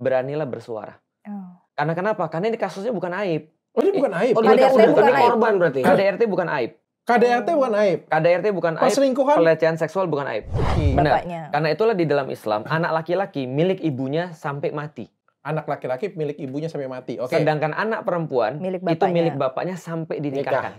beranilah bersuara. Oh. Karena kenapa? Karena ini kasusnya bukan aib. Oh ini bukan aib. Oh, ini KDRT bukan, bukan aib. korban berarti. KDRT bukan aib. KDRT bukan aib. KDRT bukan aib. Perselingkuhan. Pelecehan seksual bukan aib. Benar. Bapaknya. Karena itulah di dalam Islam anak laki-laki milik ibunya sampai mati. Anak laki-laki milik ibunya sampai mati. Oke. Okay. Sedangkan anak perempuan milik itu milik bapaknya sampai dinikahkan.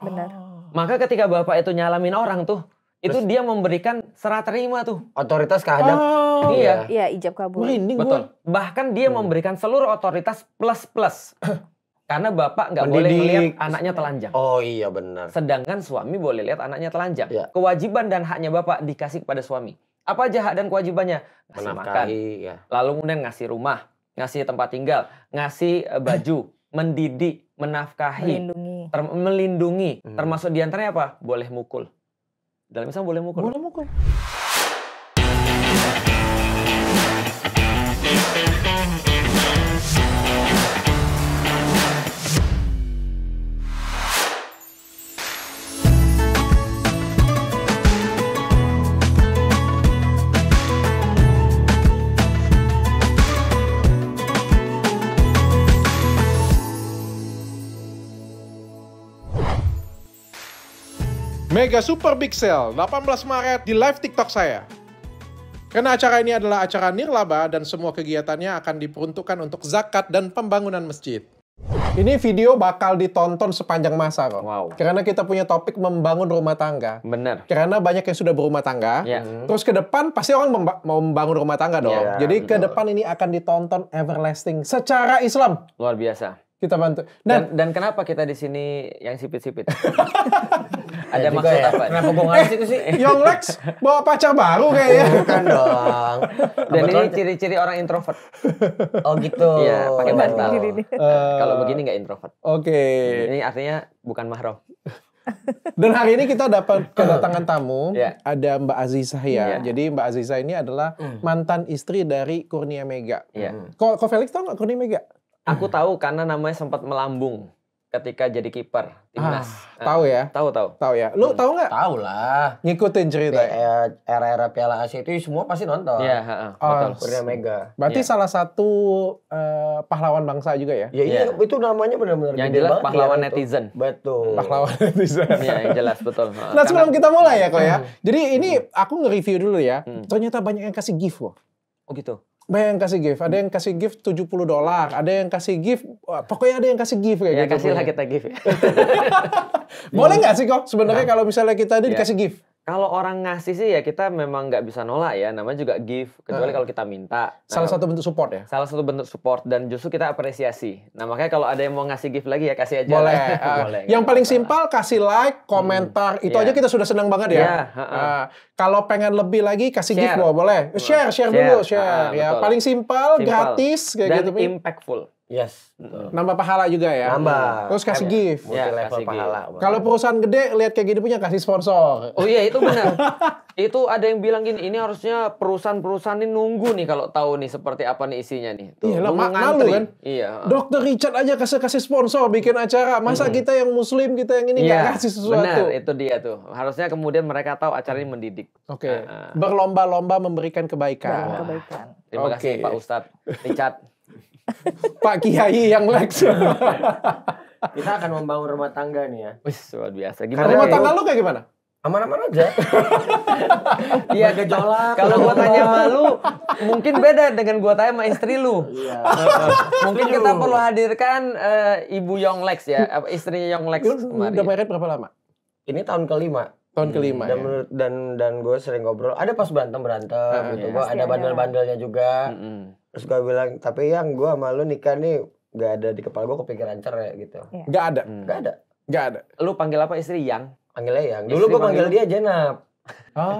Benar. Oh. Maka ketika bapak itu nyalamin orang tuh, itu Terus. dia memberikan serah terima tuh. Otoritas kehadap oh Iya. Iya, ijab kabul. Merinding Betul. Gue. Bahkan dia hmm. memberikan seluruh otoritas plus-plus. Karena bapak nggak boleh lihat anaknya telanjang. Oh iya benar. Sedangkan suami boleh lihat anaknya telanjang. Ya. Kewajiban dan haknya bapak dikasih kepada suami. Apa aja hak dan kewajibannya? Ngasih Menakai, makan, ya. lalu kemudian ngasih rumah, ngasih tempat tinggal, ngasih e, baju, mendidik, menafkahi, melindungi, ter melindungi. Hmm. termasuk diantaranya apa? Boleh mukul. Dalam Islam boleh mukul. Boleh mukul. Mega Super Big Sale 18 Maret di live TikTok saya. Karena acara ini adalah acara nirlaba dan semua kegiatannya akan diperuntukkan untuk zakat dan pembangunan masjid. Ini video bakal ditonton sepanjang masa kok. Wow. Karena kita punya topik membangun rumah tangga. Benar. Karena banyak yang sudah berumah tangga. Yeah. Hmm. Terus ke depan pasti orang memba mau membangun rumah tangga dong. Yeah, Jadi betul. ke depan ini akan ditonton everlasting secara Islam. Luar biasa kita bantu. Dan, dan, dan kenapa kita di sini yang sipit-sipit? Ada ya maksud ya. apa? Kenapa gue ngasih eh, itu sih? Young Lex bawa pacar baru kayaknya. Bukan dong. Dan ini ciri-ciri orang introvert. Oh gitu. Iya, pakai iya. bantal. Eh, Kalau begini nggak introvert. Oke. Okay. Ini artinya bukan mahram. Dan hari ini kita dapat kedatangan tamu, yeah. ada Mbak Azizah ya. Yeah. Jadi Mbak Azizah ini adalah hmm. mantan istri dari Kurnia Mega. Yeah. Kok Felix tau nggak Kurnia Mega? Aku tahu karena namanya sempat melambung ketika jadi kiper timnas. Ah, tahu ya? Tahu tahu. Tahu ya. Lu hmm. tahu nggak? Tahu lah. Ngikutin cerita. Ya? Era-era Piala Asia itu semua pasti nonton. Iya, heeh. Ah, oh, Mega. Berarti ya. salah satu uh, pahlawan bangsa juga ya? ya iya, ya. itu namanya benar-benar Yang jelas banget, pahlawan ya, netizen. Betul. Pahlawan netizen. Iya, yang jelas betul. nah, Karena... sebelum kita mulai ya kok ya. Hmm. Jadi ini aku nge-review dulu ya. Hmm. Ternyata banyak yang kasih gift loh. Oh gitu banyak yang kasih gift, ada yang kasih gift 70 dolar, ada yang kasih gift, pokoknya ada yang kasih gift kayak ya, gitu. Kasihlah kita gift. Boleh nggak sih kok sebenarnya nah. kalau misalnya kita ini ya. dikasih gift? Kalau orang ngasih sih ya kita memang nggak bisa nolak ya, namanya juga give. Kecuali kalau kita minta. Nah, salah satu bentuk support ya. Salah satu bentuk support dan justru kita apresiasi. Nah makanya kalau ada yang mau ngasih gift lagi ya kasih aja. Boleh. Lah. Eh, uh, Boleh yang paling simpel kasih like, komentar, hmm, itu yeah. aja kita sudah senang banget ya. Yeah, iya, uh, kalau pengen lebih lagi kasih share. gift boleh. Share, share, share dulu, share. Uh, ya paling simpel, gratis kayak dan gitu. impactful. Yes. Betul. Nambah pahala juga ya. Nambah. Terus kasih gift. Ya, level kasih pahala. Kalau perusahaan gede lihat kayak gini punya kasih sponsor. Oh iya itu benar. itu ada yang bilang gini, ini harusnya perusahaan-perusahaan ini nunggu nih kalau tahu nih seperti apa nih isinya nih. Tuh, Iyalah, mak malu kan? Iya. Dokter Richard aja kasih kasih sponsor bikin acara. Masa hmm. kita yang muslim, kita yang ini nggak ya, kasih sesuatu. Benar, itu dia tuh. Harusnya kemudian mereka tahu acara ini mendidik. Oke. Okay. Uh, ah. Berlomba-lomba memberikan kebaikan. Nah, kebaikan. Terima okay. kasih Pak Ustadz Richard. Pak Kiai yang Lex, Kita akan membangun rumah tangga nih ya. Wih, luar biasa. Gimana Karena rumah ya? tangga lu kayak gimana? aman-aman aja. Iya gejolak. Kalau gua tanya sama lu, mungkin beda dengan gua tanya sama istri lu. Iya. mungkin kita perlu hadirkan uh, Ibu Lex ya, istrinya Yonglex kemarin. Udah married berapa lama? Ini tahun kelima. Tahun hmm. kelima. Dan ya? menurut dan dan gue sering ngobrol. Ada pas berantem berantem, ah, gitu. Iya. gue ada iya. bandel-bandelnya juga. Mm terus gue bilang tapi yang gue malu lu nikah nih gak ada di kepala gue kepikiran cerai gitu iya. gak gak ada hmm. gak ada gak ada lu panggil apa istri yang panggilnya yang dulu gue panggil, dia jenap Oh. Ah.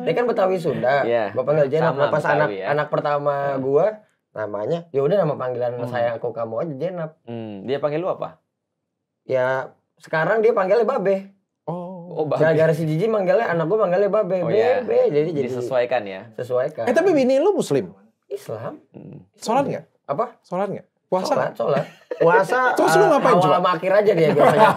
Iya. Dia kan Betawi Sunda. Yeah. Gue panggil Jenap. Sama, nah, pas anak ya. anak pertama hmm. gue namanya, ya udah nama panggilan hmm. saya aku kamu aja Jenap. Hmm. Dia panggil lu apa? Ya sekarang dia panggilnya Babe. Oh, oh Babe. Gara-gara si Jiji manggilnya anak gue manggilnya Babe. Oh, iya. Bebe. Jadi jadi disesuaikan ya. Sesuaikan. Eh tapi bini lu muslim? Islam. Hmm. Sholat nggak? Apa? Sholat nggak? Puasa sholat, Sholat puasa terus uh, lu eh, ngapain coba? Awal akhir aja dia biasanya.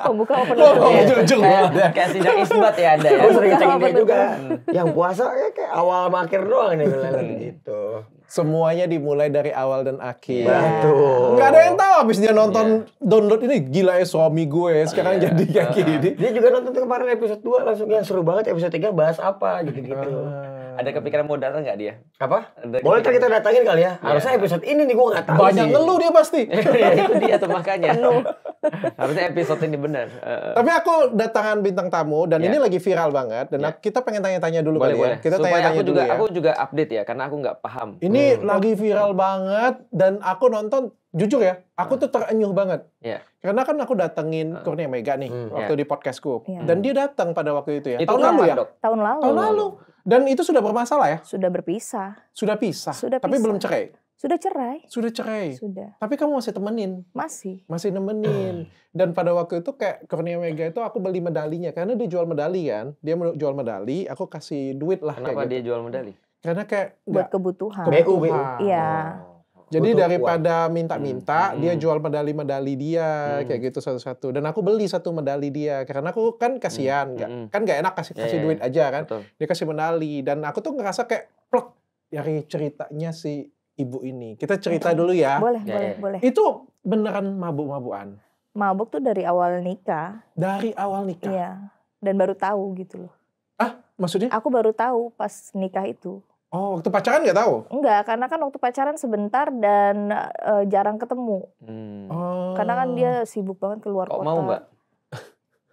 Pembuka open oh, oh, ya. jujur kayak, kayak sidang isbat ya ada ya. sering cek dia juga. Hmm. Yang puasa ya kayak awal akhir doang nih hmm. gitu. Semuanya dimulai dari awal dan akhir. Betul. Gak ada yang tahu abis dia nonton yeah. download ini gila ya suami gue ya, sekarang yeah. jadi kayak gini. Dia juga nonton kemarin episode 2 langsung yang seru banget episode 3 bahas apa gitu-gitu. Ada kepikiran mau datang gak dia? Apa? Ada Boleh kita datangin kali ya. Iya. Harusnya episode ini nih gue nggak tahu. Banyak ngeluh dia pasti. itu dia tuh makanya. Harusnya episode ini benar. Uh, Tapi aku datangan bintang tamu dan yeah. ini lagi viral banget dan yeah. kita pengen tanya-tanya dulu boleh, kali ya. boleh. ya. Kita Supaya tanya-tanya aku dulu juga, ya. Aku juga update ya karena aku nggak paham. Ini hmm. lagi viral banget dan aku nonton jujur ya, aku hmm. tuh terenyuh banget. Yeah. Karena kan aku datengin hmm. Kurnia Mega nih hmm, waktu yeah. di podcastku yeah. dan dia datang pada waktu itu ya. Itu tahun lalu ya? Dok. Tahun lalu. Tahun lalu. Dan itu sudah bermasalah ya? Sudah berpisah. Sudah pisah. Sudah pisah. Tapi belum cerai. Sudah cerai. Sudah cerai. Sudah. Tapi kamu masih temenin. Masih. Masih nemenin. Hmm. Dan pada waktu itu kayak Kurnia Mega itu aku beli medalinya karena dia jual medali kan. Dia jual medali, aku kasih duit lah. Kenapa dia gitu. jual medali? Karena kayak buat gak, kebutuhan. BU BU. Iya. Oh. Jadi Butuh daripada hmm, minta-minta, hmm. dia hmm. jual medali-medali dia hmm. kayak gitu satu-satu. Dan aku beli satu medali dia karena aku kan kasihan, hmm. Gak, kan gak enak kasih iya, kasih yeah, duit iya. aja kan. Betul. Dia kasih medali dan aku tuh ngerasa kayak plek dari ceritanya si ibu ini. Kita cerita dulu ya. Boleh, ya, boleh, ya. boleh. Itu beneran mabuk mabuan Mabuk tuh dari awal nikah. Dari awal nikah? Iya. Dan baru tahu gitu loh. Ah, maksudnya? Aku baru tahu pas nikah itu. Oh, waktu pacaran gak tahu? Enggak, karena kan waktu pacaran sebentar dan uh, jarang ketemu. Hmm. Oh. Karena kan dia sibuk banget keluar kok kota. mau mbak?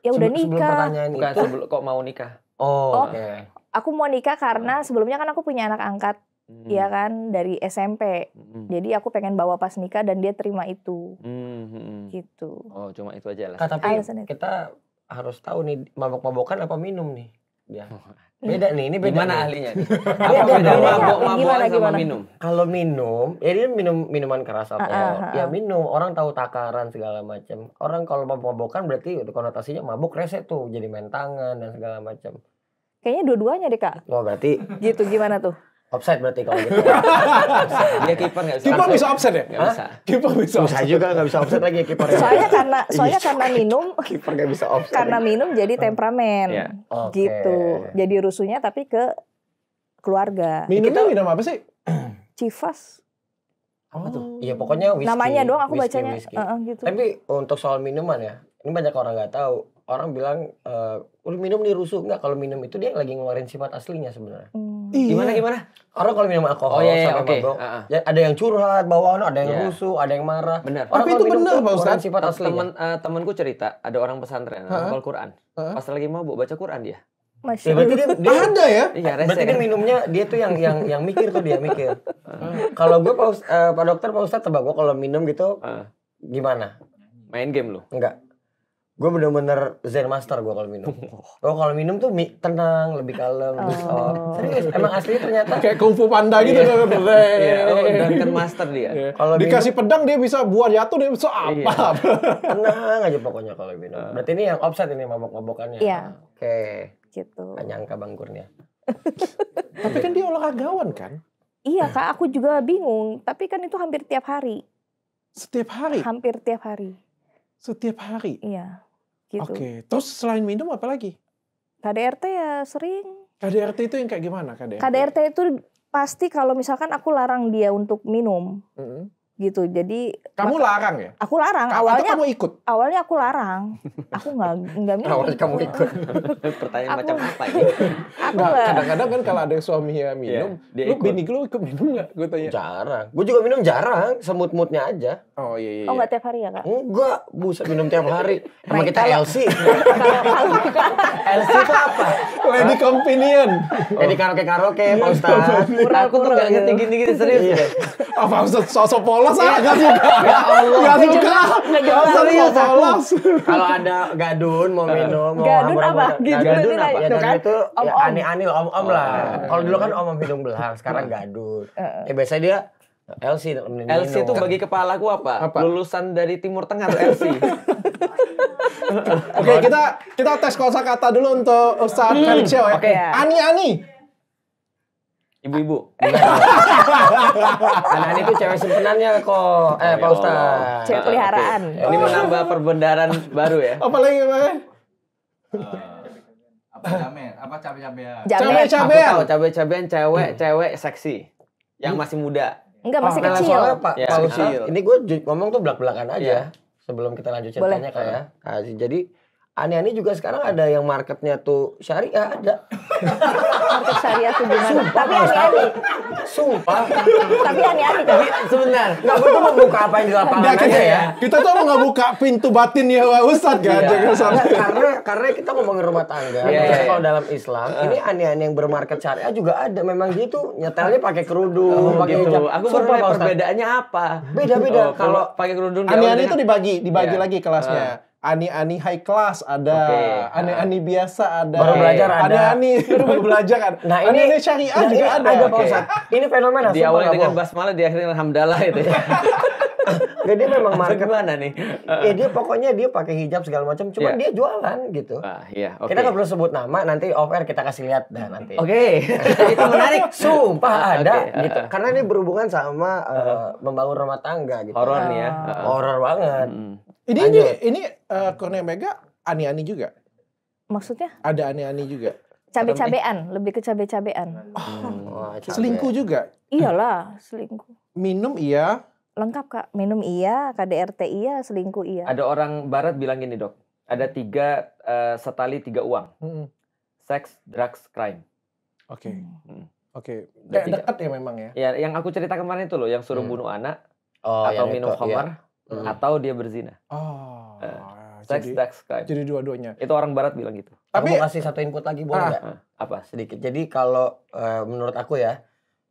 Ya udah sebelum, nikah. Sebelum pertanyaan Bukan, itu. Oh. Sebelum, kok mau nikah? Oh, oh okay. aku mau nikah karena sebelumnya kan aku punya anak angkat. Mm. Iya kan dari SMP. Mm. Jadi aku pengen bawa pas nikah dan dia terima itu. Mm. Gitu. Oh, cuma itu aja lah. tapi Alasan kita itu. harus tahu nih mabok-mabokan apa minum nih? Ya. Beda nih, ini beda. Gimana nih. ahlinya? Nih? apa beda mabok-mabokan sama gimana? minum? Kalau minum, ya dia minum minuman keras atau ah, ah, Ya ah. minum, orang tahu takaran segala macam. Orang kalau mabok-mabokan berarti konotasinya mabuk rese tuh, jadi main tangan dan segala macam. Kayaknya dua-duanya deh, Kak. Oh, berarti gitu gimana tuh? Offside berarti kalau gitu. Dia kiper nggak bisa. Kiper bisa offside ya? Enggak bisa. Kiper bisa. Bisa juga nggak bisa offside lagi kiper. Ya? Soalnya karena soalnya karena minum. kiper nggak bisa offside. Karena minum jadi hmm. temperamen. Iya. Gitu. Jadi rusuhnya tapi ke keluarga. Minum itu minum apa sih? Chivas. Apa tuh? Oh. Iya pokoknya whisky. Namanya doang aku bacanya. gitu. Tapi untuk soal minuman ya, ini banyak orang nggak tahu orang bilang uh, lu minum nih rusuh nggak kalau minum itu dia lagi ngeluarin sifat aslinya sebenarnya Hmm. Iya. gimana gimana orang kalau minum alkohol oh, iya, iya, sampai okay. mabok uh ah, -huh. Ah. Ya, ada yang curhat bawaan ada yang yeah. rusuh ada yang marah benar orang tapi itu benar pak ustadz sifat aslinya temen, uh, eh, temanku cerita ada orang pesantren hafal Quran Uh-huh. pas lagi mabuk baca Quran dia Masya Allah. Ya, berarti dia, dia, ada ya? Iya, rese, berarti dia kan. minumnya dia tuh yang yang yang mikir tuh dia mikir. kalau gue pak, uh, pak dokter pak Ustad, tebak gue kalau minum gitu uh. gimana? Main game lu? Enggak. Gue bener-bener zen master gue kalau minum. Oh kalau minum tuh mi tenang, lebih kalem. Oh. oh. Serius, emang asli ternyata. Kayak kungfu panda gitu. Iya, yeah. oh, Duncan master dia. yeah. Dikasih minum, pedang dia bisa buat jatuh, dia bisa iya. apa. yeah. tenang aja pokoknya kalau minum. Ah. Berarti ini yang offset ini mabok-mabokannya. Iya. Oke. Okay. Gitu. Gak nyangka Bang Kurnia. Ya. Tapi kan dia olahragawan kan? Iya kak, aku juga bingung. Tapi kan itu hampir tiap hari. Setiap hari? Hampir tiap hari. Setiap hari? Iya gitu. Oke, okay. terus selain minum apa lagi? KDRT ya sering. KDRT itu yang kayak gimana KDRT? KDRT itu pasti kalau misalkan aku larang dia untuk minum, mm -hmm gitu jadi kamu maka, larang ya aku larang Ka awalnya kamu ikut awalnya aku larang aku nggak nggak minum awalnya kamu ikut pertanyaan aku, macam apa ini ya? kadang-kadang kan kalau ada yang suaminya minum yeah, dia lu ikut. bini lu ikut minum nggak gue tanya jarang gue juga minum jarang semut mutnya aja oh iya iya oh iya. nggak tiap hari ya kak enggak Bisa minum tiap hari sama kita LC LC itu apa lady companion oh. jadi karaoke karaoke pak iya, ustadz aku tuh nggak ngerti gini gini serius apa iya. oh, ustadz sosok polo polos ah, gak suka. Ya Allah. Gak suka. Serius polos. Iya, Kalau ada gadun mau minum, mau gadun apa? Gadun apa? Ya gadun itu aneh-aneh ya, om-om lah. Oh. Kalau dulu kan om-om hidung belang, sekarang gadun. Ya biasa dia LC LC itu bagi kepala apa? apa? Lulusan dari Timur Tengah tuh LC. Oke, okay, kita kita tes kosakata dulu untuk Ustaz Felix ya. Oke. Okay. Ani Ani. Ibu-ibu. anak ini tuh cewek simpenannya kok. Eh, Pak oh. Ustaz. Cewek peliharaan. Okay. Ini menambah perbendaran baru ya. Apalagi Bang? Uh, eh, apa cabe? Apa cabe-cabean? Cabe-cabean. Cabe-cabean cewek, hmm. cewek seksi. Yang hmm. masih muda. Enggak, masih ah, nah, kecil. Soalnya, Pak, ya, kecil. Ini gue ngomong tuh belak-belakan aja. Iya. Sebelum kita lanjut ceritanya kayak. Nah, jadi aneh-aneh juga sekarang ada yang marketnya tuh syariah ada. Market syariah tuh gimana? Tapi aneh-aneh. Sumpah. Tapi aneh-aneh tapi kan? Sebentar. Enggak, butuh membuka buka apa yang di lapangan kita, aja ya. Kita tuh mau buka pintu batin ya Ustadz gak kan? Iya. Karena, karena kita ngomongin rumah tangga. Yeah, iya, yeah. Iya. Kalau dalam Islam, uh. ini aneh-aneh yang bermarket syariah juga ada. Memang gitu. Nyetelnya pakai kerudung, oh, pakai gitu. hijab. Aku Sumpah, Perbedaannya apa? Beda-beda. Oh, kalau pakai kerudung. Aneh-aneh itu dibagi, dibagi yeah. lagi kelasnya. Uh ani-ani high class ada, okay. ani-ani nah. biasa ada, baru belajar ada, ani-ani baru nah, belajar kan. Nah ini ani-ani syariah nah, juga ini ada. ada okay. Ini fenomena. Di awal dengan basmalah, di akhirnya alhamdulillah itu. Ya. Jadi memang market mana nih? ya dia pokoknya dia pakai hijab segala macam, cuma yeah. dia jualan gitu. Uh, yeah, iya, okay. Kita nggak perlu sebut nama, nanti off air kita kasih lihat dah nanti. Oke. Okay. Itu menarik, sumpah ada okay. Ah. gitu. Karena ini berhubungan sama uh, membangun rumah tangga gitu. Horor nih ya. Ah, ah, horor banget. Uh, uh. Ini Anjol. ini ini uh, eh, Cornea Mega ani-ani juga. Maksudnya? Ada ani-ani juga. Cabe-cabean, lebih ke cabe-cabean. Hmm. Oh, selingkuh juga? Iyalah, selingkuh. Minum iya. Lengkap kak, minum iya, KDRT iya, selingkuh iya. Ada orang barat bilang gini dok, ada tiga uh, setali tiga uang. Hmm. Sex, drugs, crime. Oke. Hmm. Oke, dekat ya memang ya. Ya, yang aku cerita kemarin itu loh, yang suruh hmm. bunuh anak oh, atau minum homer. Ya hmm. atau dia berzina. Oh. Uh, eh, Sex, jadi, sex, crime. Jadi dua-duanya. Itu orang barat bilang gitu. Tapi aku mau kasih satu input lagi boleh ah. nggak? Ah. Apa? Sedikit. Jadi kalau uh, menurut aku ya,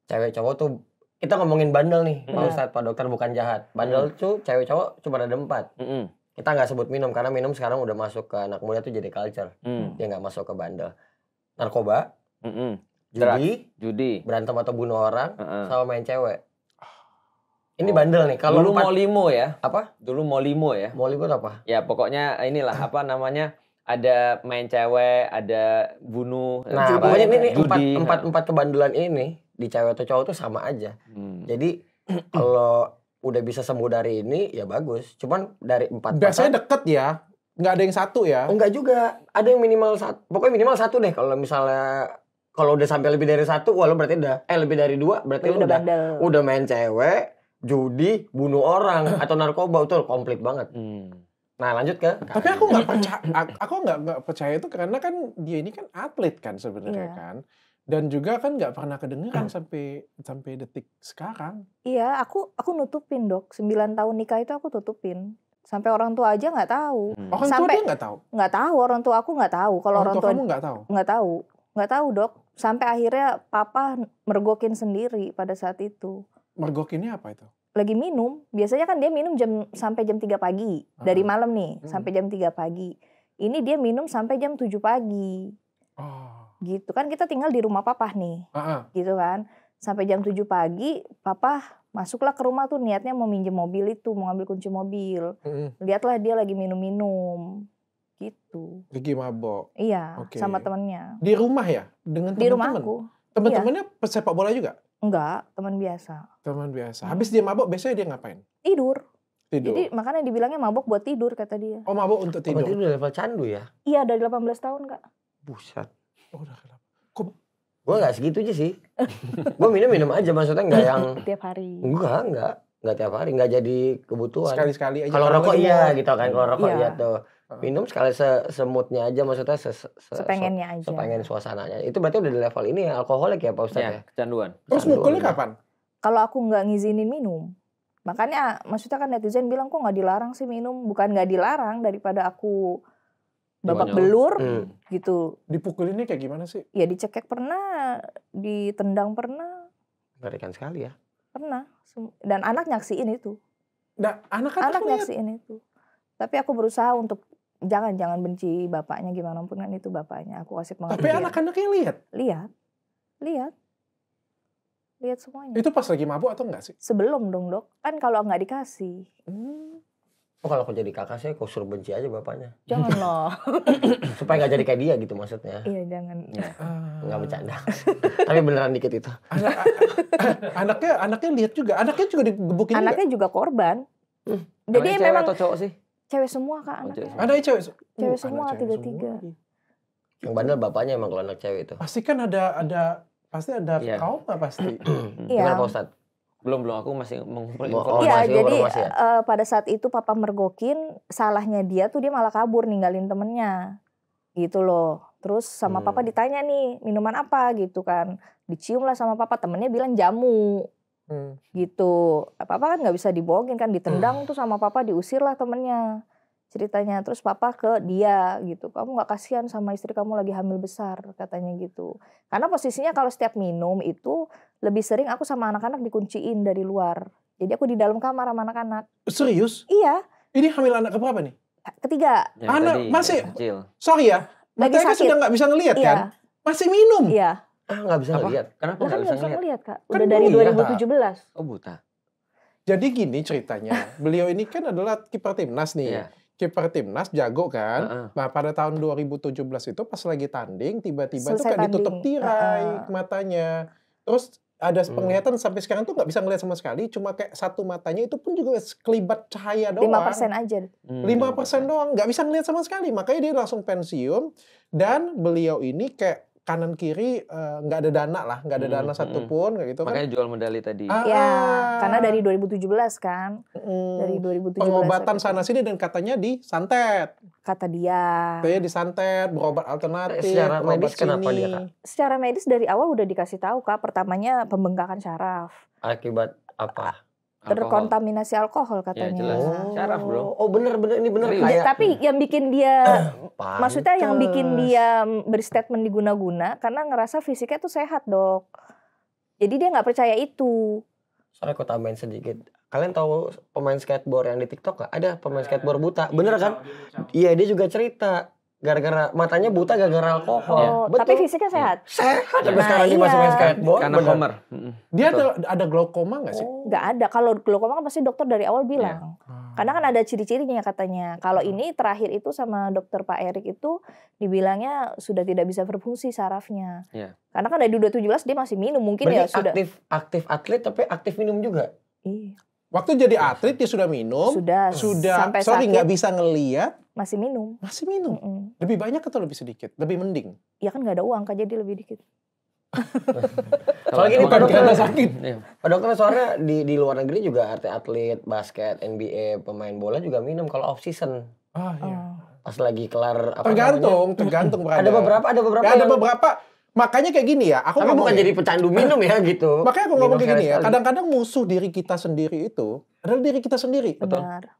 cewek cowok tuh kita ngomongin bandel nih, mm-hmm. Pak Ustadz, Pak Dokter bukan jahat. Bandel hmm tuh cewek cowok cuma ada empat. hmm Kita nggak sebut minum karena minum sekarang udah masuk ke anak muda tuh jadi culture. Hmm. Dia nggak masuk ke bandel. Narkoba, mm-hmm. judi, judi, berantem atau bunuh orang, uh -uh. sama main cewek. Ini bandel nih. Kalau dulu mau limo ya. Apa? Dulu mau limo ya. Mau limo apa? Ya pokoknya inilah apa namanya ada main cewek, ada bunuh. Nah, apa, pokoknya ini, nah. empat, empat, empat, empat kebandelan ini di cewek atau cowok tuh sama aja. Hmm. Jadi kalau udah bisa sembuh dari ini ya bagus. Cuman dari empat biasanya deket ya. Enggak ada yang satu ya? Enggak juga. Ada yang minimal satu. Pokoknya minimal satu deh kalau misalnya kalau udah sampai lebih dari satu, walau berarti udah eh lebih dari dua berarti udah udah, udah main cewek, judi, bunuh orang atau narkoba itu komplit banget. Hmm. Nah lanjut ke. Tapi aku nggak percaya, aku nggak nggak percaya itu karena kan dia ini kan atlet kan sebenarnya yeah. kan, dan juga kan nggak pernah kedengeran sampai sampai detik sekarang. Iya, aku aku nutupin dok. sembilan tahun nikah itu aku tutupin. Sampai orang tua aja nggak tahu. Hmm. Orang tua dia nggak tahu. Nggak tahu, orang tua aku nggak tahu. Kalau orang, orang tua kamu nggak tahu. Nggak tahu, nggak tahu dok. Sampai akhirnya papa mergokin sendiri pada saat itu mergokinnya apa itu? Lagi minum, biasanya kan dia minum jam sampai jam 3 pagi. Hmm. Dari ah. malam nih hmm. sampai jam 3 pagi. Ini dia minum sampai jam 7 pagi. Oh. Gitu kan kita tinggal di rumah papa nih. Uh-uh. Gitu kan. Sampai jam 7 pagi papa masuklah ke rumah tuh niatnya mau minjem mobil itu, mau ngambil kunci mobil. Hmm. Lihatlah dia lagi minum-minum gitu. Lagi mabok. Iya, okay. sama temannya. Di rumah ya? Dengan teman-teman. Di rumah teman temen iya. pesepak bola juga? Enggak, teman biasa. Teman biasa. Hmm. Habis dia mabok, biasanya dia ngapain? Tidur. Tidur. Jadi makanya dibilangnya mabok buat tidur kata dia. Oh mabok untuk tidur. Oh, tidur udah level candu ya? Iya dari 18 tahun kak. Buset. Oh udah kenapa? Gue gak segitu aja sih. gue minum-minum aja maksudnya gak yang. Tiap hari. Enggak, enggak. Enggak tiap hari, enggak jadi kebutuhan. Sekali-sekali aja. Kalau rokok iya gitu kan, kalau rokok iya. iya tuh minum sekali se semutnya aja maksudnya se, se sepengennya aja sepengen suasananya itu berarti udah di level ini ya alkoholik ya pak ustadz iya, ya, kecanduan terus mukulnya kapan kalau aku nggak ngizinin minum makanya maksudnya kan netizen bilang kok nggak dilarang sih minum bukan nggak dilarang daripada aku babak belur hmm. gitu dipukulinnya kayak gimana sih ya dicekek pernah ditendang pernah berikan sekali ya pernah dan anak nyaksiin itu nah, anak kan anak nyaksiin itu tapi aku berusaha untuk jangan jangan benci bapaknya gimana pun kan itu bapaknya aku kasih pengertian tapi anak-anaknya lihat lihat lihat lihat semuanya itu pas lagi mabuk atau enggak sih sebelum dong dok kan kalau nggak dikasih hmm. Oh, kalau aku jadi kakak saya kok suruh benci aja bapaknya. Jangan loh. Supaya nggak jadi kayak dia gitu maksudnya. Iya jangan. Ya, nggak ah. bercanda. Tapi beneran dikit itu. Anak, anaknya anaknya lihat juga. Anaknya juga digebukin. Anaknya juga, juga korban. Hmm. Jadi memang sih? Cewek semua kak oh, anaknya. Oh, ada ya cewek. Cewek uh, semua tiga tiga. Yang bandel bapaknya emang kalau anak cewek itu. Pasti kan ada ada pasti ada yeah. kaum lah pasti. Iya. Gimana Pak Ustadz? Belum belum aku masih mengumpul oh, informasi. Iya jadi ya? uh, pada saat itu papa mergokin salahnya dia tuh dia malah kabur ninggalin temennya gitu loh. Terus sama hmm. papa ditanya nih minuman apa gitu kan. Dicium lah sama papa temennya bilang jamu. Hmm. Gitu. Papa kan nggak bisa dibohongin kan ditendang hmm. tuh sama papa diusir lah temennya ceritanya terus papa ke dia gitu kamu nggak kasihan sama istri kamu lagi hamil besar katanya gitu karena posisinya kalau setiap minum itu lebih sering aku sama anak-anak dikunciin dari luar jadi aku di dalam kamar sama anak-anak serius iya ini hamil anak keberapa nih ketiga Jadi anak tadi, masih kecil. sorry ya lagi kan sakit. sudah nggak bisa ngelihat iya. kan masih minum iya Ah nggak bisa lihat. Kenapa kan nggak bisa, bisa ngelihat kak? Kan Udah kan dari 2017. 2017. Oh buta. Jadi gini ceritanya, beliau ini kan adalah kiper timnas nih. Yeah. Kiper timnas jago kan. Uh -uh. Nah pada tahun 2017 itu pas lagi tanding, tiba-tiba itu kan ditutup tirai uh -uh. matanya. Terus ada hmm. penglihatan hmm. sampai sekarang tuh nggak bisa ngeliat sama sekali cuma kayak satu matanya itu pun juga kelibat cahaya doang persen aja hmm. lima persen doang nggak bisa ngeliat sama sekali makanya dia langsung pensiun dan beliau ini kayak kanan kiri eh, nggak uh, ada dana lah, nggak ada hmm, dana hmm, satupun kayak gitu kan. Makanya kan. jual medali tadi. Ah. Ya, karena dari 2017 kan. Hmm, dari 2017. Pengobatan sana sini dan katanya di santet. Kata dia. Katanya di santet, berobat alternatif, secara medis sini. kenapa dia, Kak? Secara medis dari awal udah dikasih tahu, Kak. Pertamanya pembengkakan saraf Akibat apa? terkontaminasi alkohol katanya. Ya, jelas. Oh. Bro. Oh, benar-benar ini benar kayak. Tapi yang bikin dia maksudnya yang bikin dia berstatement diguna-guna karena ngerasa fisiknya tuh sehat, Dok. Jadi dia nggak percaya itu. Soalnya aku tambahin sedikit. Kalian tahu pemain skateboard yang di TikTok gak? Ada pemain iya. skateboard buta. Bener iya, kan? Iya, dia juga cerita gara-gara matanya buta gara-gara alkohol. Ya. Betul. Tapi fisiknya sehat. Sehat. Tapi nah, sekarang iya. masih main skateboard. Karena bener. komer. Dia Betul. ada, glaukoma nggak sih? Nggak oh. ada. Kalau glaukoma kan pasti dokter dari awal bilang. Ya. Hmm. Karena kan ada ciri-cirinya katanya. Kalau hmm. ini terakhir itu sama dokter Pak Erik itu dibilangnya sudah tidak bisa berfungsi sarafnya. Ya. Karena kan dari 2017 dia masih minum mungkin Berarti ya aktif, sudah. aktif atlet tapi aktif minum juga? Iya. Waktu jadi atlet dia sudah minum, sudah, sudah sampai sorry nggak bisa ngeliat, masih minum. Masih minum? Mm -mm. Lebih banyak atau lebih sedikit? Lebih mending? Ya kan nggak ada uang, kan jadi lebih dikit. Kalau gini Pak Dokter sakit. Iya. Pak Dokter soalnya di di luar negeri juga arti atlet basket, NBA, pemain bola juga minum kalau off season. Ah iya. Oh. Pas lagi kelar apa Tergantung, namanya? tergantung berada. Ada beberapa, ada beberapa. Ya, ada yang... beberapa Makanya kayak gini ya, aku Tapi bukan ya. jadi pecandu minum ya gitu. Makanya aku ngomong mau kayak gini ya, kadang-kadang musuh diri kita sendiri itu adalah diri kita sendiri.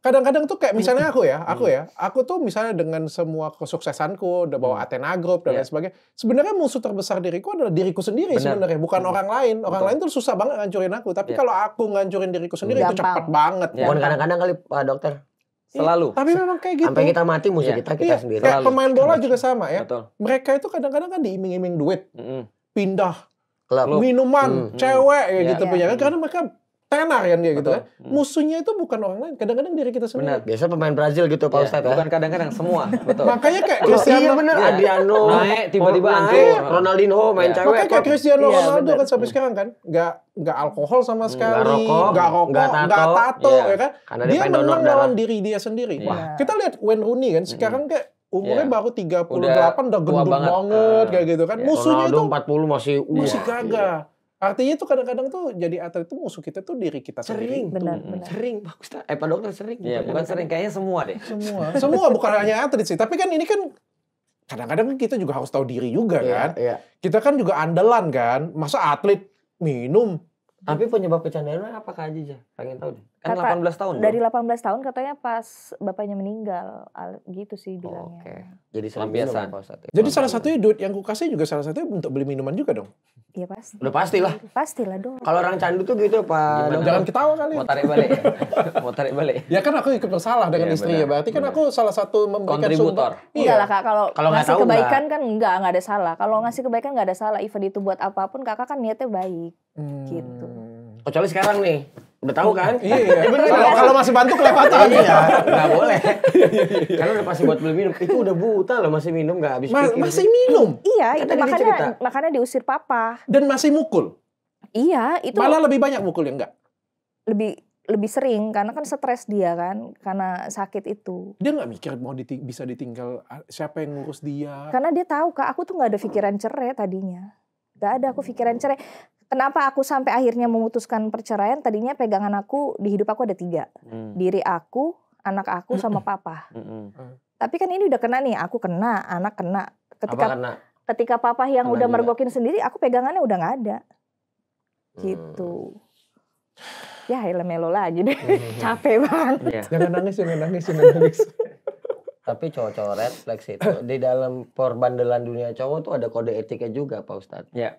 Kadang-kadang tuh kayak misalnya gitu. aku ya, aku hmm. ya, aku tuh misalnya dengan semua kesuksesanku, udah bawa hmm. Athena Group dan yeah. lain sebagainya. Sebenarnya musuh terbesar diriku adalah diriku sendiri sebenarnya, bukan Benar. orang lain. Orang Betul. lain tuh susah banget ngancurin aku, tapi yeah. kalau aku ngancurin diriku sendiri Gampang. itu cepat banget. Ya. Bukan kadang-kadang kali Pak Dokter. Iya. Selalu. Tapi memang kayak gitu. Sampai kita mati musuh yeah. kita kita yeah. sendiri. Kayak pemain bola iya. juga sama ya. Betul. Mereka itu kadang-kadang kan diiming-iming duit. Mm -hmm. Pindah Club. minuman, mm -hmm. cewek yeah. Iya. gitu yeah. punya. Karena mereka tenar kan dia gitu kan. Hmm. Musuhnya itu bukan orang lain, kadang-kadang diri kita sendiri. Benar, biasa pemain Brazil gitu Pak iya, ya, Ustaz. bukan kadang-kadang semua. Betul. Makanya kayak Cristiano iya benar ya. Adriano naik tiba-tiba hancur. Ronaldinho main ya. cewek. Makanya kayak Cristiano ya, Ronaldo bener. kan sampai sekarang kan nggak nggak alkohol sama hmm, sekali, nggak rokok, nggak rokok, tato, gak tato ya. ya kan. Karena dia, dia menang lawan diri dia sendiri. Ya. Wah. Kita lihat Wayne Rooney kan hmm. sekarang kayak umurnya yeah. baru 38 udah, udah gendut banget, banget uh, kayak gitu kan. Iya. Musuhnya itu 40 masih masih gagah Artinya tuh kadang-kadang tuh jadi atlet itu musuh kita tuh diri kita sering, Benar, hmm. benar. Sering, bagus tak? Eh Pak Dokter sering. Iya, bukan, kadang. sering kayaknya semua deh. Semua. semua bukan hanya atlet sih, tapi kan ini kan kadang-kadang kita juga harus tahu diri juga iya, kan. Iya. Kita kan juga andalan kan. Masa atlet minum tapi penyebab kecanduan apakah aja aja? Pengen tahu deh. Kan Kata, 18 tahun. Dari 18 tahun katanya pas bapaknya meninggal gitu sih bilangnya. Oh, Oke. Jadi sering biasa. Ya, jadi salah satunya duit yang ku kasih juga salah satunya untuk beli minuman juga dong. Iya pasti. Udah pasti lah. Pasti lah dong. Kalau orang candu tuh gitu pak. Gimana? Jangan ketawa kali. Mau tarik balik. Mau tarik balik. Ya kan aku ikut bersalah dengan iya, ya, istri benar. ya. Berarti kan aku salah satu memberikan kontributor. Iya lah kak. Kalau ngasih tahu, kebaikan enggak. kan enggak nggak ada salah. Kalau ngasih kebaikan nggak ada salah. Even itu buat apapun kakak kan niatnya baik. Hmm. Gitu. Kecuali sekarang nih Udah tahu kan? Iya. iya. Kalau kan? kalau masih bantu kelepatan ya. Enggak iya, boleh. Karena udah pasti buat beli minum. Itu udah buta loh masih minum enggak habis pikir. Masih minum. Iya, kan itu makanya makanya diusir papa. Dan masih mukul. Iya, itu. Malah lebih banyak mukul ya enggak? Lebih lebih sering karena kan stres dia kan karena sakit itu. Dia nggak mikir mau diting bisa ditinggal siapa yang ngurus dia. Karena dia tahu kak, aku tuh nggak ada pikiran cerai tadinya. nggak ada aku pikiran cerai. Kenapa aku sampai akhirnya memutuskan perceraian? Tadinya pegangan aku di hidup aku ada tiga, hmm. diri aku, anak aku, hmm. sama papa. Hmm. Tapi kan ini udah kena nih, aku kena, anak kena. Ketika kena? ketika papa yang kena udah juga. mergokin sendiri, aku pegangannya udah nggak ada. Hmm. Gitu. Ya elah ya melo aja deh, capek banget. Iya. Jangan nangis, jangan nangis, jangan nangis. Tapi cowok-cowok flex itu di dalam perbandelan dunia cowok tuh ada kode etiknya juga, Pak Ustadz. Ya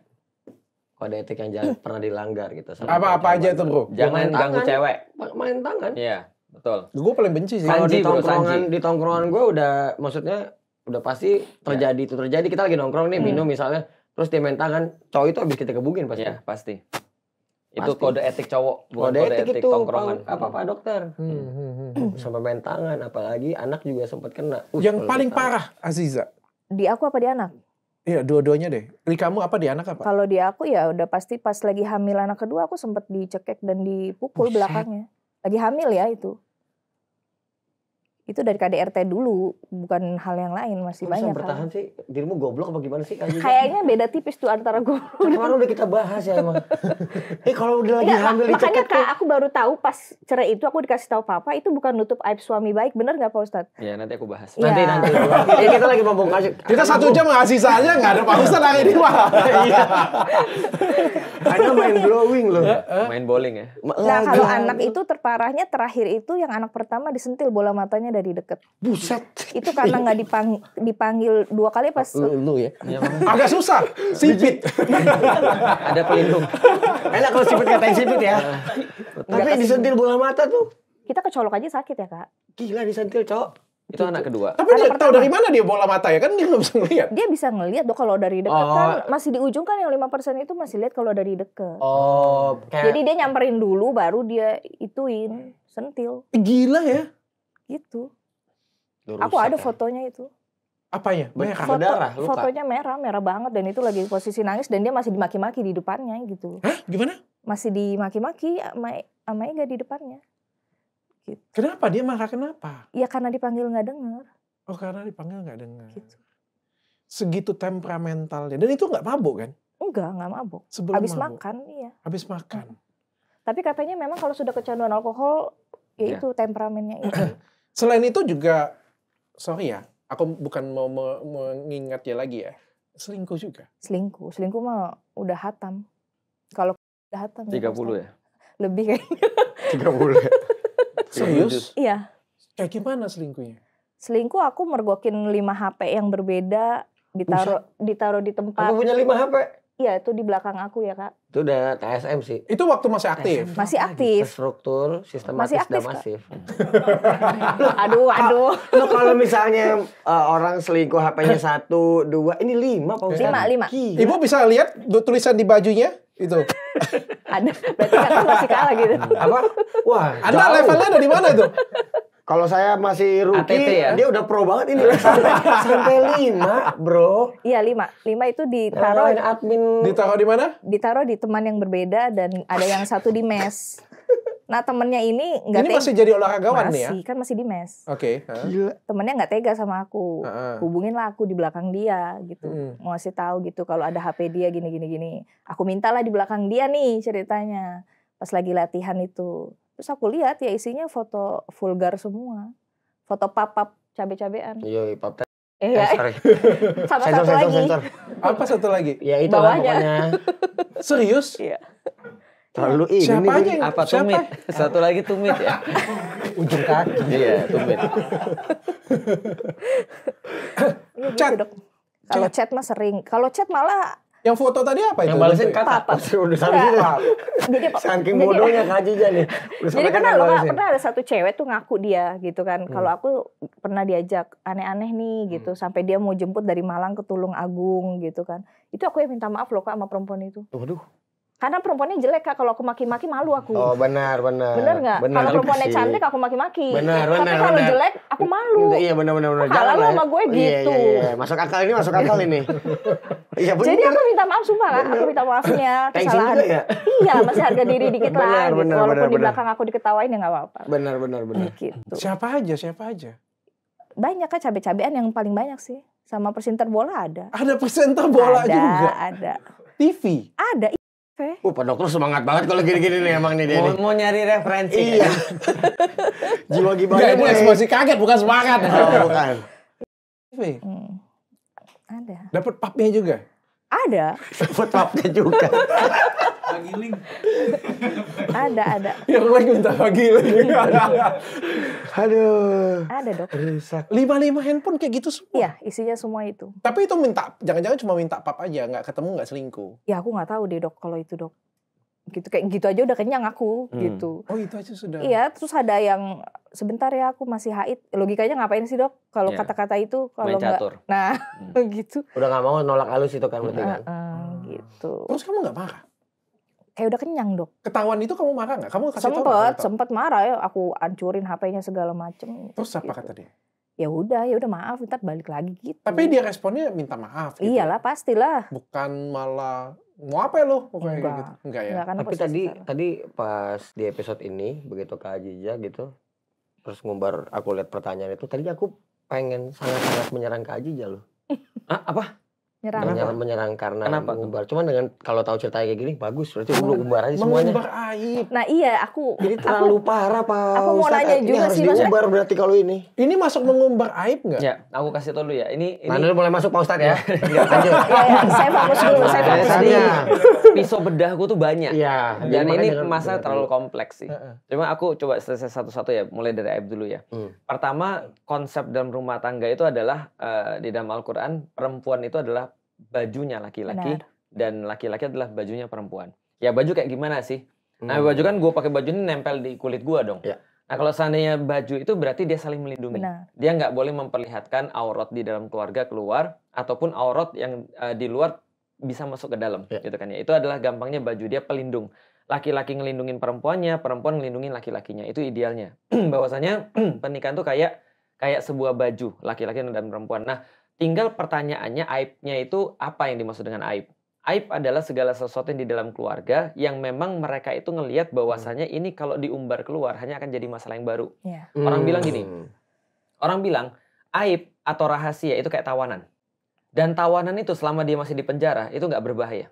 kode etik yang jangan pernah dilanggar gitu. Apa-apa aja itu bro? Jangan ganggu cewek. Main tangan. Iya, betul. Gue paling benci sih. Kalau di tongkrongan, di tongkrongan gue udah maksudnya udah pasti terjadi itu terjadi. Kita lagi nongkrong nih hmm. minum misalnya, terus dia main tangan, cowok itu habis kita kebukin pasti. Ya, pasti. Itu kode etik cowok, bukan kode, etik, etik itu, tongkrongan. Apa Pak dokter? Hmm, hmm, hmm, hmm Sampai main tangan, apalagi anak juga sempat kena. Yang paling parah, Aziza. Di aku apa di anak? Iya, dua-duanya deh. Di kamu apa di anak apa? Kalau di aku ya udah pasti pas lagi hamil anak kedua aku sempat dicekek dan dipukul Buset. belakangnya. Lagi hamil ya itu itu dari KDRT dulu bukan hal yang lain masih Kok banyak bisa bertahan kan? sih dirimu goblok apa gimana sih kayaknya beda tipis tuh antara gue kemarin udah kita bahas ya emang eh kalau udah lagi Nggak, hamil makanya kak aku baru tahu pas cerai itu aku dikasih tahu papa itu bukan nutup aib suami baik bener nggak pak ustad ya nanti aku bahas iya. nanti ya. nanti ya, kita lagi membongkar kita satu jam nggak sisanya nggak ada pak ustad hari ini mah hanya main blowing loh ya, eh. main bowling ya nah kalau anak itu terparahnya terakhir itu yang anak pertama disentil bola matanya dari deket. Buset. Itu karena nggak dipang, dipanggil dua kali pas. Lu, lu ya. Iya, Agak susah. Sipit. Ada pelindung. Enak kalau sipit katain sipit ya. Tapi disentil bola mata tuh. Kita kecolok aja sakit ya kak. Gila disentil cowok. Itu gitu. anak kedua. Tapi anak dia pertama. tahu dari mana dia bola mata ya kan dia nggak bisa ngeliat. Dia bisa ngeliat tuh kalau dari dekat oh. kan masih di ujung kan yang lima persen itu masih lihat kalau dari dekat. Oh. Kayak... Jadi dia nyamperin dulu baru dia ituin sentil. Gila ya. Gitu. aku ada ya? fotonya itu. Apanya? banyak Foto, darah, luka. Fotonya merah, merah banget dan itu lagi posisi nangis dan dia masih dimaki-maki di depannya gitu. Hah? Gimana? Masih dimaki-maki sama e-, ama Ega di depannya. Gitu. Kenapa dia marah kenapa? Ya karena dipanggil nggak dengar. Oh karena dipanggil nggak dengar. Gitu. Segitu temperamentalnya dan itu nggak mabuk kan? Enggak, nggak mabuk. Sebelum Habis mabuk. makan, iya. Habis makan. Tapi katanya memang kalau sudah kecanduan alkohol, ya, ya. itu temperamennya itu. Selain itu juga, sorry ya, aku bukan mau me mengingat ya lagi ya, selingkuh juga. Selingkuh, selingkuh mah udah hatam. Kalau udah hatam. 30 ya? ya? Lebih kayaknya. 30 ya? Serius? Iya. Kayak gimana selingkuhnya? Selingkuh aku mergokin 5 HP yang berbeda, ditaruh ditaruh di tempat. Aku punya 5 HP? Iya, itu di belakang aku ya, Kak. Itu udah TSM sih. Itu waktu masih aktif. TSM. Masih aktif. Struktur, sistematis masih aktif, dan masif. aduh, aduh. Lu kalau misalnya uh, orang selingkuh HP-nya satu, dua, ini lima Pak Ustaz. Lima, lima. Ibu bisa lihat tulisan di bajunya? Itu. Ada. Berarti kan masih kalah gitu. Apa? Wah, Anda levelnya ada di mana itu? Kalau saya masih rookie, ATT ya? dia udah pro banget ini sampai lima, bro. Iya lima, lima itu ditaruh. Yang admin. Ditaruh di mana? Ditaruh di teman yang berbeda dan ada yang satu di mes. Nah temennya ini nggak Ini masih jadi olahragawan masih, nih ya? Masih, kan masih di mes. Oke. Okay, huh? Temennya nggak tega sama aku. Uh -huh. Hubungin lah aku di belakang dia gitu. Hmm. Mau ngasih tahu gitu kalau ada HP dia gini-gini gini. Aku mintalah di belakang dia nih ceritanya. Pas lagi latihan itu. Terus aku lihat ya isinya foto vulgar semua. Foto papap cabe-cabean. Iya, iya pap iya. Eh, ya. sorry. Sama sensor, satu sensor, lagi. Sensor. Apa satu lagi? Ya itu lah pokoknya. Serius? Iya. Terlalu ini siapa aja apa siapa? tumit? Satu lagi tumit ya. Ujung kaki. Iya, tumit. Iya, gitu Kalau chat mah sering. Kalau chat malah yang foto tadi apa itu? Yang balesin kata. Papat. Udah sampai sini. Jadi saking bodohnya Kak Jija nih. Ya. Jadi pernah lo pernah ada satu cewek tuh ngaku dia gitu kan. Hmm. Kalau aku pernah diajak aneh-aneh nih gitu hmm. sampai dia mau jemput dari Malang ke Tulung Agung gitu kan. Itu aku yang minta maaf loh Kak sama perempuan itu. Waduh. Karena perempuannya jelek kak, kalau aku maki-maki malu aku. Oh benar benar. Benar nggak? Kalau perempuannya sih. cantik aku maki-maki. Benar benar. Tapi kalau jelek aku malu. Iya benar benar benar. Kalau lu sama ya. gue oh, iya, iya, gitu. Iya, iya, iya. Masuk akal ini masuk akal ini. Iya benar. Jadi aku minta maaf sumpah kak, aku minta maafnya kesalahan. ya? Iya masih harga diri dikit benar, lah. Gitu. Benar, Walaupun benar, di belakang aku diketawain ya nggak apa-apa. Benar benar benar. Eh, gitu. Siapa aja siapa aja? Banyak kak cabe-cabean yang paling banyak sih. Sama presenter bola ada. Ada presenter bola ada, juga. Ada ada. TV. Ada. Okay. Uh, Pak Dokter semangat banget kalau gini-gini nih emang nih dia mau, Mau nyari referensi. Iya. Jiwa gimana? Gak, itu ekspresi kaget bukan semangat. Oh, bukan. Hmm. Ada. Dapat papnya juga? Ada. Dapat papnya juga. Pagi link ada ada yang lagi minta pagi link aduh ada dok rusak lima lima handphone kayak gitu semua iya isinya semua itu tapi itu minta jangan-jangan cuma minta pap aja nggak ketemu nggak selingkuh ya aku nggak tahu deh dok kalau itu dok gitu kayak gitu aja udah kenyang aku hmm. gitu oh itu aja sudah iya terus ada yang sebentar ya aku masih haid logikanya ngapain sih dok kalau ya. kata-kata itu kalau nggak nah hmm. gitu udah nggak mau nolak halus itu kan berarti kan uh, gitu terus kamu nggak marah kayak eh, udah kenyang dok. Ketahuan itu kamu marah nggak? Kamu kasih sempet, tahu sempet marah ya. Aku ancurin HP-nya segala macem. Terus apa gitu. kata dia? Ya udah, ya udah maaf, ntar balik lagi gitu. Tapi dia responnya minta maaf. Gitu. Ya? Iyalah pastilah. Bukan malah mau apa ya lo pokoknya enggak. gitu. Enggak ya. Enggak, kan Tapi tadi tadi pas di episode ini begitu Kak Ajija gitu terus ngumbar aku lihat pertanyaan itu tadi aku pengen sangat-sangat menyerang Kak Ajija loh. ah, apa? menyerang menyerang, menyerang karena Kenapa? mengumbar cuman dengan kalau tahu ceritanya kayak gini bagus berarti lu umbar aja semuanya mengumbar aib nah iya aku jadi terlalu aku, parah pak aku mau Ustaz, nanya ini juga harus sih diumbar berarti kalau ini ini masuk mengumbar aib nggak ya aku kasih tau dulu ya ini nah, ini Mana boleh masuk pak Ustadz ya, ya, ya, ya saya fokus dulu saya fokus dulu pisau iya. bedah gue tuh banyak. Iya. Dan ini masa terlalu kompleks sih. Uh-uh. Cuma aku coba selesai satu-satu ya, mulai dari Aib dulu ya. Hmm. Pertama, konsep dalam rumah tangga itu adalah uh, di dalam Al-Qur'an perempuan itu adalah bajunya laki-laki dan laki-laki adalah bajunya perempuan. Ya baju kayak gimana sih? Nah, hmm. Nah, baju kan gue pakai baju ini nempel di kulit gue dong. Ya. Nah kalau seandainya baju itu berarti dia saling melindungi. Benar. Dia nggak boleh memperlihatkan aurat di dalam keluarga keluar ataupun aurat yang uh, di luar bisa masuk ke dalam yeah. gitu kan ya. Itu adalah gampangnya baju dia pelindung. Laki-laki ngelindungin perempuannya, perempuan ngelindungin laki-lakinya. Itu idealnya. Bahwasanya pernikahan tuh kayak kayak sebuah baju laki-laki dan perempuan. Nah, tinggal pertanyaannya aibnya itu apa yang dimaksud dengan aib? Aib adalah segala sesuatu yang di dalam keluarga yang memang mereka itu ngelihat hmm. bahwasanya hmm. ini kalau diumbar keluar hanya akan jadi masalah yang baru. Yeah. Orang bilang gini. Hmm. Orang bilang aib atau rahasia itu kayak tawanan. Dan tawanan itu selama dia masih di penjara itu nggak berbahaya.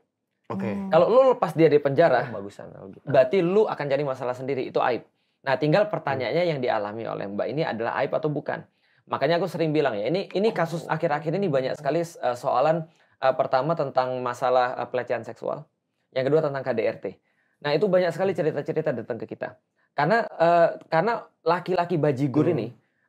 Oke. Okay. Hmm. Kalau lu lepas dia di penjara, oh, bagusan gitu. Berarti lu akan jadi masalah sendiri itu aib. Nah, tinggal hmm. pertanyaannya yang dialami oleh Mbak ini adalah aib atau bukan. Makanya aku sering bilang ya, ini ini oh. kasus akhir-akhir ini banyak sekali uh, soalan uh, pertama tentang masalah uh, pelecehan seksual, yang kedua tentang KDRT. Nah, itu banyak sekali cerita-cerita datang ke kita. Karena uh, karena laki-laki bajigur hmm. ini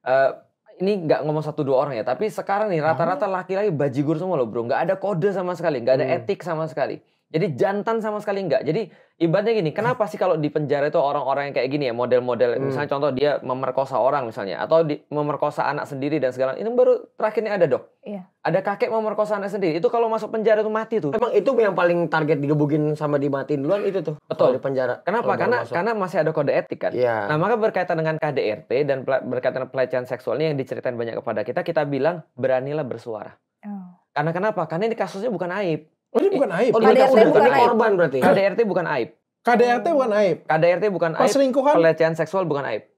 uh, ini nggak ngomong satu dua orang ya, tapi sekarang nih rata-rata laki-laki bajigur semua loh bro, nggak ada kode sama sekali, nggak ada hmm. etik sama sekali. Jadi jantan sama sekali enggak. Jadi ibaratnya gini, kenapa sih kalau di penjara itu orang-orang yang kayak gini ya, model-model hmm. misalnya contoh dia memerkosa orang misalnya atau di, memerkosa anak sendiri dan segala ini baru terakhirnya ada, Dok. Iya. Ada kakek memerkosa anak sendiri. Itu kalau masuk penjara itu mati tuh. Emang itu yang paling target digebukin sama dimatiin duluan itu tuh. Betul. Di penjara. Kenapa? Karena masuk. karena masih ada kode etik kan. Iya. Nah, maka berkaitan dengan KDRT dan berkaitan pelecehan seksualnya yang diceritain banyak kepada kita, kita bilang beranilah bersuara. Oh. Karena kenapa? Karena ini kasusnya bukan aib Oh, ini bukan aib. Oh, KDRT bukan, aib. korban berarti. KDRT bukan aib. KDRT bukan aib. KDRT bukan aib. Perselingkuhan. Pelecehan seksual bukan aib.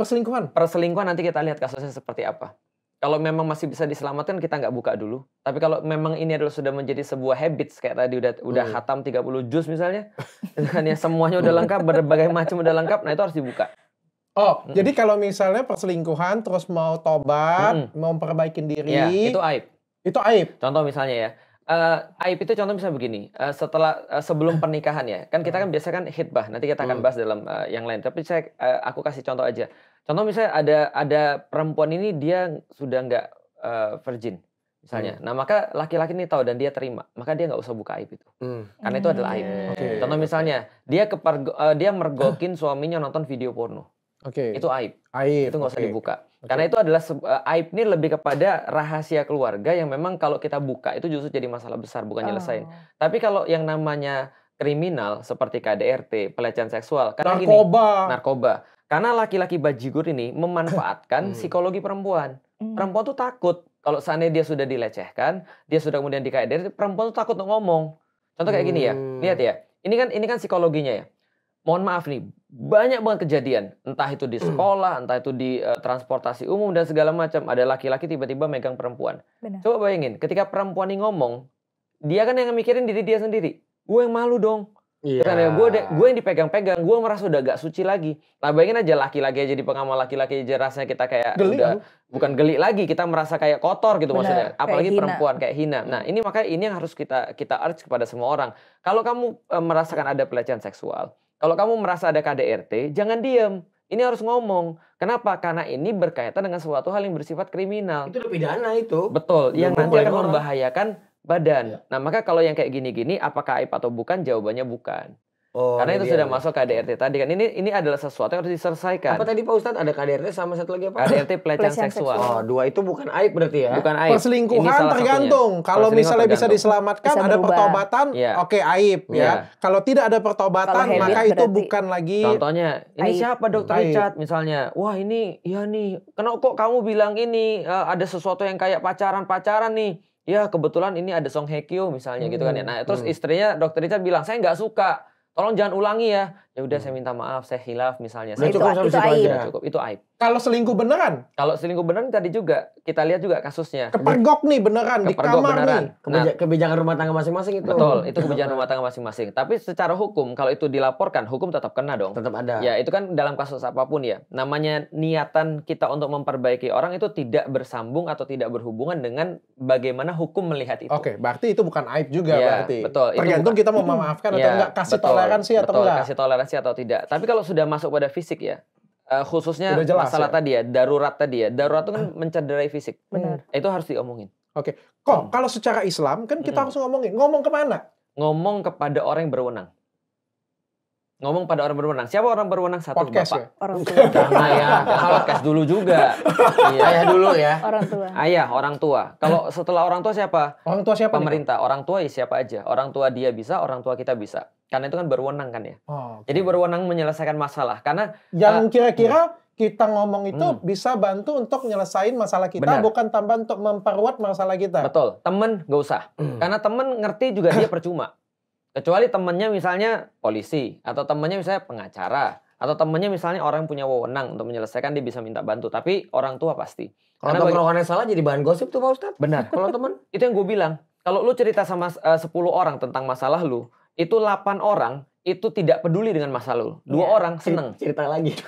Perselingkuhan. Perselingkuhan nanti kita lihat kasusnya seperti apa. Kalau memang masih bisa diselamatkan kita nggak buka dulu. Tapi kalau memang ini adalah sudah menjadi sebuah habit kayak tadi udah udah hmm. hatam 30 juz misalnya, kan ya semuanya udah lengkap, berbagai macam udah lengkap, nah itu harus dibuka. Oh, mm jadi kalau misalnya perselingkuhan terus mau tobat, mm mau perbaikin diri, ya, itu aib. Itu aib. Contoh misalnya ya, Uh, eh, aib itu contoh bisa begini, uh, setelah uh, sebelum pernikahan ya, kan kita kan hmm. biasa kan hitbah, nanti kita akan hmm. bahas dalam uh, yang lain. Tapi saya uh, aku kasih contoh aja. Contoh misalnya ada ada perempuan ini dia sudah nggak uh, virgin misalnya. Hmm. Nah maka laki-laki ini tahu dan dia terima, maka dia nggak usah buka aib itu, hmm. karena itu adalah aib. Hmm. Okay. Contoh misalnya dia keper uh, dia mergokin suaminya nonton video porno, okay. itu aib, aib. itu nggak usah okay. dibuka. Karena itu adalah eh, aib ini lebih kepada rahasia keluarga yang memang kalau kita buka itu justru jadi masalah besar bukan nyelesain. Oh. Tapi kalau yang namanya kriminal seperti KDRT, pelecehan seksual, karena narkoba. Gini, narkoba. Karena laki-laki bajigur ini memanfaatkan hmm. psikologi perempuan. Hmm. Perempuan tuh takut kalau seandainya dia sudah dilecehkan, dia sudah kemudian di KDRT, perempuan tuh takut untuk ngomong. Contoh kayak gini ya. Hmm. Lihat ya. Ini kan ini kan psikologinya ya. Mohon maaf nih, banyak banget kejadian entah itu di hmm. sekolah entah itu di uh, transportasi umum dan segala macam ada laki-laki tiba-tiba megang perempuan Benar. coba bayangin ketika perempuan ini ngomong dia kan yang mikirin diri dia sendiri gue yang malu dong yeah. Iya. karena gue gue yang dipegang-pegang gue merasa udah gak suci lagi nah bayangin aja laki-laki aja di pengamal laki-laki aja rasanya kita kayak geli. udah bukan geli lagi kita merasa kayak kotor gitu Benar, maksudnya apalagi kayak perempuan kayak hina nah ini makanya ini yang harus kita kita urge kepada semua orang kalau kamu uh, merasakan ada pelecehan seksual kalau kamu merasa ada KDRT, jangan diem. Ini harus ngomong. Kenapa? Karena ini berkaitan dengan suatu hal yang bersifat kriminal. Itu udah pidana itu. Betul. Udah yang nanti akan membahayakan badan. Ya. Nah maka kalau yang kayak gini-gini, apakah aib atau bukan? Jawabannya bukan. Oh, Karena itu sudah masuk KDRT tadi kan. Ini ini adalah sesuatu yang harus diselesaikan. Apa tadi Pak Ustadz ada KDRT sama satu lagi apa? KDRT pelecehan seksual. Oh, dua itu bukan aib berarti ya. Bukan aib. Perselingkuhan tergantung. Kalau misalnya tergantung. bisa diselamatkan bisa ada pertobatan, ya. oke okay, aib ya. ya. Kalau tidak ada pertobatan Kalau maka itu bukan lagi Contohnya, ini aib. siapa Dokter Richard misalnya? Wah, ini ya nih. Kenapa kok kamu bilang ini uh, ada sesuatu yang kayak pacaran-pacaran nih? Ya kebetulan ini ada Song Hye Kyo misalnya hmm. gitu kan ya. Hmm, nah, terus hmm. istrinya Dokter Richard bilang, "Saya nggak suka." Tolong jangan ulangi ya ya udah hmm. saya minta maaf saya hilaf misalnya saya cukup, itu, itu, aib. Aja. cukup itu aib kalau selingkuh beneran kalau selingkuh beneran tadi juga kita lihat juga kasusnya kepergok nih beneran kepergok di kamar beneran. nih nah, kebijakan rumah tangga masing-masing itu betul itu kebijakan rumah tangga masing-masing tapi secara hukum kalau itu dilaporkan hukum tetap kena dong tetap ada ya itu kan dalam kasus apapun ya namanya niatan kita untuk memperbaiki orang itu tidak bersambung atau tidak berhubungan dengan bagaimana hukum melihat itu oke berarti itu bukan aib juga ya, berarti betul tergantung itu bukan, kita mau memaafkan atau ya, enggak kasih betul, toleransi atau betul, enggak kasih toleransi korelasi atau tidak. Tapi kalau sudah masuk pada fisik ya, uh, khususnya jelas, masalah ya? tadi ya, darurat tadi ya. Darurat itu kan mencederai fisik. Benar. Hmm. Itu harus diomongin. Oke. Kok hmm. kalau secara Islam kan kita hmm. harus ngomongin, ngomong kemana? Ngomong kepada orang yang berwenang ngomong pada orang berwenang. Siapa orang berwenang satu podcast, bapak? Ya? Orang tua. Nah, ya, podcast dulu juga. iya. Ayah dulu ya. Orang tua. Ayah, orang tua. Kalau setelah orang tua siapa? Orang tua siapa? Pemerintah. Nih? Orang tua ya siapa aja. Orang tua dia bisa, orang tua kita bisa. Karena itu kan berwenang kan ya. Oh, okay. Jadi berwenang menyelesaikan masalah. Karena yang eh, kira-kira uh, kita ngomong itu hmm. bisa bantu untuk nyelesain masalah kita, Benar. bukan tambah untuk memperkuat masalah kita. Betul. Temen gak usah. Hmm. Karena temen ngerti juga dia percuma. Kecuali temannya misalnya polisi atau temannya misalnya pengacara atau temannya misalnya orang yang punya wewenang untuk menyelesaikan dia bisa minta bantu tapi orang tua pasti. Kalau tongkrongannya bagi... salah jadi bahan gosip tuh Pak Ustadz. Benar. Kalau teman itu yang gue bilang. Kalau lu cerita sama eh, uh, 10 orang tentang masalah lu, itu 8 orang itu tidak peduli dengan masa lu Dua ya. orang seneng. Cerita lagi.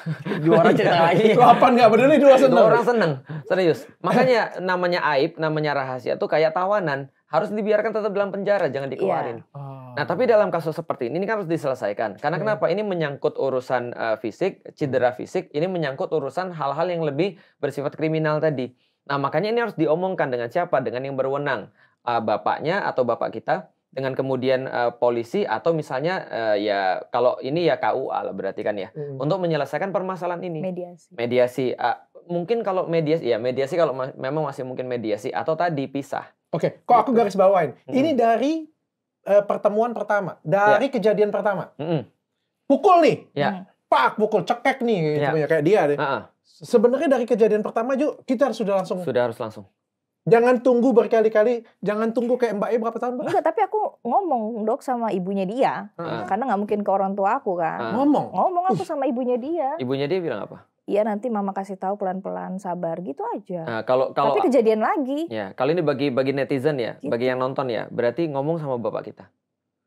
Dua orang cerita lagi. Delapan iya. nggak peduli, dua seneng. Dua orang seneng. Serius. Makanya namanya aib, namanya rahasia tuh kayak tawanan. Harus dibiarkan tetap dalam penjara, jangan dikeluarin. Yeah. Oh. Oh. Nah, tapi dalam kasus seperti ini, ini kan harus diselesaikan. Karena hmm. kenapa? Ini menyangkut urusan uh, fisik, cedera fisik. Ini menyangkut urusan hal-hal yang lebih bersifat kriminal tadi. Nah, makanya ini harus diomongkan dengan siapa? Dengan yang berwenang, uh, bapaknya atau bapak kita. Dengan kemudian uh, polisi atau misalnya uh, ya kalau ini ya KUA lah berarti kan ya hmm. untuk menyelesaikan permasalahan ini. Mediasi. Mediasi. Uh, mungkin kalau mediasi ya mediasi kalau ma memang masih mungkin mediasi atau tadi pisah. Oke, okay. kok aku gitu. garis bawain. Hmm. Ini dari uh, pertemuan pertama, dari yeah. kejadian pertama. Mm -hmm. Pukul nih. Yeah. Pak pukul cekek nih ya. gitu yeah. kayak dia deh. Uh -uh. Sebenarnya dari kejadian pertama juga kita harus sudah langsung Sudah harus langsung. Jangan tunggu berkali-kali, jangan tunggu kayak Mbak E berapa tahun, Enggak, tapi aku ngomong dok sama ibunya dia. Uh -huh. Karena nggak mungkin ke orang tua aku kan. Uh -huh. Ngomong. Ngomong aku sama ibunya dia. Ibunya dia bilang apa? Iya nanti mama kasih tahu pelan-pelan sabar gitu aja. Nah, kalau kalau tapi kejadian lagi. Ya kali ini bagi bagi netizen ya, gitu. bagi yang nonton ya, berarti ngomong sama bapak kita.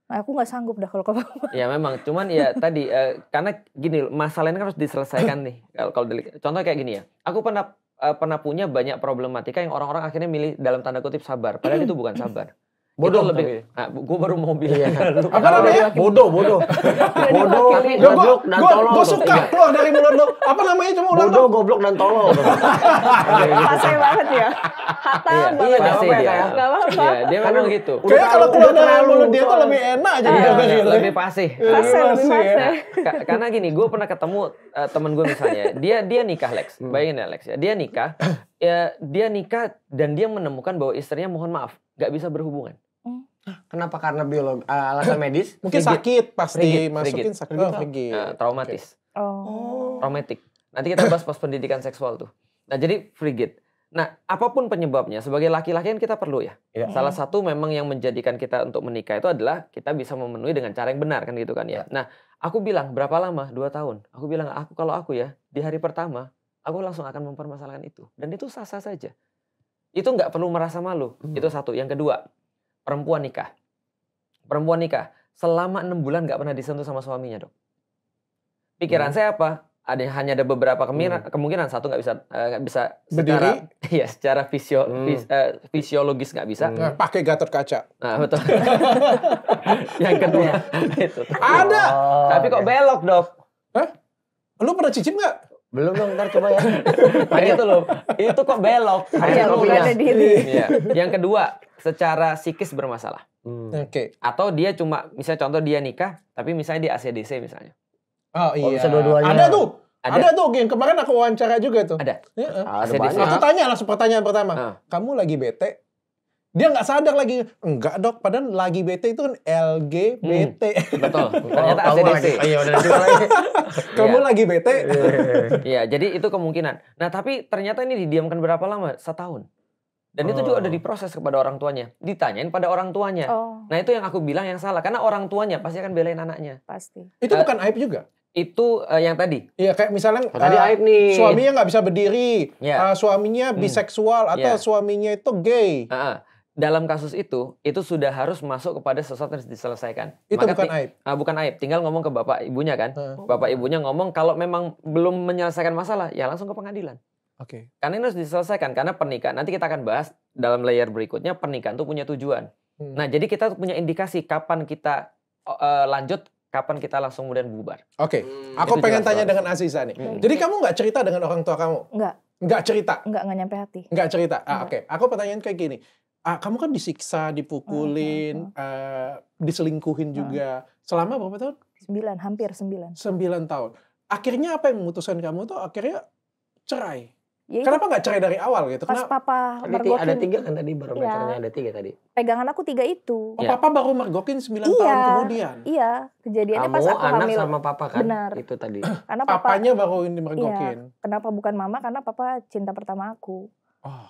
Nah, aku nggak sanggup dah kalau ke bapak. Ya memang, cuman ya tadi uh, karena gini masalahnya kan harus diselesaikan nih. Kalau kalau contoh kayak gini ya, aku pernah uh, pernah punya banyak problematika yang orang-orang akhirnya milih dalam tanda kutip sabar, padahal itu bukan sabar. Bodoh lebih. Nah, gue baru mau bilang. Iya. Kan. Apa namanya? Bodoh, bodoh. bodoh, goblok dan tolol. Gue suka iya. lo dari mulut lo. Apa namanya cuma ulang Bodoh, goblok dan tolol. pasai banget ya. Hatta iya, iya ya, pasti dia. Ya. Gak apa-apa. Iya, dia memang gitu. Kayaknya kalau keluar dari mulut dia tuh lebih enak aja iya, gitu. Kan, lebih pasih. Pasih, lebih Karena gini, gue pernah ketemu eh, temen gue misalnya. Dia dia nikah Lex. Hmm. Bayangin ya Lex ya. Dia nikah. Ya, dia nikah dan dia menemukan bahwa istrinya mohon maaf gak bisa berhubungan. Kenapa? Karena biologi, uh, eh, alasan medis. Mungkin rigid. sakit rigid. dimasukin rigid. sakit. Oh, rigid. Uh, traumatis. Okay. Oh. Traumatik. Nanti kita bahas pas pendidikan seksual tuh. Nah jadi frigid. Nah, apapun penyebabnya, sebagai laki-laki kan kita perlu ya. ya. Salah satu memang yang menjadikan kita untuk menikah itu adalah kita bisa memenuhi dengan cara yang benar kan gitu kan ya. ya. Nah, aku bilang berapa lama? Dua tahun. Aku bilang aku kalau aku ya di hari pertama aku langsung akan mempermasalahkan itu dan itu sah-sah saja. Itu nggak perlu merasa malu. Hmm. Itu satu. Yang kedua, perempuan nikah. Perempuan nikah selama enam bulan nggak pernah disentuh sama suaminya dok. Pikiran hmm. saya apa? Ada hanya ada beberapa kemungkinan, hmm. kemungkinan satu nggak bisa eh, nggak uh, bisa secara Berdiri. ya secara fisio, hmm. fis, uh, fisiologis nggak bisa. Hmm. Nah, pakai gatot kaca. Nah betul. Yang kedua itu. Ada. Oh, Tapi kok iya. belok dok? Hah? Lu pernah cicip nggak? belum dong ntar coba ya nah, itu loh itu kok belok Kayak kopinya iya, diri. Ya. yang kedua secara psikis bermasalah. Hmm. Oke. Okay. Atau dia cuma misalnya contoh dia nikah tapi misalnya dia ACDC misalnya. Oh, oh iya. Oh, dua-duanya. Ada tuh. Ada. ada tuh yang kemarin aku wawancara juga tuh. Ada. Ya, ada Aku tanya langsung pertanyaan pertama. Uh. Kamu lagi bete? Dia nggak sadar lagi. Enggak dok, padahal lagi bete itu kan LGBT. Hmm, betul. Oh, ternyata oh, ACDC. iya, udah kamu iya. lagi bete? Iya, jadi itu kemungkinan. Nah tapi ternyata ini didiamkan berapa lama? Setahun. Dan oh. itu juga udah oh. diproses kepada orang tuanya. Ditanyain pada orang tuanya. Oh. Nah itu yang aku bilang yang salah. Karena orang tuanya pasti akan belain anaknya. Pasti. Itu eh, bukan aib juga? Itu uh, yang tadi. Iya kayak misalnya oh, tadi uh, aib nih. suaminya nggak bisa berdiri. Yeah. Iya. Uh, suaminya hmm. biseksual hmm. atau yeah. suaminya itu gay. Uh -uh. Dalam kasus itu, itu sudah harus masuk kepada sesuatu yang diselesaikan. Itu Maka bukan aib? Uh, bukan aib. Tinggal ngomong ke bapak ibunya kan. Uh. Bapak ibunya ngomong kalau memang belum menyelesaikan masalah, ya langsung ke pengadilan. Oke. Okay. Karena ini harus diselesaikan karena pernikahan nanti kita akan bahas dalam layer berikutnya pernikahan tuh punya tujuan. Hmm. Nah, jadi kita punya indikasi kapan kita uh, lanjut, kapan kita langsung kemudian bubar. Oke. Okay. Hmm. Aku pengen tanya dengan Aziza nih. Hmm. Jadi kamu nggak cerita dengan orang tua kamu? Nggak. Nggak cerita. Nggak nggak nyampe hati. Nggak cerita. Ah, oke. Okay. Aku pertanyaan kayak gini. Ah, kamu kan disiksa, dipukulin, hmm. uh, diselingkuhin juga. Hmm. Selama berapa tahun? Sembilan, hampir sembilan. Sembilan tahun. Akhirnya apa yang memutuskan kamu tuh akhirnya cerai? Ya Kenapa nggak cerai dari awal gitu? Pas Kenapa? papa mergokin. Ada tiga kan tadi barometernya iya. ya. ada tiga tadi. Pegangan aku tiga itu. Oh, ya. Papa baru mergokin sembilan iya. tahun kemudian. Iya, kejadiannya Kamu, pas aku anak hamil. sama papa kan? Benar. Itu tadi. Karena papa, Papanya baru ini mergokin. Iya. Kenapa bukan mama? Karena papa cinta pertama aku. Oh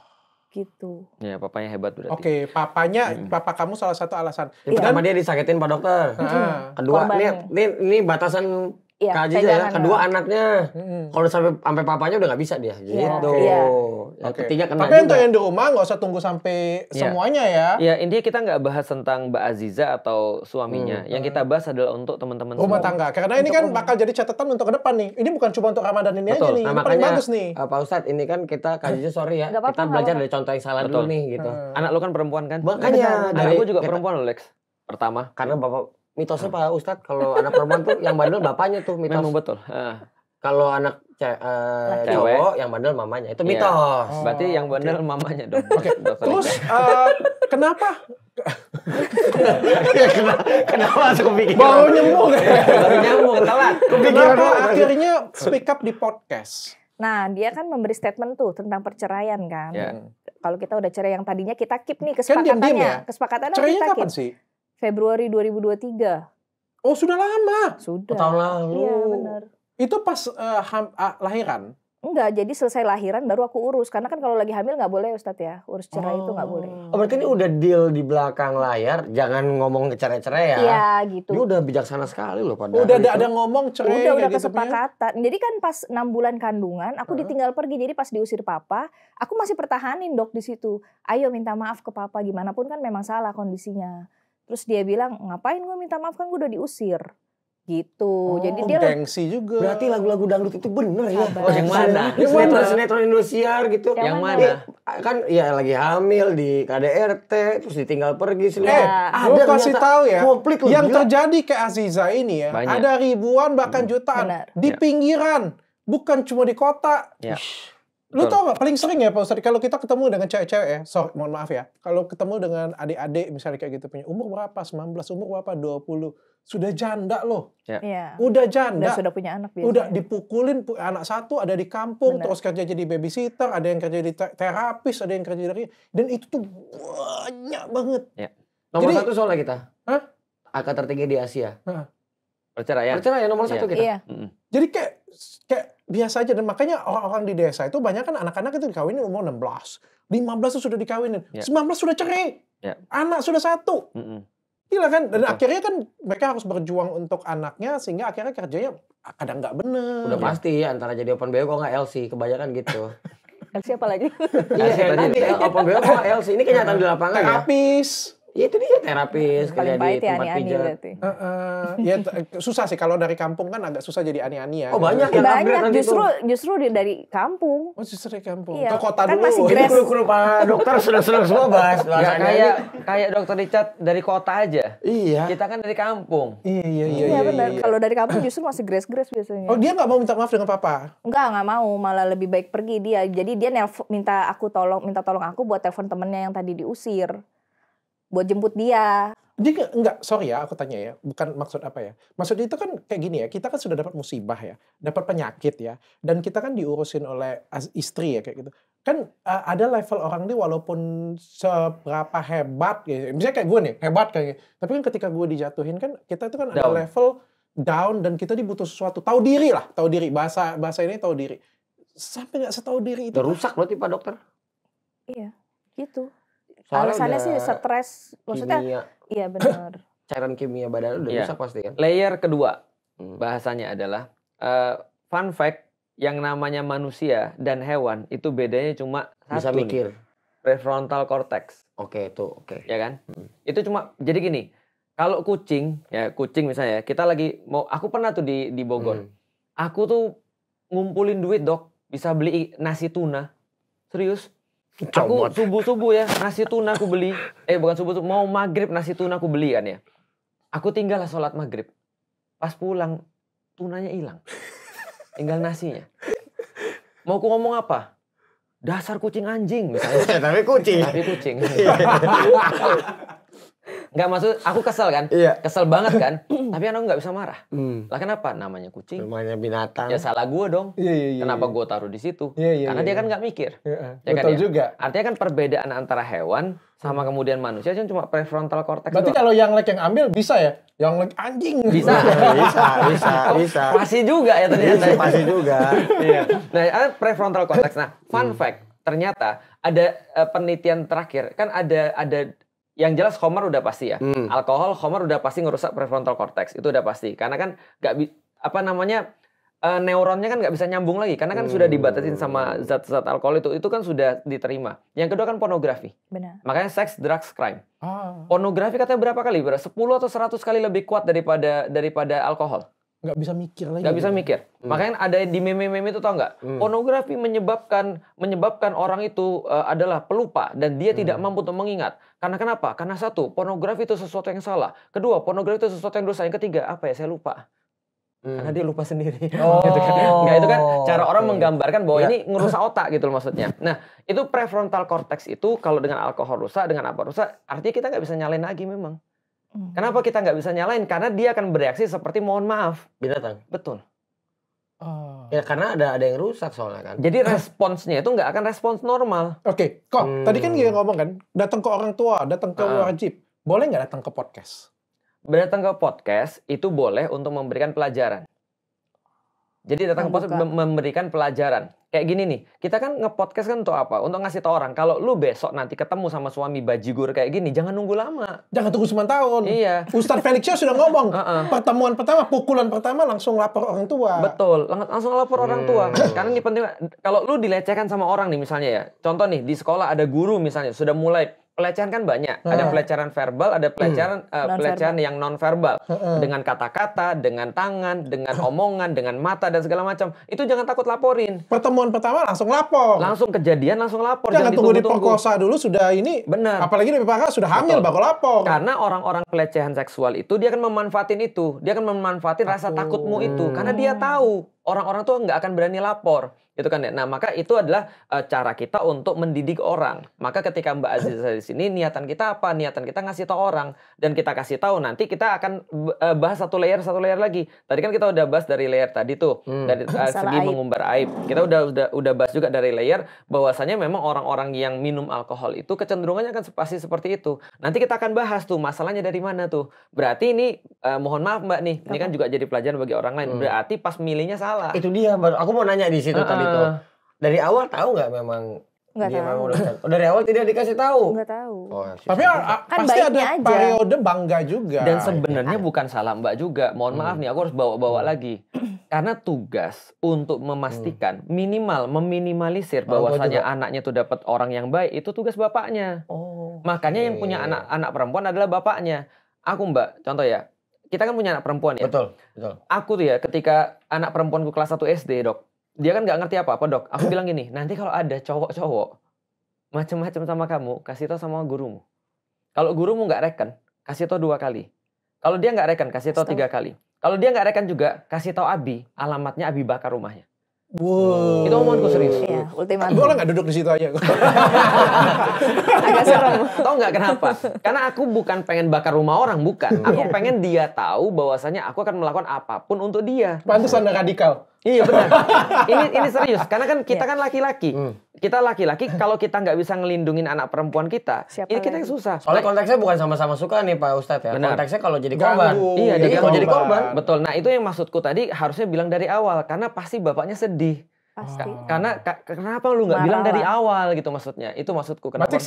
gitu. Ya, papanya hebat berarti. Oke, okay, papanya hmm. papa kamu salah satu alasan. Ya, pertama dia disakitin Pak Dokter. Hmm. Kedua, ini, ini ini batasan Iya, Kak Aziza ya. Kedua orang. anaknya. Hmm. Kalau sampai sampai papanya udah nggak bisa dia. Iya, gitu. Ya, okay. Ya. ketiga kena Tapi untuk yang di rumah nggak usah tunggu sampai ya. semuanya ya. ya intinya kita nggak bahas tentang Mbak Aziza atau suaminya. Hmm. Yang kita bahas adalah untuk teman-teman rumah tangga. Karena untuk ini kan rumah. bakal jadi catatan untuk ke depan nih. Ini bukan cuma untuk Ramadan ini Betul. aja nih. Nah, ini makanya, bagus nih. Eh, Pak Ustadz, ini kan kita Kak Aziza sorry ya. apa -apa, kita belajar apa -apa. dari contoh yang salah Betul. dulu nih gitu. Hmm. Anak lu kan perempuan kan? Makanya. Anak gue juga perempuan Lex. Pertama. Karena bapak mitosnya Pak Ustadz kalau anak perempuan tuh yang bandel bapaknya tuh mitos. Memang betul. Uh. Kalau anak eh, cewek, uh, cowok yang bandel mamanya itu iya. mitos. Yeah. Oh, Berarti yang bandel okay. mamanya dong. Oke. Okay. Terus uh, kenapa? kenapa, kenapa langsung mikir? Baru nyambung. Baru nyambung, Kenapa akhirnya speak up di podcast? Nah, dia kan memberi statement tuh tentang perceraian kan. Yeah. Kalau kita udah cerai yang tadinya kita keep nih kan kesepakatannya. Kan diem -diem ya? Kesepakatannya kita keep. sih? Februari 2023. Oh, sudah lama. Sudah. Oh, tahun lalu. Iya, benar. Itu pas uh, ham, uh, lahiran? Enggak, jadi selesai lahiran baru aku urus. Karena kan kalau lagi hamil nggak boleh Ustadz ya. Urus cerai oh. itu nggak oh. boleh. Oh, berarti ini udah deal di belakang layar. Jangan ngomong cerai-cerai ya. Iya gitu. Ini udah bijaksana sekali loh pada Udah ada, ngomong cerai. Udah, udah gitu, kesepakatan. Jadi kan pas 6 bulan kandungan, aku huh? ditinggal pergi. Jadi pas diusir papa, aku masih pertahanin dok di situ. Ayo minta maaf ke papa. Gimana pun kan memang salah kondisinya. Terus dia bilang, ngapain gue minta maaf kan gue udah diusir. Gitu. Oh, Jadi dia gengsi juga. Berarti lagu-lagu dangdut itu bener ya? Oh, yang mana? Yang mana? Sinetron Indosiar gitu. Yang, yang mana? kan ya lagi hamil di KDRT, terus ditinggal pergi sini. Ya. Eh, ada gue kasih tahu ya. yang gila. terjadi ke Aziza ini ya, Banyak. ada ribuan bahkan hmm. jutaan Benar. di ya. pinggiran, bukan cuma di kota. Ya. Lu tau gak paling sering ya Pak Ustadz, kalau kita ketemu dengan cewek-cewek ya, sorry, mohon maaf ya, kalau ketemu dengan adik-adik misalnya kayak gitu, punya umur berapa, 19, umur berapa, 20, sudah janda loh. Ya. Yeah. Iya. Udah janda. Udah sudah punya anak biasanya. Udah dipukulin anak satu ada di kampung, Bener. terus kerja jadi babysitter, ada yang kerja jadi terapis, ada yang kerja dari dan itu tuh banyak banget. yeah. Nomor jadi, satu soalnya kita. Hah? Angka tertinggi di Asia. Hah? Perceraian. Ya? Perceraian ya, nomor yeah. satu kita. Iya. Mm -hmm. Jadi kayak kayak biasa aja dan makanya orang-orang di desa itu banyak kan anak-anak itu dikawinin umur 16, 15 itu sudah dikawinin, yeah. Ya. 19 sudah cerai. Yeah. Anak sudah satu. Mm -mm. Gila kan? Dan Betul. akhirnya kan mereka harus berjuang untuk anaknya sehingga akhirnya kerjanya kadang nggak bener. Udah pasti ya, antara jadi open BO kok nggak LC, kebanyakan gitu. LC apa lagi? Iya, tadi open BO kok LC. Ini kenyataan iya. di lapangan ya. Terapis Ya itu dia terapis kerja di ya tempat ani-ani Uh, uh, ya susah sih kalau dari kampung kan agak susah jadi ani-ani ya. Oh banyak yang banyak justru itu. justru dari kampung. Oh justru dari kampung. Iya. Ke kota kan dulu. Masih grass. kru Pak dokter sudah seneng semua bahas Ya, kayak kayak dokter Richard dari kota aja. Iya. Kita kan dari kampung. Iya iya iya. Iya, iya benar. Iya. Kalau dari kampung justru masih gres-gres biasanya. Oh dia nggak mau minta maaf dengan papa? Enggak nggak mau malah lebih baik pergi dia. Jadi dia nelfon minta aku tolong minta tolong aku buat telepon temennya yang tadi diusir buat jemput dia. Jadi enggak, sorry ya aku tanya ya, bukan maksud apa ya. Maksudnya itu kan kayak gini ya, kita kan sudah dapat musibah ya, dapat penyakit ya, dan kita kan diurusin oleh istri ya kayak gitu. Kan uh, ada level orang nih walaupun seberapa hebat ya, Misalnya kayak gue nih, hebat kayaknya. Tapi kan ketika gue dijatuhin kan kita itu kan down. ada level down dan kita dibutuh sesuatu. Tahu diri lah, tahu diri bahasa bahasa ini tahu diri. Sampai nggak setahu diri itu. Udah rusak berarti Pak Dokter. Iya, gitu. Alasannya sih stres, maksudnya kimia, iya benar. Cairan kimia badan udah yeah. rusak pasti kan. Layer kedua hmm. bahasanya adalah uh, fun fact yang namanya manusia dan hewan itu bedanya cuma bisa satu mikir. prefrontal cortex. Oke, okay, itu oke. Okay. Ya kan? Hmm. Itu cuma jadi gini, kalau kucing ya kucing misalnya ya, kita lagi mau aku pernah tuh di di Bogor hmm. aku tuh ngumpulin duit dok bisa beli nasi tuna serius Comot. Aku subuh-subuh ya, nasi tuna aku beli. Eh bukan subuh, subuh mau maghrib nasi tuna aku beli kan ya. Aku tinggal lah sholat maghrib. Pas pulang, tunanya hilang. Tinggal nasinya. Mau aku ngomong apa? Dasar kucing anjing misalnya. Ya, tapi kucing. Tapi kucing. Enggak maksud aku kesel kan? Iya. Kesel banget kan? Tapi anu nggak bisa marah. Hmm. Lah kenapa? Namanya kucing. Namanya binatang. Ya salah gua dong. Iya, iya, iya. Kenapa iya. gua taruh di situ? Iya, iya, Karena iya, iya. dia kan nggak mikir. Iya, ya kan Betul kan, ya? juga. Artinya kan perbedaan antara hewan sama hmm. kemudian manusia kan cuma prefrontal cortex. Berarti kalau yang lek yang ambil bisa ya? Yang lek anjing. Bisa. bisa, bisa, oh, bisa. Masih juga ya ternyata. Iya, pasti masih juga. iya. Nah, ya, kan prefrontal cortex. Nah, fun hmm. fact, ternyata ada uh, penelitian terakhir kan ada ada yang jelas Homer udah pasti ya. Hmm. Alkohol Homer udah pasti ngerusak prefrontal cortex. Itu udah pasti. Karena kan nggak apa namanya uh, neuronnya kan nggak bisa nyambung lagi karena kan hmm. sudah dibatasin sama zat-zat alkohol itu. Itu kan sudah diterima. Yang kedua kan pornografi. Benar. Makanya sex drugs, crime. Oh. Pornografi katanya berapa kali? Berapa? 10 atau 100 kali lebih kuat daripada daripada alkohol nggak bisa mikir lagi. Nggak bisa gitu. mikir. Hmm. Makanya ada di meme-meme itu tau nggak? Hmm. Pornografi menyebabkan menyebabkan orang itu uh, adalah pelupa dan dia hmm. tidak mampu untuk mengingat. Karena kenapa? Karena satu, pornografi itu sesuatu yang salah. Kedua, pornografi itu sesuatu yang dosa. Yang ketiga, apa ya? Saya lupa. Hmm. Karena dia lupa sendiri. Oh. gitu kan. Oh, nggak, itu kan cara orang okay. menggambarkan bahwa ya. ini ngerusak otak gitu loh maksudnya. Nah, itu prefrontal cortex itu kalau dengan alkohol rusak, dengan apa rusak, artinya kita nggak bisa nyalain lagi memang. Hmm. Kenapa kita nggak bisa nyalain? Karena dia akan bereaksi seperti mohon maaf. Binatang. Betul. Oh. Ya karena ada ada yang rusak soalnya kan. Jadi responsnya itu nggak akan respons normal. Oke, okay. kok hmm. tadi kan dia ngomong kan, datang ke orang tua, datang ke uh. wajib, boleh nggak datang ke podcast? Datang ke podcast itu boleh untuk memberikan pelajaran. Jadi datang ke podcast memberikan pelajaran. Kayak gini nih, kita kan nge podcast kan untuk apa? Untuk ngasih tau orang, kalau lu besok nanti ketemu sama suami bajigur kayak gini, jangan nunggu lama. Jangan tunggu 9 tahun. Iya. Ustadz Felix sudah ngomong, uh -uh. pertemuan pertama, pukulan pertama langsung lapor orang tua. Betul, lang langsung lapor hmm. orang tua. Hmm. Karena ini penting, kalau lu dilecehkan sama orang nih misalnya ya, contoh nih, di sekolah ada guru misalnya, sudah mulai pelecehan kan banyak. Hmm. Ada pelecehan verbal, ada pelecehan hmm. uh, pelecehan yang non verbal hmm. dengan kata-kata, dengan tangan, dengan omongan, dengan mata dan segala macam. Itu jangan takut laporin. Pertemuan pertama langsung lapor. Langsung kejadian langsung lapor. Jangan, jangan tunggu perkosa dulu sudah ini. Benar. Apalagi di PPK sudah hamil bakal lapor. Karena orang-orang pelecehan seksual itu dia akan memanfaatin itu. Dia akan memanfaatin rasa takutmu itu karena dia tahu orang-orang tuh nggak akan berani lapor. Itu kan. Ya. Nah, maka itu adalah uh, cara kita untuk mendidik orang. Maka ketika Mbak Aziza di sini niatan kita apa? Niatan kita ngasih tahu orang dan kita kasih tahu nanti kita akan uh, bahas satu layer satu layer lagi. Tadi kan kita udah bahas dari layer tadi tuh hmm. dari uh, eh, segi mengumbar aib. Kita udah udah udah bahas juga dari layer bahwasanya memang orang-orang yang minum alkohol itu kecenderungannya akan pasti seperti itu. Nanti kita akan bahas tuh masalahnya dari mana tuh. Berarti ini uh, mohon maaf Mbak nih, ini kan juga jadi pelajaran bagi orang lain. Hmm. Berarti pas milihnya salah. Itu dia aku mau nanya di situ uh -uh. tadi gitu. Ah. Dari awal tahu nggak memang Gak dia tahu. udah dari awal tidak dikasih tahu. Gak tahu. Oh, Tapi kan pasti ada aja. periode bangga juga. Dan sebenarnya iya. bukan salah Mbak juga. Mohon hmm. maaf nih aku harus bawa-bawa hmm. lagi. Karena tugas untuk memastikan hmm. minimal meminimalisir oh, bahwasanya anaknya tuh dapat orang yang baik itu tugas bapaknya. Oh. Makanya okay. yang punya anak-anak perempuan adalah bapaknya. Aku Mbak, contoh ya. Kita kan punya anak perempuan ya. Betul, betul. Aku tuh ya ketika anak perempuanku kelas 1 SD, Dok dia kan nggak ngerti apa-apa dok. Aku bilang gini, nanti kalau ada cowok-cowok macem-macem sama kamu, kasih tau sama gurumu. Kalau gurumu nggak reken, kasih tau dua kali. Kalau dia nggak reken, kasih tau tiga kali. Kalau dia nggak reken juga, kasih tau Abi, alamatnya Abi bakar rumahnya. Wow. Itu omonganku serius. Iya, ultimatum. Gue lah gak duduk di situ aja. Agak serem. Tau gak kenapa? Karena aku bukan pengen bakar rumah orang, bukan. Hmm. Aku pengen dia tahu bahwasanya aku akan melakukan apapun untuk dia. Pantesan radikal. Iya benar. ini ini serius karena kan kita yeah. kan laki-laki. Hmm. Kita laki-laki kalau kita nggak bisa ngelindungin anak perempuan kita, Siapa ini ya kita yang susah. Soalnya konteksnya bukan sama-sama suka nih Pak Ustadz ya. Benar. Konteksnya kalau jadi korban. Ganggu. Iya, jadi iya. kalau jadi korban. Betul. Nah, itu yang maksudku tadi harusnya bilang dari awal karena pasti bapaknya sedih. Pasti. karena kenapa lu nggak bilang dari awal gitu maksudnya? Itu maksudku. Kenapa? Berarti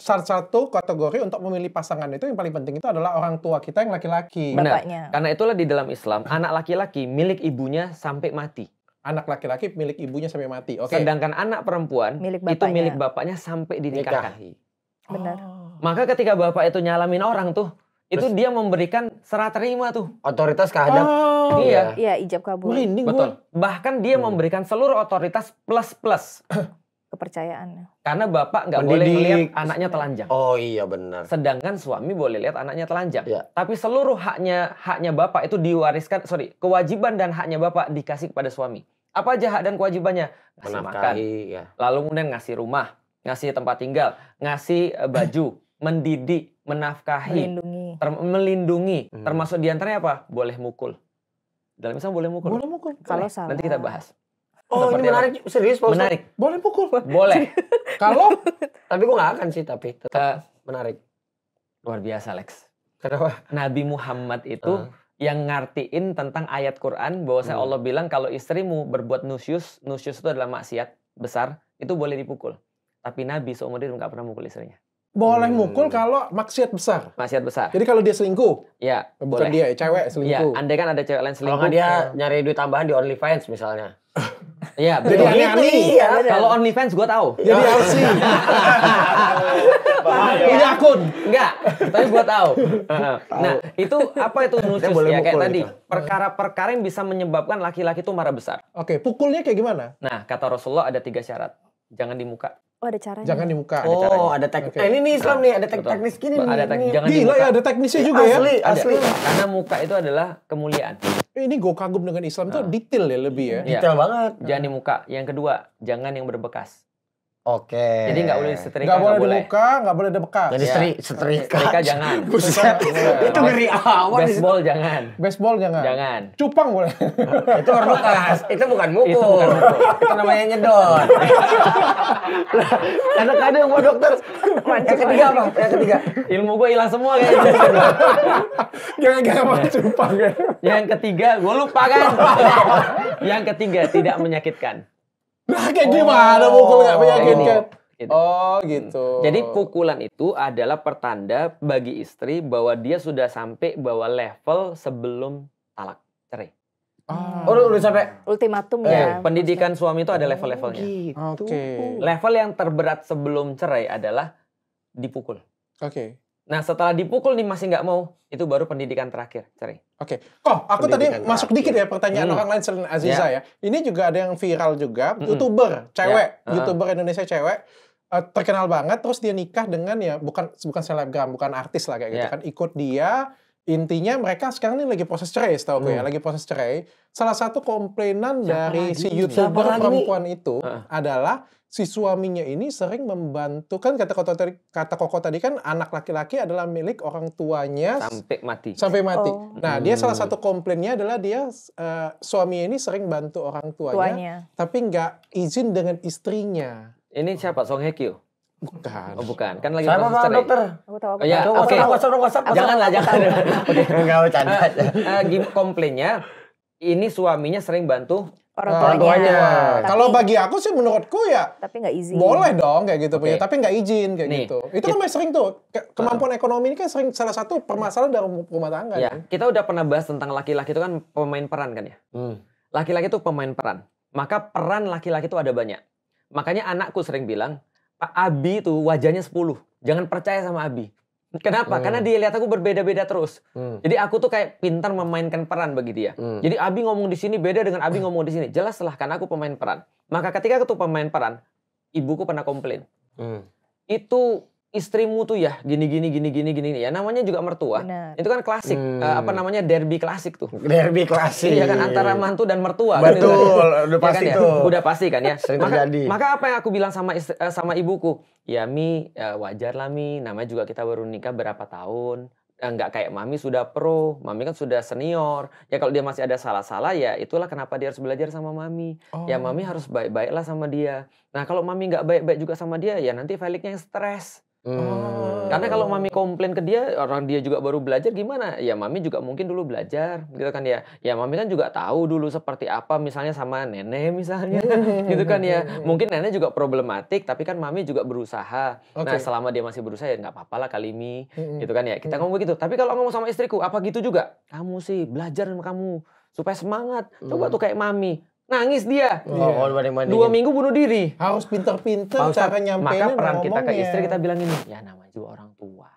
saat, satu kategori untuk memilih pasangan itu yang paling penting itu adalah orang tua kita yang laki-laki. Benar. Bapaknya. Karena itulah di dalam Islam anak laki-laki milik ibunya sampai mati. Anak laki-laki milik ibunya sampai mati. Oke. Okay. Sedangkan anak perempuan milik itu milik bapaknya sampai dinikahi. Nikah. Benar. Oh. Maka ketika bapak itu nyalamin orang tuh, itu Terus. dia memberikan serah terima tuh. Otoritas kehadap. Oh. Ah. Iya. Ya, iya, ijab kabul. Merinding Betul. Bahkan dia hmm. memberikan seluruh otoritas plus-plus. Kepercayaan. Karena bapak nggak boleh melihat anaknya telanjang. Oh iya benar. Sedangkan suami boleh lihat anaknya telanjang. Ya. Tapi seluruh haknya haknya bapak itu diwariskan, sorry, kewajiban dan haknya bapak dikasih kepada suami. Apa aja hak dan kewajibannya? Ngasih Menakai, makan. Ya. Lalu kemudian ngasih rumah, ngasih tempat tinggal, ngasih eh, baju, mendidik, menafkahi, melindungi, ter melindungi hmm. termasuk diantaranya apa? Boleh mukul dalam Islam boleh mukul. Boleh mukul. Kalau salah. Nanti kita bahas. Oh Seperti ini menarik, apa? serius Pak Menarik. Boleh pukul Pak? Boleh. Kalau, tapi gue gak akan sih tapi tetap uh, menarik. Luar biasa Lex. Kenapa? Nabi Muhammad itu uh. yang ngartiin tentang ayat Quran bahwa hmm. Allah bilang kalau istrimu berbuat nusyus, nusyus itu adalah maksiat besar, itu boleh dipukul. Tapi Nabi seumur hidup gak pernah mukul istrinya boleh hmm. mukul kalau maksiat besar. Maksiat besar. Jadi kalau dia selingkuh, ya, bukan boleh. dia, cewek ya, selingkuh. Ya, andai kan ada cewek lain selingkuh. Kalau dia eh. nyari duit tambahan di OnlyFans misalnya. Ya, gitu, iya, jadi Ani Ani. Kalau OnlyFans gue tahu. Jadi LC. Ini iya. akun. Enggak, tapi gue tahu. Nah, itu apa itu nusus ya kayak tadi. Gitu. Perkara-perkara yang bisa menyebabkan laki-laki itu marah besar. Oke, pukulnya kayak gimana? Nah, kata Rasulullah ada tiga syarat. Jangan di muka. Oh ada caranya. Jangan di muka Oh ada, caranya. teknik. Okay. Eh, ini nih Islam nah, nih ada tek teknis gini nih. Ada teknis. Jangan Gila ya ada teknisnya juga ya? asli, ya. Asli asli. Karena muka itu adalah kemuliaan. Eh, ini gue kagum dengan Islam nah. tuh ah. detail ya lebih ya. Iya. Detail ya. banget. Jangan di muka. Yang kedua jangan yang berbekas. Oke. Okay. Jadi nggak boleh setrika. Nggak boleh dibuka, nggak boleh ada bekas. Jadi iya. setri, ya. setrika. Setrika jangan. Buset. itu dari awal. Baseball jangan. Baseball jangan. Jangan. Cupang boleh. itu bekas. Itu bukan mukul. Itu bukan mukul. itu namanya nyedot. Kadang-kadang gua dokter. Yang ketiga apa? Yang ketiga. Ilmu gua hilang semua kayaknya. jangan jangan mau cupang. ya. Yang ketiga, gua lupa kan. Yang ketiga tidak menyakitkan. Nah, kayak oh. gimana pukul nggak meyakinkan? Gitu. Oh gitu. Jadi pukulan itu adalah pertanda bagi istri bahwa dia sudah sampai bahwa level sebelum talak cerai. Oh, oh udah sampai ultimatum eh, ya. pendidikan maksudnya. suami itu ada oh, level-levelnya. Gitu. Oke. Okay. Level yang terberat sebelum cerai adalah dipukul. Oke. Okay. Nah setelah dipukul nih masih nggak mau, itu baru pendidikan terakhir, Cari. Oke, okay. oh aku pendidikan tadi terakhir. masuk dikit ya pertanyaan hmm. orang lain selain Aziza yeah. ya. Ini juga ada yang viral juga, hmm. youtuber ya. cewek, yeah. youtuber Indonesia cewek uh, terkenal banget, terus dia nikah dengan ya bukan bukan selebgram, bukan artis lah kayak yeah. gitu ya. kan, ikut dia intinya mereka sekarang ini lagi proses cerai setahu gue ya, hmm. ya lagi proses cerai salah satu komplainan Siapa dari lagi? si youtuber Siapa perempuan lagi? itu uh. adalah si suaminya ini sering membantu kan kata koko tadi kata koko tadi kan anak laki-laki adalah milik orang tuanya sampai mati sampai mati oh. nah dia salah hmm. satu komplainnya adalah dia uh, suami ini sering bantu orang tuanya, tuanya. tapi nggak izin dengan istrinya ini siapa Song Hye Kyo Bukan. Oh, bukan. Kan lagi Sama dokter. Aku tahu. Iya. oke. Okay. Jangan lah, jangan. Oke, enggak bercanda. Eh, eh komplainnya ini suaminya sering bantu orang tuanya. Kalau bagi aku sih menurutku ya. Tapi nggak izin. Boleh dong kayak gitu punya, tapi nggak izin kayak gitu. Itu kan masih sering tuh kemampuan ekonomi ini kan sering salah satu permasalahan dalam rumah tangga. kan? kita udah pernah bahas tentang laki-laki itu kan pemain peran kan ya. Hmm. Laki-laki hmm. itu pemain peran. Maka peran laki-laki itu ada banyak. Makanya anakku sering bilang, Pak Abi itu wajahnya 10. Jangan percaya sama Abi. Kenapa? Hmm. Karena dia lihat aku berbeda-beda terus. Hmm. Jadi aku tuh kayak pintar memainkan peran bagi dia. Ya. Hmm. Jadi Abi ngomong di sini beda dengan Abi ngomong di sini. Jelas lah karena aku pemain peran. Maka ketika aku tuh pemain peran, ibuku pernah komplain. Hmm. Itu istrimu tuh ya gini gini gini gini gini ya namanya juga mertua Bener. itu kan klasik hmm. uh, apa namanya derby klasik tuh derby klasik iya kan antara mantu dan mertua gitu betul kan, ya. udah iya kan pasti ya kan, tuh ya? udah pasti kan ya Sering maka, terjadi. maka apa yang aku bilang sama istri, uh, sama ibuku ya mi ya wajar lah mi namanya juga kita baru nikah berapa tahun nggak kayak mami sudah pro, mami kan sudah senior. Ya kalau dia masih ada salah-salah ya itulah kenapa dia harus belajar sama mami. Ya, oh. Ya mami harus baik-baiklah sama dia. Nah kalau mami nggak baik-baik juga sama dia ya nanti Felixnya yang stres. Hmm. Karena kalau mami komplain ke dia, orang dia juga baru belajar gimana? Ya mami juga mungkin dulu belajar, gitu kan ya. Ya mami kan juga tahu dulu seperti apa, misalnya sama nenek misalnya, gitu kan ya. Mungkin nenek juga problematik, tapi kan mami juga berusaha. Okay. Nah selama dia masih berusaha ya nggak apa-apa lah kali ini, gitu kan ya. Kita ngomong begitu. Tapi kalau ngomong sama istriku, apa gitu juga? Kamu sih belajar sama kamu supaya semangat. Coba mm. tuh kayak mami, nangis dia. Oh, yeah. Dua minggu bunuh diri. Harus pinter-pinter cara nyampe Maka peran kita ke ya. istri kita bilang ini, ya namanya juga orang tua.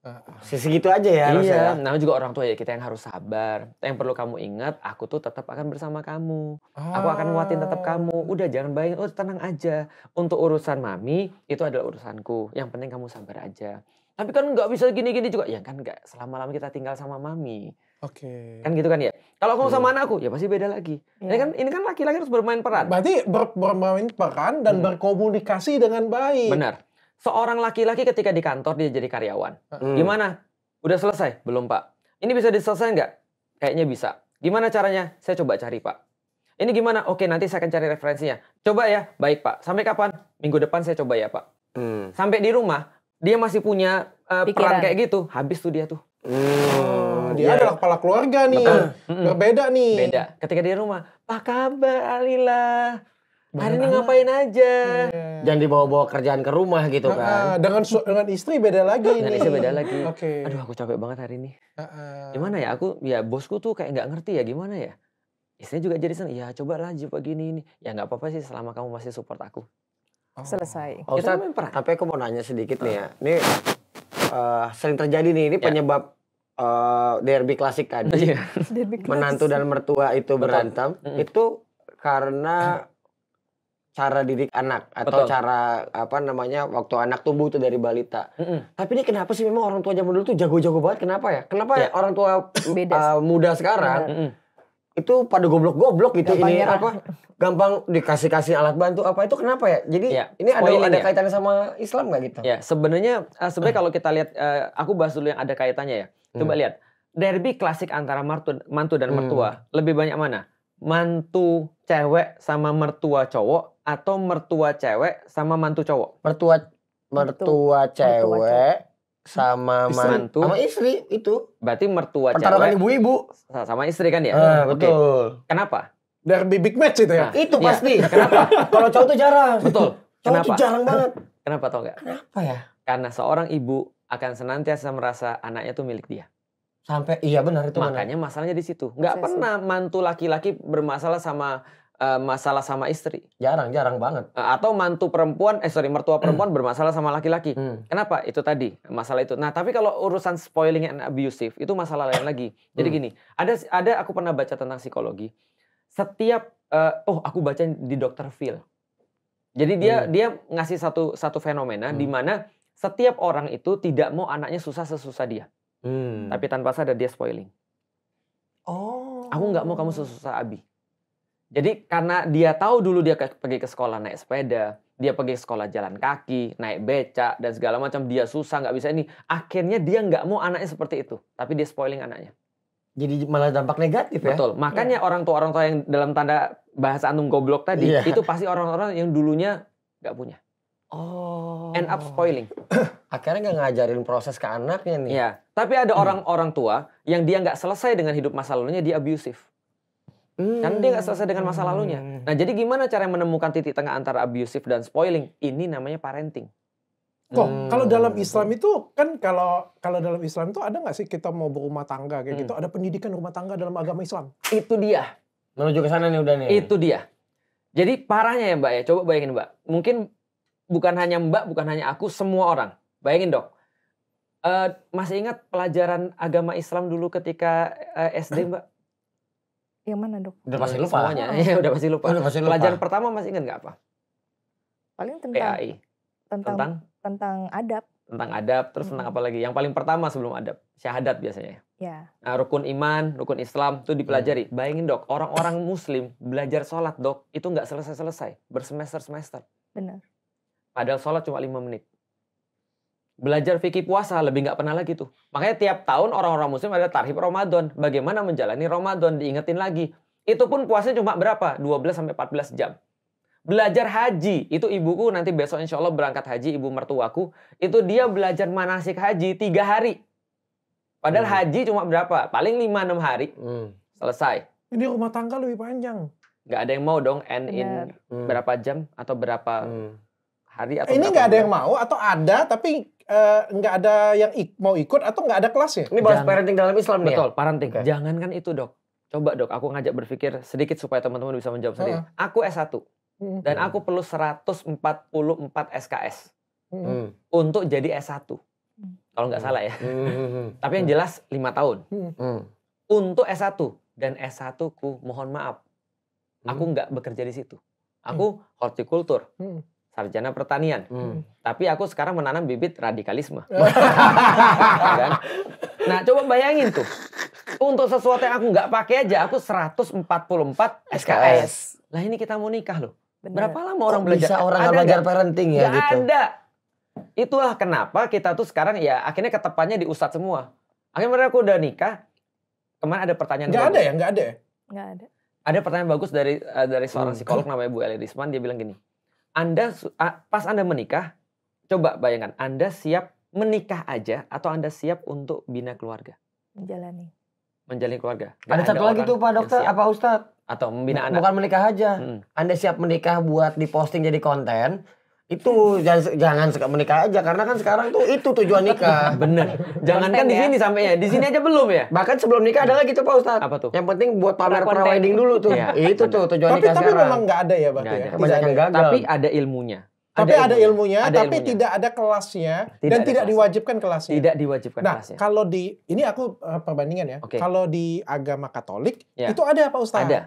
Ah. Sisi gitu aja ya. Iya, ya. namanya juga orang tua ya kita yang harus sabar. Yang perlu kamu ingat, aku tuh tetap akan bersama kamu. Ah. Aku akan ah. nguatin tetap kamu. Udah jangan bayangin, oh tenang aja. Untuk urusan mami itu adalah urusanku. Yang penting kamu sabar aja. Tapi kan nggak bisa gini-gini juga. Ya kan nggak selama-lama kita tinggal sama mami. Oke. Okay. Kan gitu kan ya. Kalau aku sama iya. anak aku, ya pasti beda lagi. Ya. Ini iya. kan ini kan laki-laki harus bermain peran. Berarti ber, bermain peran dan hmm. berkomunikasi dengan baik. Benar. Seorang laki-laki ketika di kantor dia jadi karyawan. Hmm. Gimana? Udah selesai? Belum pak. Ini bisa diselesaikan nggak? Kayaknya bisa. Gimana caranya? Saya coba cari pak. Ini gimana? Oke nanti saya akan cari referensinya. Coba ya. Baik pak. Sampai kapan? Minggu depan saya coba ya pak. Hmm. Sampai di rumah dia masih punya uh, peran kayak gitu. Habis tuh dia tuh. Hmm, dia ya, adalah kepala keluarga nih. Betul. Berbeda nih. Beda. Ketika di rumah, apa kabar Alila? Hari ini ngapain aja? Yeah. Jangan dibawa-bawa kerjaan ke rumah gitu kan. Uh, uh, dengan dengan istri beda lagi Dengan istri beda lagi. Oke. Okay. Aduh aku capek banget hari ini. Uh, uh. Gimana ya aku ya bosku tuh kayak nggak ngerti ya gimana ya. Istrinya juga jadi seneng. Ya lah coba gini ini. Ya nggak apa-apa sih selama kamu masih support aku. Oh. Selesai. Oh, Kita, Tapi aku mau nanya sedikit uh. nih ya. Nih uh, sering terjadi nih ini ya. penyebab uh, derby klasik tadi iya. menantu dan mertua itu Betul. berantem mm -hmm. itu karena cara didik anak atau Betul. cara apa namanya waktu anak tumbuh itu dari balita. Mm -mm. Tapi ini kenapa sih memang orang tua zaman dulu tuh jago-jago banget? Kenapa ya? Kenapa yeah. ya orang tua Uh, muda sekarang itu pada goblok-goblok gitu gampang ini nyerah. apa gampang dikasih-kasih alat bantu apa itu kenapa ya jadi ya, ini ada ada ya. kaitannya sama Islam nggak gitu ya sebenarnya eh, sebenarnya hmm. kalau kita lihat eh, aku bahas dulu yang ada kaitannya ya coba hmm. lihat derby klasik antara mantu mantu dan mertua hmm. lebih banyak mana mantu cewek sama mertua cowok atau mertua cewek sama mantu cowok mertua mertua, mertua cewek mertua sama istri. mantu sama istri itu berarti mertua Pertarungan cewek ibu-ibu sama istri kan ya ah, betul okay. kenapa derby big match itu ya nah, itu iya. pasti kenapa kalau cowok tuh jarang betul cowok kenapa? jarang banget kenapa tau gak kenapa ya karena seorang ibu akan senantiasa merasa anaknya tuh milik dia sampai iya benar itu makanya benar. masalahnya di situ nggak pernah mantu laki-laki bermasalah sama Eh, masalah sama istri. Jarang, jarang banget. Eh, atau mantu perempuan, eh sorry, mertua perempuan hmm. bermasalah sama laki-laki. Hmm. Kenapa? Itu tadi masalah itu. Nah, tapi kalau urusan spoiling and abusive itu masalah lain lagi. Jadi hmm. gini, ada ada aku pernah baca tentang psikologi. Setiap uh, oh aku baca di Dr. Phil. Jadi dia hmm. dia ngasih satu satu fenomena hmm. di mana setiap orang itu tidak mau anaknya susah sesusah dia. Hmm. Tapi tanpa sadar dia spoiling. Oh. Aku nggak mau kamu sesusah Abi. Jadi karena dia tahu dulu dia pergi ke sekolah naik sepeda, dia pergi ke sekolah jalan kaki, naik becak dan segala macam, dia susah nggak bisa ini. Akhirnya dia nggak mau anaknya seperti itu, tapi dia spoiling anaknya. Jadi malah dampak negatif ya. Betul. Makanya iya. orang tua orang tua yang dalam tanda bahasa antum goblok tadi yeah. itu pasti orang-orang yang dulunya nggak punya. Oh. End up spoiling. Akhirnya nggak ngajarin proses ke anaknya nih. Ya. Tapi ada hmm. orang-orang hmm. tua yang dia nggak selesai dengan hidup masa lalunya dia abusive. Hmm. Kan dia nggak selesai dengan masa lalunya. Hmm. Nah, jadi gimana cara menemukan titik tengah antara abusive dan spoiling? Ini namanya parenting. Kok hmm. kalau dalam Islam itu kan kalau kalau dalam Islam itu ada nggak sih kita mau berumah tangga kayak gitu? hmm. gitu ada pendidikan rumah tangga dalam agama Islam? Itu dia. Menuju ke sana nih udah nih. Itu dia. Jadi parahnya ya Mbak ya, coba bayangin Mbak. Mungkin bukan hanya Mbak, bukan hanya aku, semua orang. Bayangin dok. Uh, eh, masih ingat pelajaran agama Islam dulu ketika uh, eh, SD Mbak? Yang mana dok? Udah pasti lupa. Semuanya, ya udah pasti lupa. Udah pasti lupa. Pelajaran pertama masih ingat gak apa? Paling tentang PAI. Tentang, tentang tentang adab. Tentang adab, terus hmm. tentang apa lagi? Yang paling pertama sebelum adab, syahadat biasanya. Ya. Nah, rukun iman, rukun Islam itu dipelajari. Hmm. Bayangin dok, orang-orang Muslim belajar sholat dok itu nggak selesai-selesai bersemester-semester. Benar. Padahal sholat cuma lima menit belajar fikih puasa lebih nggak pernah lagi tuh. Makanya tiap tahun orang-orang muslim ada tarhib Ramadan. Bagaimana menjalani Ramadan diingetin lagi. Itu pun puasanya cuma berapa? 12 sampai 14 jam. Belajar haji, itu ibuku nanti besok insya Allah berangkat haji, ibu mertuaku. Itu dia belajar manasik haji tiga hari. Padahal hmm. haji cuma berapa? Paling 5-6 hari. Hmm. Selesai. Ini rumah tangga lebih panjang. Gak ada yang mau dong end in hmm. berapa jam atau berapa hmm. hari atau Ini gak ada yang mau atau ada tapi Eh, nggak uh, ada yang ik mau ikut atau nggak ada kelasnya? Ini bahas Jangan. parenting dalam Islam ya? Betul, ya? parenting. Okay. Jangan kan itu dok. Coba dok, aku ngajak berpikir sedikit supaya teman-teman bisa menjawab sendiri. Uh -huh. Aku S1 hmm. dan aku perlu 144 SKS hmm. hmm. untuk jadi S1. Kalau nggak hmm. salah ya. Hmm, Tapi yang jelas lima tahun. Hmm. Untuk S1 dan S1 ku mohon maaf. Aku nggak bekerja di situ. Aku hortikultur sarjana pertanian. Hmm. hmm. Tapi aku sekarang menanam bibit radikalisme. Iya kan? Nah, coba bayangin tuh. Untuk sesuatu yang aku nggak pakai aja, aku 144 SKS. Lah ini kita mau nikah loh. Berapa lama orang belajar? Bisa orang ada belajar gak? parenting ya gak gitu. ada. Itulah kenapa kita tuh sekarang ya akhirnya ketepannya di ustadz semua. Akhirnya mereka udah nikah, kemarin ada pertanyaan. Gak ada ya? Gak ada ya? Gak ada. Ada pertanyaan bagus dari eh, dari seorang hmm. psikolog namanya Bu Elisman, dia bilang gini anda pas Anda menikah, coba bayangkan Anda siap menikah aja atau Anda siap untuk bina keluarga? Menjalani. Menjalani keluarga. Gak ada satu lagi tuh Pak Dokter, apa Ustadz? Atau membina anak. Bukan menikah aja. Hmm. Anda siap menikah buat diposting jadi konten itu jangan jangan suka menikah aja karena kan sekarang tuh itu tujuan nikah bener jangan kan di ya. sini sampai ya di sini aja belum ya bahkan sebelum nikah ada lagi tuh pak ustadz apa tuh yang penting buat pamer wedding dulu tuh ya, itu tuh tujuan tapi, nikah tapi sekarang tapi memang nggak ada ya pak ya gagal tapi ada ilmunya tapi ada, ada ilmunya, ada tapi ilmunya. tidak ada kelasnya tidak dan ada tidak kelasnya. diwajibkan kelasnya. Tidak diwajibkan nah, kelasnya. kalau di ini aku eh, perbandingan ya. Okay. Kalau di agama Katolik ya. itu ada ya, Pak Ustaz. Ada.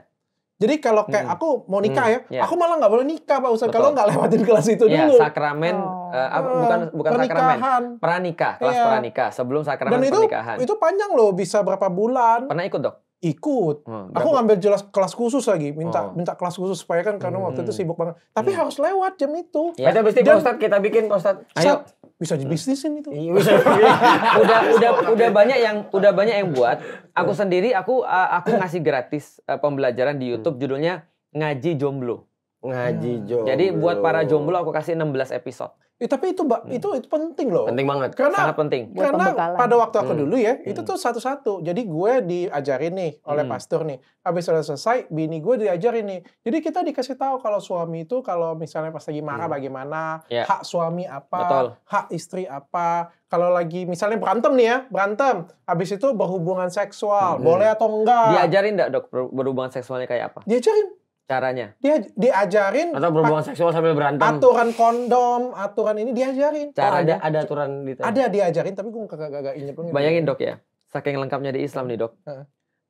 Jadi kalau kayak hmm. aku mau nikah hmm. ya, yeah. aku malah nggak boleh nikah Pak Ustaz kalau nggak lewatin iya, kelas itu yeah, dulu. sakramen oh. uh, bukan eh, bukan pernikahan. sakramen, pranikah, kelas yeah. pernikah sebelum sakramen Dan itu, pernikahan. itu panjang loh, bisa berapa bulan. Pernah ikut, Dok? ikut. Hmm, aku ngambil jelas kelas khusus lagi, minta oh. minta kelas khusus supaya kan karena hmm. waktu itu hmm. sibuk banget. Tapi hmm. harus lewat jam itu. Ya. Nanti habis Pak Ustaz kita bikin Ustaz. Ayo bisa dibisnisin itu. Iya, iya. udah udah udah banyak yang udah banyak yang buat. Aku iya. sendiri aku aku ngasih gratis e, pembelajaran di YouTube hmm. judulnya ngaji jomblo. Ngaji hmm. jomblo. Jadi buat para jomblo aku kasih 16 episode. Ya, tapi itu hmm. itu itu penting loh. Penting banget. Karena, Sangat penting. Karena pada waktu aku hmm. dulu ya, itu hmm. tuh satu-satu. Jadi gue diajarin nih oleh hmm. pastor nih. Habis sudah selesai, bini gue diajarin nih. Jadi kita dikasih tahu kalau suami itu kalau misalnya pas lagi marah hmm. bagaimana, yeah. hak suami apa, Betul. hak istri apa. Kalau lagi misalnya berantem nih ya, berantem. Habis itu berhubungan seksual, hmm. boleh atau enggak. Diajarin enggak dok berhubungan seksualnya kayak apa? Diajarin caranya? Dia diajarin atau berhubungan seksual sambil berantem. Aturan kondom, aturan ini diajarin. Cara ada ada aturan di Ada diajarin tapi gue kagak kagak inget Bayangin Dok ya. Saking lengkapnya di Islam nih, Dok.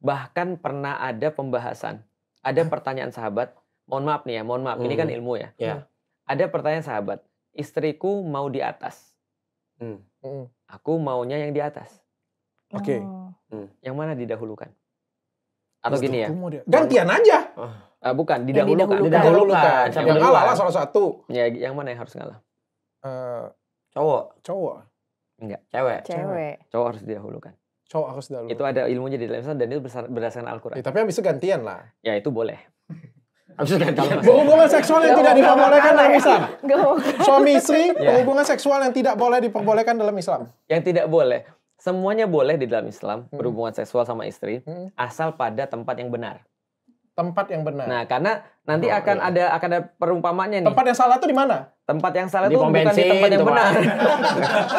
Bahkan pernah ada pembahasan. Ada pertanyaan sahabat. Mohon maaf nih ya, mohon maaf. Hmm. Ini kan hmm. ilmu ya. Yeah. Ada pertanyaan sahabat. Istriku mau di atas. Hmm. hmm. Aku maunya yang di atas. Oke. Okay. Oh. Hmm. Yang mana didahulukan? Atau Mas gini ya. Gantian aja. oh. Uh, bukan, didahulukan. didahulukan. didahulukan. Yang kalah lah salah satu. Ya, yang mana yang harus kalah Uh, eh, cowok. Cowok. Enggak, cewek. Cewek. Cowok harus didahulukan. Cowok harus didahulukan. Itu ada ilmunya di dalam Islam dan itu berdasarkan Al-Quran. Ya, tapi habis itu gantian lah. Ya, itu boleh. Habis gantian. Hubungan seksual yang tidak diperbolehkan dalam Islam. Suami istri, ya. hubungan seksual yang tidak boleh diperbolehkan dalam Islam. Yang tidak boleh. Semuanya boleh di dalam Islam, hmm. berhubungan seksual sama istri, hmm. asal pada tempat yang benar tempat yang benar. Nah, karena nanti oh, akan iya. ada akan ada perumpamannya nih. Tempat yang salah itu di mana? Tempat yang salah itu bukan bensin, di tempat yang benar.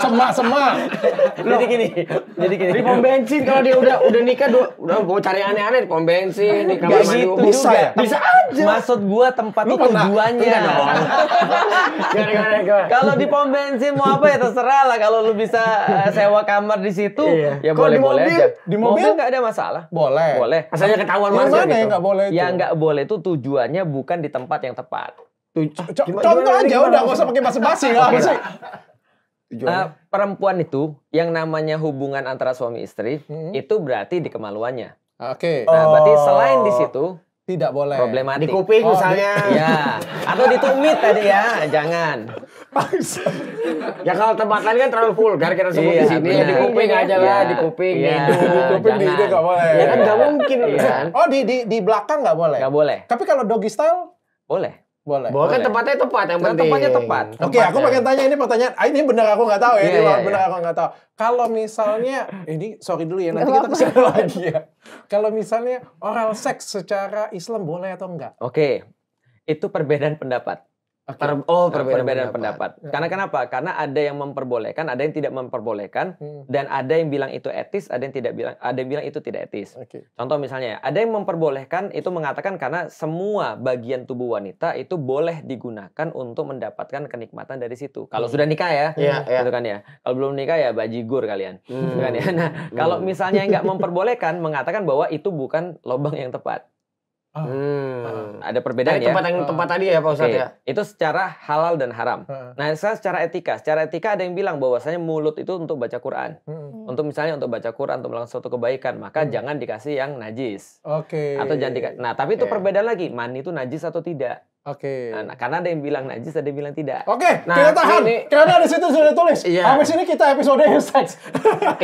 semak semak. jadi gini, jadi gini. Di pom bensin kalau dia udah udah nikah dua, udah gue cari aneh-aneh di pom bensin, di kamar mandi. Gitu bisa ya? Bisa aja. Maksud gua tempat itu tujuannya. kalau di pom bensin mau apa ya terserah lah. Kalau lu bisa eh, sewa kamar di situ, iya. ya boleh boleh aja. Di mobil nggak ada masalah. Boleh. Boleh. Asalnya ketahuan masuk. Yang mana yang gitu. nggak boleh? Yang nggak boleh itu tujuannya bukan di tempat yang tepat. Tujuh, ah, contoh aja udah gak usah pakai basa-basi lah sih. Uh, perempuan itu yang namanya hubungan antara suami istri hmm. itu berarti di kemaluannya. Oke. Okay. Nah, berarti oh. selain di situ tidak boleh. Problematik. Di kuping oh, misalnya. ya. Atau di tumit tadi ya, jangan. ya kalau tempat lain kan terlalu vulgar kita sebut iya, di sini. Ya, di kuping aja lah, ya. di kuping. Iya, iya. Gitu. di kuping di itu nggak boleh. Ya kan nggak mungkin. Iya. Oh di di di belakang nggak boleh. Nggak boleh. Tapi kalau doggy style boleh. Boleh. Kan boleh. Kan tempatnya tepat yang penting. Tempatnya tepat. Oke, okay, aku pengen tanya ini pertanyaan. Ah, ini benar aku nggak tahu ya. Yeah, ini yeah, benar iya. aku nggak tahu. Kalau misalnya ini sorry dulu ya nanti kita kesana lagi ya. Kalau misalnya oral seks secara Islam boleh atau enggak? Oke. Okay. Itu perbedaan pendapat. Okay. Per, oh, nah, perbedaan, perbedaan pendapat. pendapat. Ya. Karena kenapa? Karena ada yang memperbolehkan, ada yang tidak memperbolehkan, hmm. dan ada yang bilang itu etis, ada yang tidak bilang, ada yang bilang itu tidak etis. Okay. Contoh misalnya, ya, ada yang memperbolehkan itu mengatakan karena semua bagian tubuh wanita itu boleh digunakan untuk mendapatkan kenikmatan dari situ. Kalau hmm. sudah nikah ya, yeah, gitu yeah. kan ya. Kalau belum nikah ya bajigur kalian, hmm. gitu kan ya. Hmm. Nah, hmm. kalau misalnya nggak memperbolehkan, mengatakan bahwa itu bukan lobang yang tepat. Oh. Hmm, ada perbedaan ya. tempat yang tempat tadi ya Pak Ustadz okay. ya. Itu secara halal dan haram. Nah, sekarang secara etika. Secara etika ada yang bilang bahwasanya mulut itu untuk baca Quran. Hmm. Untuk misalnya untuk baca Quran untuk melakukan suatu kebaikan, maka hmm. jangan dikasih yang najis. Oke. Okay. Atau jangan dikasih. Nah, tapi okay. itu perbedaan lagi, mani itu najis atau tidak. Oke. Okay. Nah, nah, karena ada yang bilang najis, ada yang bilang tidak. Oke, okay, nah, kita tahan. Ini, karena di situ sudah tulis. Iya. Habis ini kita episode yang seks.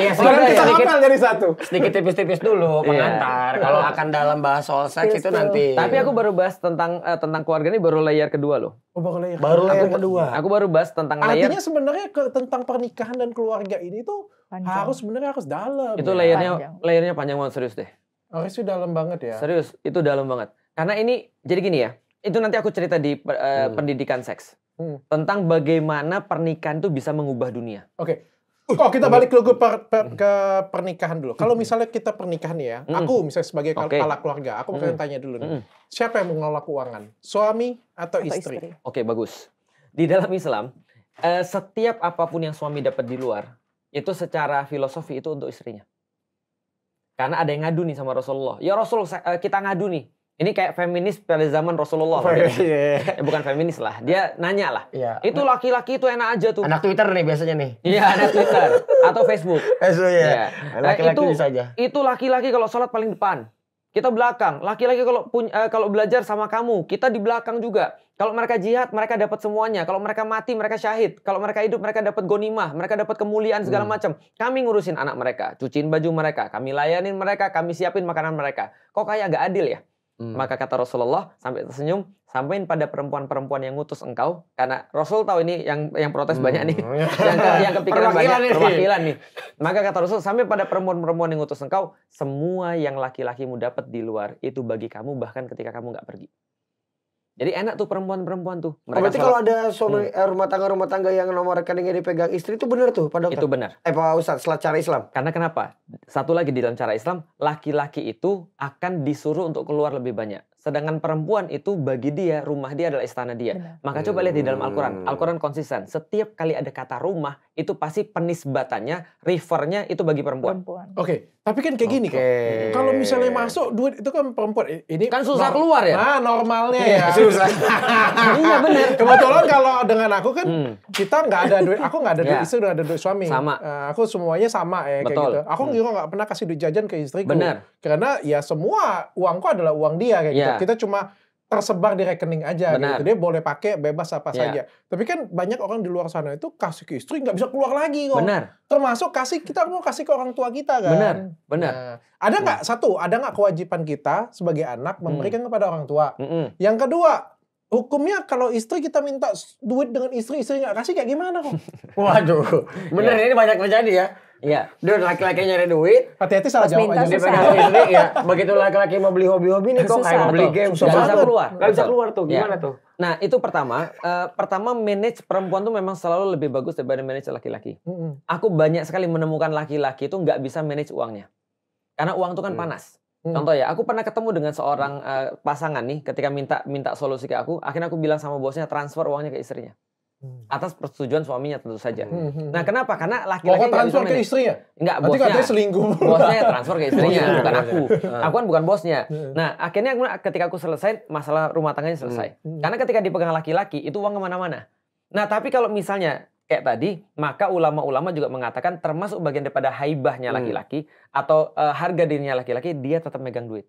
iya, Sekarang kita sedikit, jadi satu. Sedikit tipis-tipis dulu pengantar. Iya. Kalau akan dalam bahas soal seks itu nanti. Tapi aku baru bahas tentang uh, tentang keluarga ini baru layar kedua loh. Oh, baru layer. Baru layar aku, kedua. Aku baru bahas tentang Artinya layer. Artinya sebenarnya ke, tentang pernikahan dan keluarga ini tuh panjang. harus sebenarnya harus dalam. Itu ya? layernya panjang. layernya panjang banget serius deh. Oh, itu dalam banget ya. Serius, itu dalam banget. Karena ini jadi gini ya itu nanti aku cerita di uh, hmm. pendidikan seks hmm. tentang bagaimana pernikahan itu bisa mengubah dunia. Oke. Okay. Oh kita balik dulu per, hmm. ke pernikahan dulu. Kalau hmm. misalnya kita pernikahan ya, hmm. aku misalnya sebagai okay. keluarga, aku mm. tanya dulu nih, siapa yang mengelola keuangan, suami atau, atau istri? istri? Oke okay, bagus. Di dalam Islam, eh, setiap apapun yang suami dapat di luar, itu secara filosofi itu untuk istrinya. Karena ada yang ngadu nih sama Rasulullah. Ya Rasul, eh, kita ngadu nih. Ini kayak feminis pada zaman Rasulullah. Oh, iya. ya, bukan feminis lah. Dia nanya lah. Iya. Itu laki-laki itu enak aja tuh. Anak Twitter nih biasanya nih. Iya, anak Twitter atau Facebook. Facebook Ya. Laki-laki eh, itu saja. Itu laki-laki kalau sholat paling depan. Kita belakang. Laki-laki kalau punya, uh, eh, kalau belajar sama kamu, kita di belakang juga. Kalau mereka jihad, mereka dapat semuanya. Kalau mereka mati, mereka syahid. Kalau mereka hidup, mereka dapat gonimah, mereka dapat kemuliaan segala hmm. macam. Kami ngurusin anak mereka, cuciin baju mereka, kami layanin mereka, kami siapin makanan mereka. Kok kayak gak adil ya? Hmm. Maka kata Rasulullah sampai tersenyum, sampaikan pada perempuan-perempuan yang ngutus engkau karena Rasul tahu ini yang yang protes hmm. banyak nih. Ya. yang ke, yang kepikiran perwakilan banyak nih. perwakilan nih. Maka kata Rasul sampai pada perempuan-perempuan yang ngutus engkau, semua yang laki-lakimu dapat di luar itu bagi kamu bahkan ketika kamu nggak pergi. Jadi enak tuh perempuan-perempuan tuh. Oh, Mereka oh, berarti kalau ada suami hmm. Eh, rumah tangga-rumah tangga yang nomor rekeningnya dipegang istri itu benar tuh Pak Dokter? Itu benar. Eh Pak Ustadz, setelah cara Islam. Karena kenapa? Satu lagi di dalam cara Islam, laki-laki itu akan disuruh untuk keluar lebih banyak. Sedangkan perempuan itu bagi dia, rumah dia adalah istana dia. Benar. Maka coba lihat di dalam Al-Quran. Hmm. Al-Quran konsisten. Setiap kali ada kata rumah, itu pasti penisbatannya rivernya itu bagi perempuan. perempuan. Oke, okay. tapi kan kayak gini okay. Kalau misalnya masuk duit itu kan perempuan ini kan susah keluar ya. Nah, normalnya iya, ya. susah. iya benar. Kebetulan kalau dengan aku kan hmm. kita nggak ada duit, aku nggak ada duit ya. istri, nggak ada duit suami. Sama. Eh, aku semuanya sama ya Betul. kayak gitu. Aku hmm. nggak pernah kasih duit jajan ke istriku. Benar. Karena ya semua uangku adalah uang dia kayak yeah. gitu. Ya. Kita cuma tersebar di rekening aja gitu. Benar. gitu. Dia boleh pakai bebas apa yeah. saja. Tapi kan banyak orang di luar sana itu kasih ke istri nggak bisa keluar lagi kok. Benar. Termasuk kasih kita mau kasih ke orang tua kita kan. Benar. Benar. Nah, ada nggak nah. satu, ada nggak kewajiban kita sebagai anak hmm. memberikan hmm. kepada orang tua? Hmm. Yang kedua, hukumnya kalau istri kita minta duit dengan istri istri nggak kasih kayak gimana kok? Waduh, bener ya. ini banyak terjadi ya. Iya. Dude, laki-laki nyari duit. Hati-hati salah jawab aja. Istri, ya. Begitu laki-laki mau beli hobi-hobi nih kok kayak mau beli game. Susah bisa keluar. bisa keluar tuh. Iya. Gimana tuh? Nah itu pertama. Uh, pertama manage perempuan tuh memang selalu lebih bagus daripada manage laki-laki. Mm-hmm. Aku banyak sekali menemukan laki-laki itu nggak bisa manage uangnya. Karena uang tuh kan mm. panas. Mm. Contoh ya, aku pernah ketemu dengan seorang uh, pasangan nih ketika minta minta solusi ke aku, akhirnya aku bilang sama bosnya transfer uangnya ke istrinya. Hmm. atas persetujuan suaminya tentu saja. Hmm, hmm. hmm. Nah, kenapa? Karena laki-laki oh, transfer ke istrinya. Enggak, Nanti bosnya. katanya selingkuh. Bosnya transfer ke oh, istrinya, iya, bukan iya, aku. Iya. aku kan bukan bosnya. Nah, akhirnya ketika aku selesai masalah rumah tangganya selesai. Hmm. hmm. Karena ketika dipegang laki-laki itu uang kemana mana Nah, tapi kalau misalnya kayak tadi, maka ulama-ulama juga mengatakan termasuk bagian daripada haibahnya laki-laki hmm. atau uh, harga dirinya laki-laki dia tetap megang duit.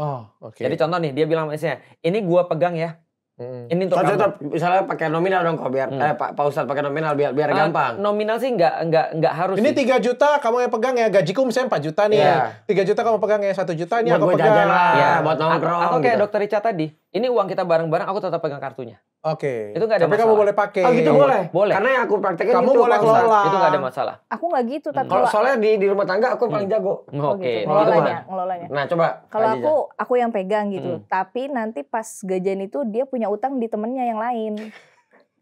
Oh, oke. Okay. Jadi contoh nih, dia bilang misalnya, "Ini gua pegang ya, Hmm. Ini untuk tetap, misalnya pakai nominal dong kok biar hmm. eh Pak Pak Ustadz pakai nominal biar biar uh, gampang. Nominal sih nggak nggak nggak harus. Ini tiga juta kamu yang pegang ya gajiku misalnya empat juta nih. Iya. Tiga yeah. juta kamu pegang ya satu juta nih buat aku pegang. Jajan lah, ya. buat nongkrong. Atau, kayak gitu. Dokter richard tadi, ini uang kita bareng-bareng aku tetap pegang kartunya. Oke. Okay. Itu gak ada Tapi masalah. kamu boleh pakai. Oh gitu boleh. Boleh. Karena yang aku praktekin kamu itu boleh kelola. Itu gak ada masalah. Aku gak gitu tapi kalau soalnya di di rumah tangga aku paling hmm. jago. Oh, oke. Oh, gitu. okay. Ngelolanya, ngelolanya. Nah, coba. Kalau aku aku yang pegang gitu. Hmm. Tapi nanti pas gajian itu dia punya utang di temennya yang lain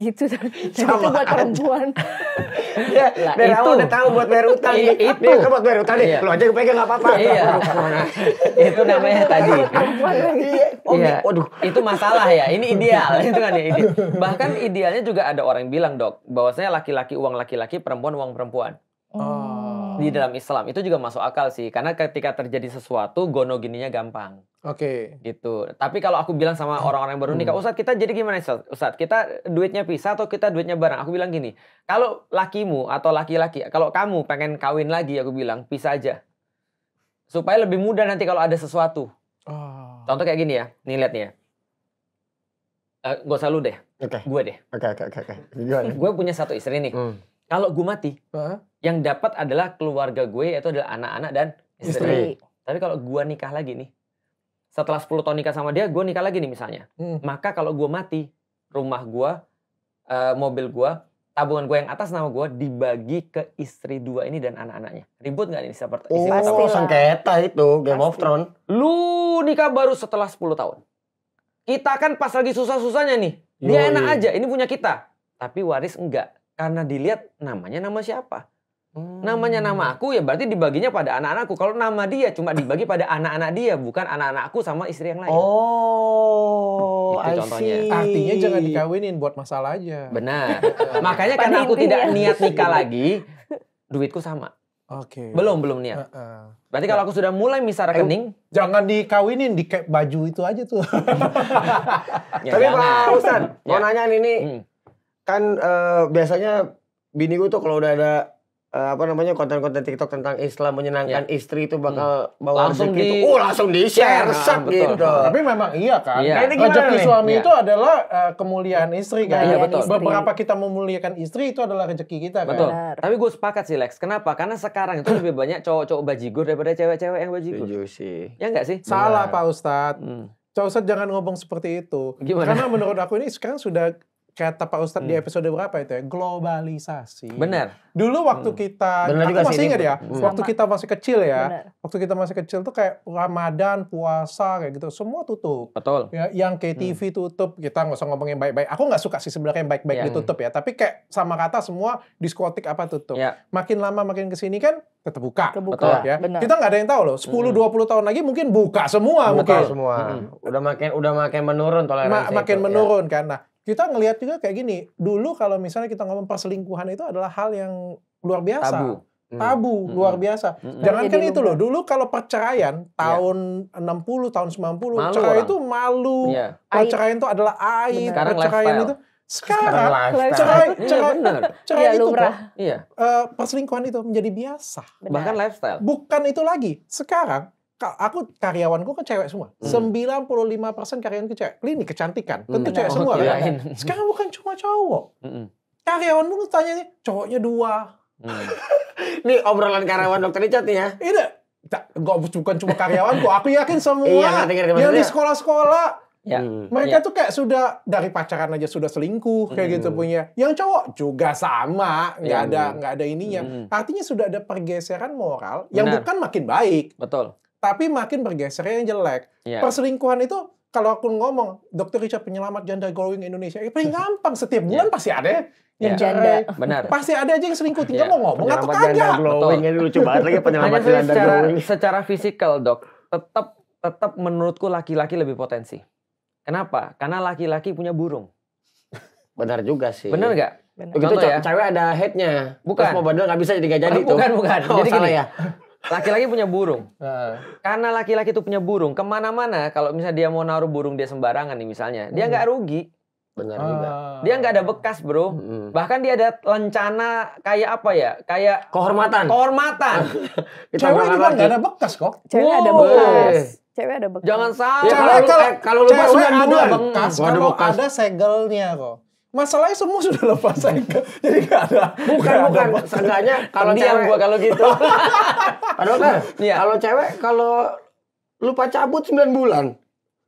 gitu dan itu buat perempuan ya, nah, dari itu. udah tahu buat bayar utang I, itu nih, buat bayar utang iya. lo aja gue pegang gak apa-apa iya. itu namanya tadi iya. oh, iya. waduh itu masalah ya ini ideal itu kan ya ini bahkan idealnya juga ada orang bilang dok bahwasanya laki-laki uang laki-laki perempuan uang perempuan oh di dalam Islam itu juga masuk akal sih karena ketika terjadi sesuatu gono gininya gampang oke okay. gitu tapi kalau aku bilang sama orang-orang yang baru nikah hmm. Ustadz kita jadi gimana Ustadz kita duitnya pisah atau kita duitnya bareng aku bilang gini kalau lakimu atau laki-laki kalau kamu pengen kawin lagi aku bilang pisah aja supaya lebih mudah nanti kalau ada sesuatu oh. contoh kayak gini ya nih lihat nih ya uh, eh, gak usah deh okay. gue deh oke okay, oke okay, oke okay. gue punya satu istri nih hmm kalau gue mati, uh -huh. yang dapat adalah keluarga gue yaitu adalah anak-anak dan istri. istri. Tapi kalau gue nikah lagi nih, setelah 10 tahun nikah sama dia, gue nikah lagi nih misalnya. Hmm. Maka kalau gue mati, rumah gue, uh, mobil gue, tabungan gue yang atas nama gue dibagi ke istri dua ini dan anak-anaknya. Ribut gak nih seperti Oh, pasti sengketa itu Game Pasti. of Thrones. Lu nikah baru setelah 10 tahun. Kita kan pas lagi susah-susahnya nih. Dia Yoi. enak aja, ini punya kita. Tapi waris enggak. Karena dilihat namanya nama siapa. Hmm. Namanya nama aku ya berarti dibaginya pada anak-anakku. Kalau nama dia cuma dibagi pada anak-anak dia, bukan anak-anakku sama istri yang lain. Oh, itu I contohnya. See. Artinya jangan dikawinin buat masalah aja. Benar. Makanya karena aku tidak niat nikah lagi, duitku sama. Oke. Okay. Belum belum niat. Uh, uh. Berarti kalau ya. aku sudah mulai misal rekening, eh, jangan dikawinin di baju itu aja tuh. ya, Tapi Pak Ustad, mau ya. nanya ini hmm kan uh, biasanya bini gue tuh kalau udah ada uh, apa namanya konten-konten TikTok tentang Islam menyenangkan ya. istri itu bakal hmm. bawa langsung di itu. uh, langsung di share ya, gitu. nah, gitu. Tapi memang iya kan. Ya. Nah, rezeki suami ya. itu adalah uh, kemuliaan istri nah, kan. Iya, betul. Istri. Beberapa kita memuliakan istri itu adalah rezeki kita kan. Betul. Tapi gue sepakat sih Lex. Kenapa? Karena sekarang itu lebih banyak cowok-cowok bajigur daripada cewek-cewek yang bajigur. Iya sih. Ya enggak sih? Salah Benar. Pak Ustadz. Hmm. Cowok jangan ngomong seperti itu. Gimana? Karena menurut aku ini sekarang sudah kata Pak Ustadz hmm. di episode berapa itu ya globalisasi. Bener. Dulu waktu hmm. kita aku masih ingat ya, hmm. waktu kita masih kecil ya. Bener. Waktu kita masih kecil tuh kayak Ramadan, puasa kayak gitu, semua tutup. Betul. Ya, yang KTV hmm. tutup, kita nggak usah ngomongin baik-baik. Aku nggak suka sih sebenarnya yang baik-baik yang... ditutup ya, tapi kayak sama kata semua diskotik apa tutup. Ya. Makin lama makin kesini kan tetap buka. Betul ya. Bener. Kita nggak ada yang tahu loh. 10 hmm. puluh tahun lagi mungkin buka semua buka mungkin. semua. Hmm. Udah makin udah makin menurun toleransi. Ma makin itu, ya. menurun ya. kan. Nah, kita ngelihat juga kayak gini. Dulu kalau misalnya kita ngomong perselingkuhan itu adalah hal yang luar biasa. Tabu. Hmm. Tabu, hmm. luar biasa. Hmm. hmm. Jangan kan itu loh. Dulu kalau perceraian iya. tahun yeah. 60, tahun 90, malu cerai orang. itu malu. Yeah. Perceraian itu adalah air Sekarang perceraian lifestyle. itu sekarang, sekarang cerai cerai iya, cerai iya, itu iya. Uh, perselingkuhan itu menjadi biasa. Benar. Bahkan lifestyle. Bukan itu lagi. Sekarang aku karyawanku kan cewek semua. Hmm. sembilan puluh Hmm. 95% karyawanku cewek. Klinik kecantikan, tentu hmm. cewek oh, semua iya. kan. Sekarang bukan cuma cowok. karyawan hmm. Karyawanmu tanya nih, cowoknya dua. Hmm. nih obrolan karyawan dokter Richard nih ya. Ini iya. gak bukan cuma karyawanku, aku yakin semua iya, yang di sekolah-sekolah Ya. Hmm. Mereka ya. tuh kayak sudah dari pacaran aja sudah selingkuh kayak gitu hmm. gitu punya. Yang cowok juga sama, nggak ya. ada nggak ada ininya. Hmm. Artinya sudah ada pergeseran moral yang bukan makin baik. Betul tapi makin bergesernya yang jelek. Yeah. Perselingkuhan itu kalau aku ngomong dokter Richard penyelamat janda growing Indonesia, itu ya paling gampang setiap bulan yeah. pasti ada ya. iya. yang yeah. janda. Eh, Benar. Pasti ada aja yang selingkuh tinggal yeah. mau ngomong atau kagak. Janda growing ini lucu banget lagi penyelamat janda secara, growing. Secara fisikal, Dok, tetap tetap menurutku laki-laki lebih potensi. Kenapa? Karena laki-laki punya burung. Benar juga sih. Benar nggak? Begitu ya. cewek ada headnya. Bukan. Terus mau bandel nggak bisa jadi gak jadi tuh. Bukan bukan. Oh, jadi gini. Ya Laki-laki punya burung. Karena laki-laki itu punya burung, kemana-mana kalau misalnya dia mau naruh burung dia sembarangan nih misalnya, dia nggak hmm. rugi. Benar uh. juga. Ah. Dia nggak ada bekas, bro. Hmm. Bahkan dia ada lencana kayak apa ya? Kayak kehormatan. Kehormatan. Kita Cewek juga nggak ada bekas kok. Cewek wow. ada bekas. Eh. Cewek ada bekas. Jangan ya, salah. Ya, kalau, kalau, eh, kalau lu pas ada bekas, kalau ada segelnya kok masalahnya semua sudah lepas saya jadi gak ada bukan gak bukan ada seenggaknya kalau cewek gua kalau gitu padahal kan ya. kalau cewek kalau lupa cabut 9 bulan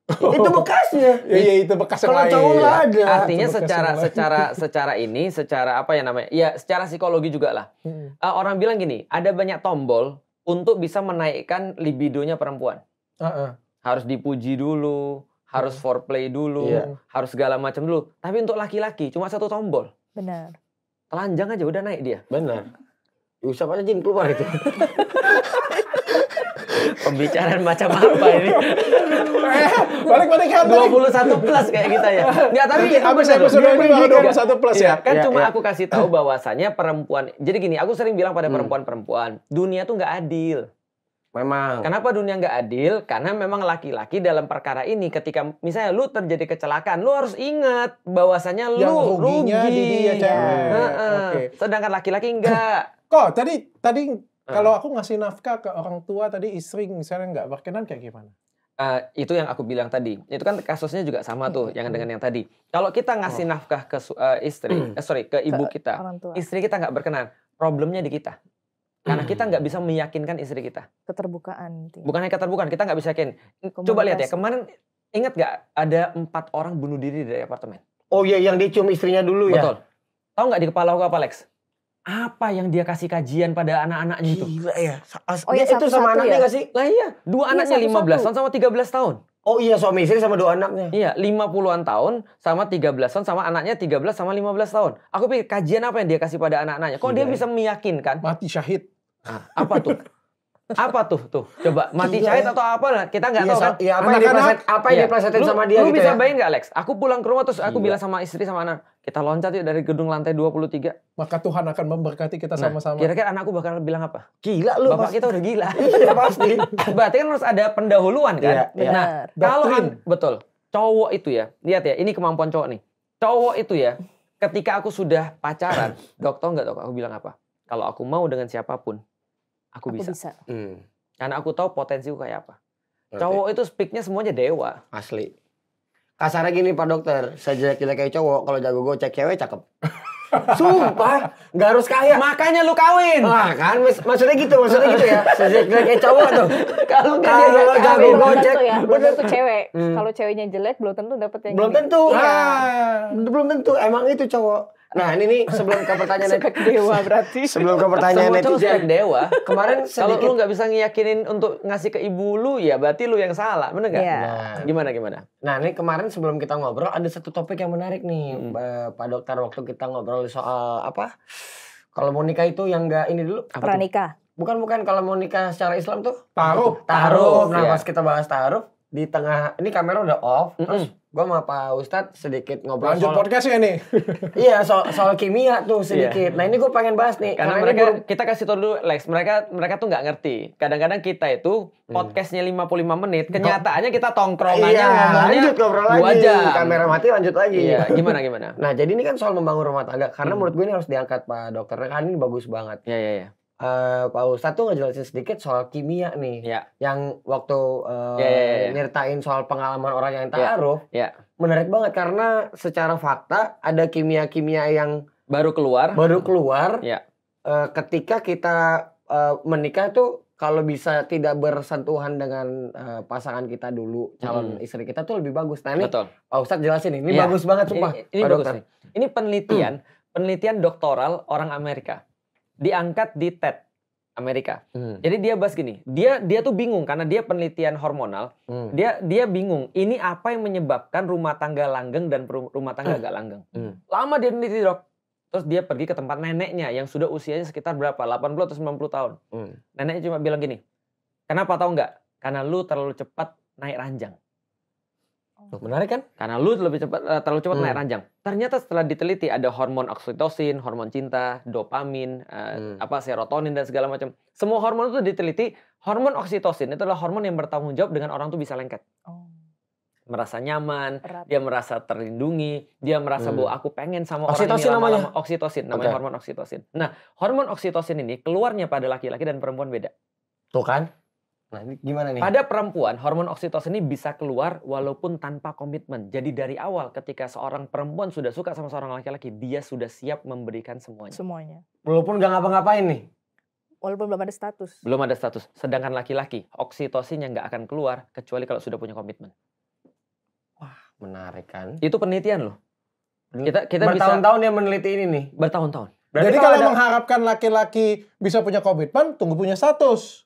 itu bekasnya Iya, ya itu bekas yang lain cowok ya. ada iya, artinya secara secara secara ini secara apa ya namanya ya secara psikologi juga lah hmm. uh, orang bilang gini ada banyak tombol untuk bisa menaikkan libidonya perempuan uh -uh. harus dipuji dulu harus iya. foreplay dulu, yeah. harus segala macam dulu. Tapi untuk laki-laki cuma satu tombol. Benar. Telanjang aja udah naik dia. Benar. Usap aja jin keluar itu. Pembicaraan macam apa ini? balik balik kan dua puluh satu plus kayak kita ya nggak tapi itu abis episode ini dua puluh satu plus ya, iya, kan ya, cuma ya. aku kasih tahu bahwasannya perempuan jadi gini aku sering bilang pada perempuan-perempuan dunia tuh nggak adil Memang. Kenapa dunia nggak adil? Karena memang laki-laki dalam perkara ini ketika misalnya lu terjadi kecelakaan, lu harus ingat bahwasanya lu Yang rugi. Di dia, cewek. okay. Sedangkan laki-laki nggak. Kok tadi tadi kalau aku ngasih nafkah ke orang tua tadi istri misalnya nggak berkenan kayak gimana? uh, itu yang aku bilang tadi. Itu kan kasusnya juga sama tuh iya. yang dengan yang tadi. Kalau kita ngasih oh. nafkah ke uh, istri, eh, sorry ke ibu kita, istri kita nggak berkenan, problemnya di kita. Karena hmm. kita nggak bisa meyakinkan istri kita. Keterbukaan. Bukan hanya keterbukaan, kita nggak bisa yakin. Komunikasi. Coba lihat ya, kemarin ingat nggak ada empat orang bunuh diri dari apartemen? Oh iya, yang dicium istrinya dulu Betul. ya? Betul. Tahu nggak di kepala aku apa, Lex? Apa yang dia kasih kajian pada anak-anaknya itu? Gila ya. oh, iya, itu sama satu anaknya ya? sih? Lah iya, dua iya, anaknya satu, 15 tahun sama 13 tahun. Oh iya, suami istri sama dua anaknya. Iya, 50-an tahun sama 13 tahun sama anaknya 13 sama 15 tahun. Aku pikir kajian apa yang dia kasih pada anak-anaknya? Kok Gila. dia bisa meyakinkan? Mati syahid. Nah, apa tuh? apa tuh tuh coba mati iya. cahit iya. atau apa lah kita nggak iya, tahu kan iya, apa, anak yang apa yang iya. diplesetin iya. sama dia lu gitu bisa ya? bayangin nggak Alex aku pulang ke rumah terus aku iya. bilang sama istri sama anak kita loncat yuk dari gedung lantai 23 maka Tuhan akan memberkati kita nah, sama-sama nah, kira-kira anakku bakal bilang apa gila lu bapak pasti. kita udah gila iya pasti berarti kan harus ada pendahuluan kan iya, iya. nah kalau kan betul cowok itu ya lihat ya ini kemampuan cowok nih cowok itu ya ketika aku sudah pacaran dokter nggak tahu aku bilang apa kalau aku mau dengan siapapun Aku, aku bisa. bisa. Hmm. Karena aku tahu potensiku kayak apa. Berarti. Cowok itu speaknya semuanya dewa. Asli. Kasarnya gini Pak Dokter, saya jelek kayak cowok, kalau jago gue cek cewek cakep. Sumpah, nggak harus kaya. Makanya lu kawin. Nah, kan mak maksudnya gitu, maksudnya gitu ya. Saya Sejelek kayak cowok tuh. Kalau nggak dia jago gue cek, Ya, belum tentu cewek. Hmm. Kalau ceweknya jelek belum tentu dapet yang Belum tentu. Iya. Ah. belum tentu. Emang itu cowok. Nah ini nih sebelum ke pertanyaan Spek dewa berarti. Sebelum ke pertanyaan netizen. Sosok dewa. Kemarin sedikit. Kalau lu nggak bisa ngiyakinin untuk ngasih ke ibu lu ya berarti lu yang salah. Bener nggak? Yeah. Nah, gimana gimana? Nah ini kemarin sebelum kita ngobrol ada satu topik yang menarik nih hmm. Eh, Pak Dokter waktu kita ngobrol soal apa? Kalau mau nikah itu yang nggak ini dulu. Pranikah. Bukan bukan kalau mau nikah secara Islam tuh. Taruh. Taruh. Nah iya. pas kita bahas taruh di tengah ini kamera udah off mm -mm. terus gue sama Pak Ustadz sedikit ngobrol Lanjut soal, podcast ya nih. iya, soal, soal kimia tuh iya. sedikit. Yeah. Nah ini gue pengen bahas nih. Karena, karena mereka, gua... kita kasih tau dulu Lex, mereka mereka tuh nggak ngerti. Kadang-kadang kita itu hmm. podcastnya 55 menit, kenyataannya kita tongkrongannya iya, ngomongnya lanjut ngobrol lagi. aja. Kamera mati lanjut lagi. Iya, gimana gimana. nah jadi ini kan soal membangun rumah tangga. Karena hmm. menurut gue ini harus diangkat Pak Dokter. Karena ini bagus banget. Iya, iya, iya uh, Pak Ustadz tuh ngejelasin sedikit soal kimia nih. Ya. Yang waktu uh, ya, ya, ya. nyertain soal pengalaman orang yang taruh. Ya. ya. Menarik banget karena secara fakta ada kimia-kimia yang baru keluar. Baru keluar. Ya. Uh, ketika kita uh, menikah tuh kalau bisa tidak bersentuhan dengan uh, pasangan kita dulu calon hmm. istri kita tuh lebih bagus. Nah ini Betul. Oh, jelasin ini, ya. bagus banget sumpah. Ini, ini, bagus ini penelitian penelitian doktoral orang Amerika diangkat di TED Amerika. Hmm. Jadi dia bahas gini, dia dia tuh bingung karena dia penelitian hormonal. Hmm. Dia dia bingung, ini apa yang menyebabkan rumah tangga langgeng dan rumah tangga hmm. gak langgeng. Hmm. Lama dia meneliti, Dok. Terus dia pergi ke tempat neneknya yang sudah usianya sekitar berapa? 80 atau 90 tahun. Hmm. Neneknya cuma bilang gini, "Kenapa tahu nggak? Karena lu terlalu cepat naik ranjang." Menarik kan? Karena lu lebih cepat eh, terlalu cepat hmm. naik ranjang. Ternyata setelah diteliti ada hormon oksitosin, hormon cinta, dopamin, eh, hmm. apa serotonin dan segala macam. Semua hormon itu diteliti. Hormon oksitosin itu adalah hormon yang bertanggung jawab dengan orang tuh bisa lengket. Oh. Merasa nyaman, Berat. dia merasa terlindungi, dia merasa hmm. bahwa aku pengen sama oksitosin orang ini namanya. Lama, oksitosin namanya okay. hormon oksitosin. Nah, hormon oksitosin ini keluarnya pada laki-laki dan perempuan beda. Tuh kan? Nah, gimana nih? Pada perempuan, hormon oksitosin ini bisa keluar walaupun tanpa komitmen. Jadi dari awal ketika seorang perempuan sudah suka sama seorang laki-laki, dia sudah siap memberikan semuanya. Semuanya. Walaupun gak ngapa-ngapain nih? Walaupun belum ada status. Belum ada status. Sedangkan laki-laki, oksitosin yang gak akan keluar kecuali kalau sudah punya komitmen. Wah, menarik kan? Itu penelitian loh. Kita, kita bertahun-tahun yang meneliti ini nih? Bertahun-tahun. Jadi kalau, kalau ada... mengharapkan laki-laki bisa punya komitmen, tunggu punya status.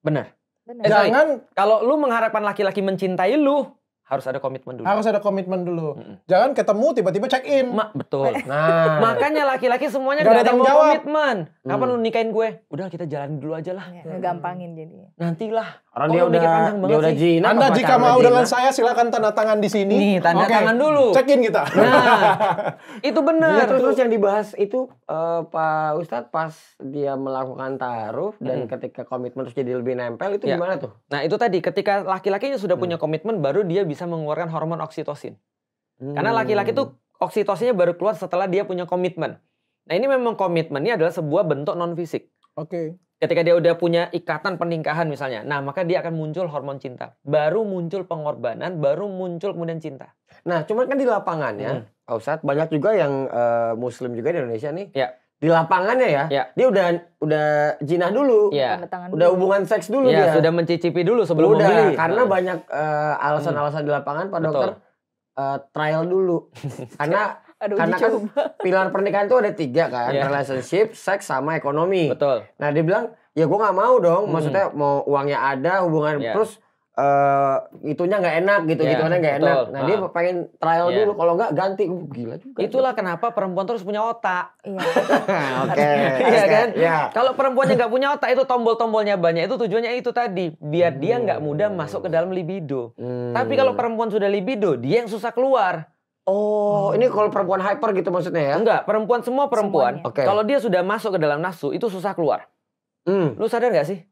Benar. Bener. Eh, Jangan kalau lu mengharapkan laki-laki mencintai lu, harus ada komitmen dulu. Harus ada komitmen dulu. Mm -mm. Jangan ketemu tiba-tiba check in. Ma, betul. Nah, makanya laki-laki semuanya gak, gak ada komitmen. Kapan hmm. lu nikahin gue? Udah kita jalan dulu aja lah. Ya, gampangin jadinya Nantilah Orang oh, dia udah dia udah jina. Anda jika mau dengan saya silakan tanda tangan di sini. Nih, tanda okay. tangan dulu. Cekin kita. Nah, itu benar. Terus, terus yang dibahas itu uh, Pak Ustadz pas dia melakukan taruh hmm. dan ketika komitmen terus jadi lebih nempel itu ya. gimana tuh? Nah, itu tadi ketika laki-lakinya sudah hmm. punya komitmen baru dia bisa mengeluarkan hormon oksitosin. Hmm. Karena laki-laki tuh oksitosinnya baru keluar setelah dia punya komitmen. Nah, ini memang komitmen ini adalah sebuah bentuk non fisik. Oke. Okay. Ketika dia udah punya ikatan pernikahan misalnya, nah maka dia akan muncul hormon cinta. Baru muncul pengorbanan, baru muncul kemudian cinta. Nah cuman kan di lapangan ya, hmm. Ustadz, banyak juga yang uh, muslim juga di Indonesia nih. Ya. Di lapangannya ya, ya, dia udah udah jinah dulu, ya. udah hubungan seks dulu ya, dia. Sudah mencicipi dulu sebelum udah, membeli. Karena nah. banyak eh, alasan-alasan uh, alasan di lapangan, Pak Betul. Dokter, uh, trial dulu. karena Aduh, Karena kan pilihan pilar pernikahan itu ada tiga kan, yeah. relationship, seks, sama ekonomi. Betul. Nah dia bilang, ya gue nggak mau dong, hmm. maksudnya mau uangnya ada, hubungan yeah. terus uh, itunya nggak enak gitu, yeah, gitu nggak enak. Nah, dia ah. pengen trial yeah. dulu, kalau nggak ganti, uh, gila juga. Itulah kenapa perempuan terus punya otak. Iya. Oke. Iya kan. Yeah. Kalau perempuannya nggak punya otak itu tombol-tombolnya banyak itu tujuannya itu tadi biar hmm. dia nggak mudah hmm. masuk ke dalam libido. Hmm. Tapi kalau perempuan sudah libido, dia yang susah keluar. Oh, hmm. ini kalau perempuan hyper gitu maksudnya ya? Enggak, perempuan semua perempuan. Okay. Kalau dia sudah masuk ke dalam nafsu, itu susah keluar. Hmm. Lu sadar gak sih?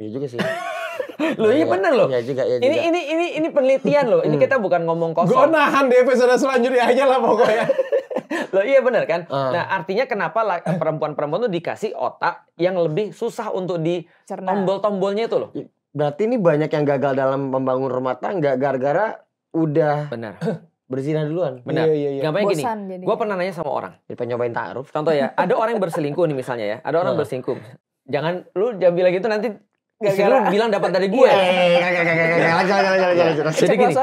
Iya juga sih. Lu iya, iya bener loh. Iya juga, iya juga. Ini ini ini ini penelitian loh. Ini hmm. kita bukan ngomong kosong. Gue nahan di episode selanjutnya aja lah pokoknya. Lo iya bener kan? Uh. Nah artinya kenapa perempuan-perempuan tuh dikasih otak yang lebih susah untuk di tombol-tombolnya itu loh. Berarti ini banyak yang gagal dalam membangun rumah tangga gara-gara udah benar berzina duluan. Benar. Iya, iya, iya. Gampangnya gini. Jadi. Gua pernah nanya sama orang. Jadi nyobain taruh. Contoh ya, ada orang yang berselingkuh nih misalnya ya. Ada orang berselingkuh. Jangan lu jangan bilang gitu nanti -gak. lu bilang dapat dari gue. Iya, iya, iya, jadi gini.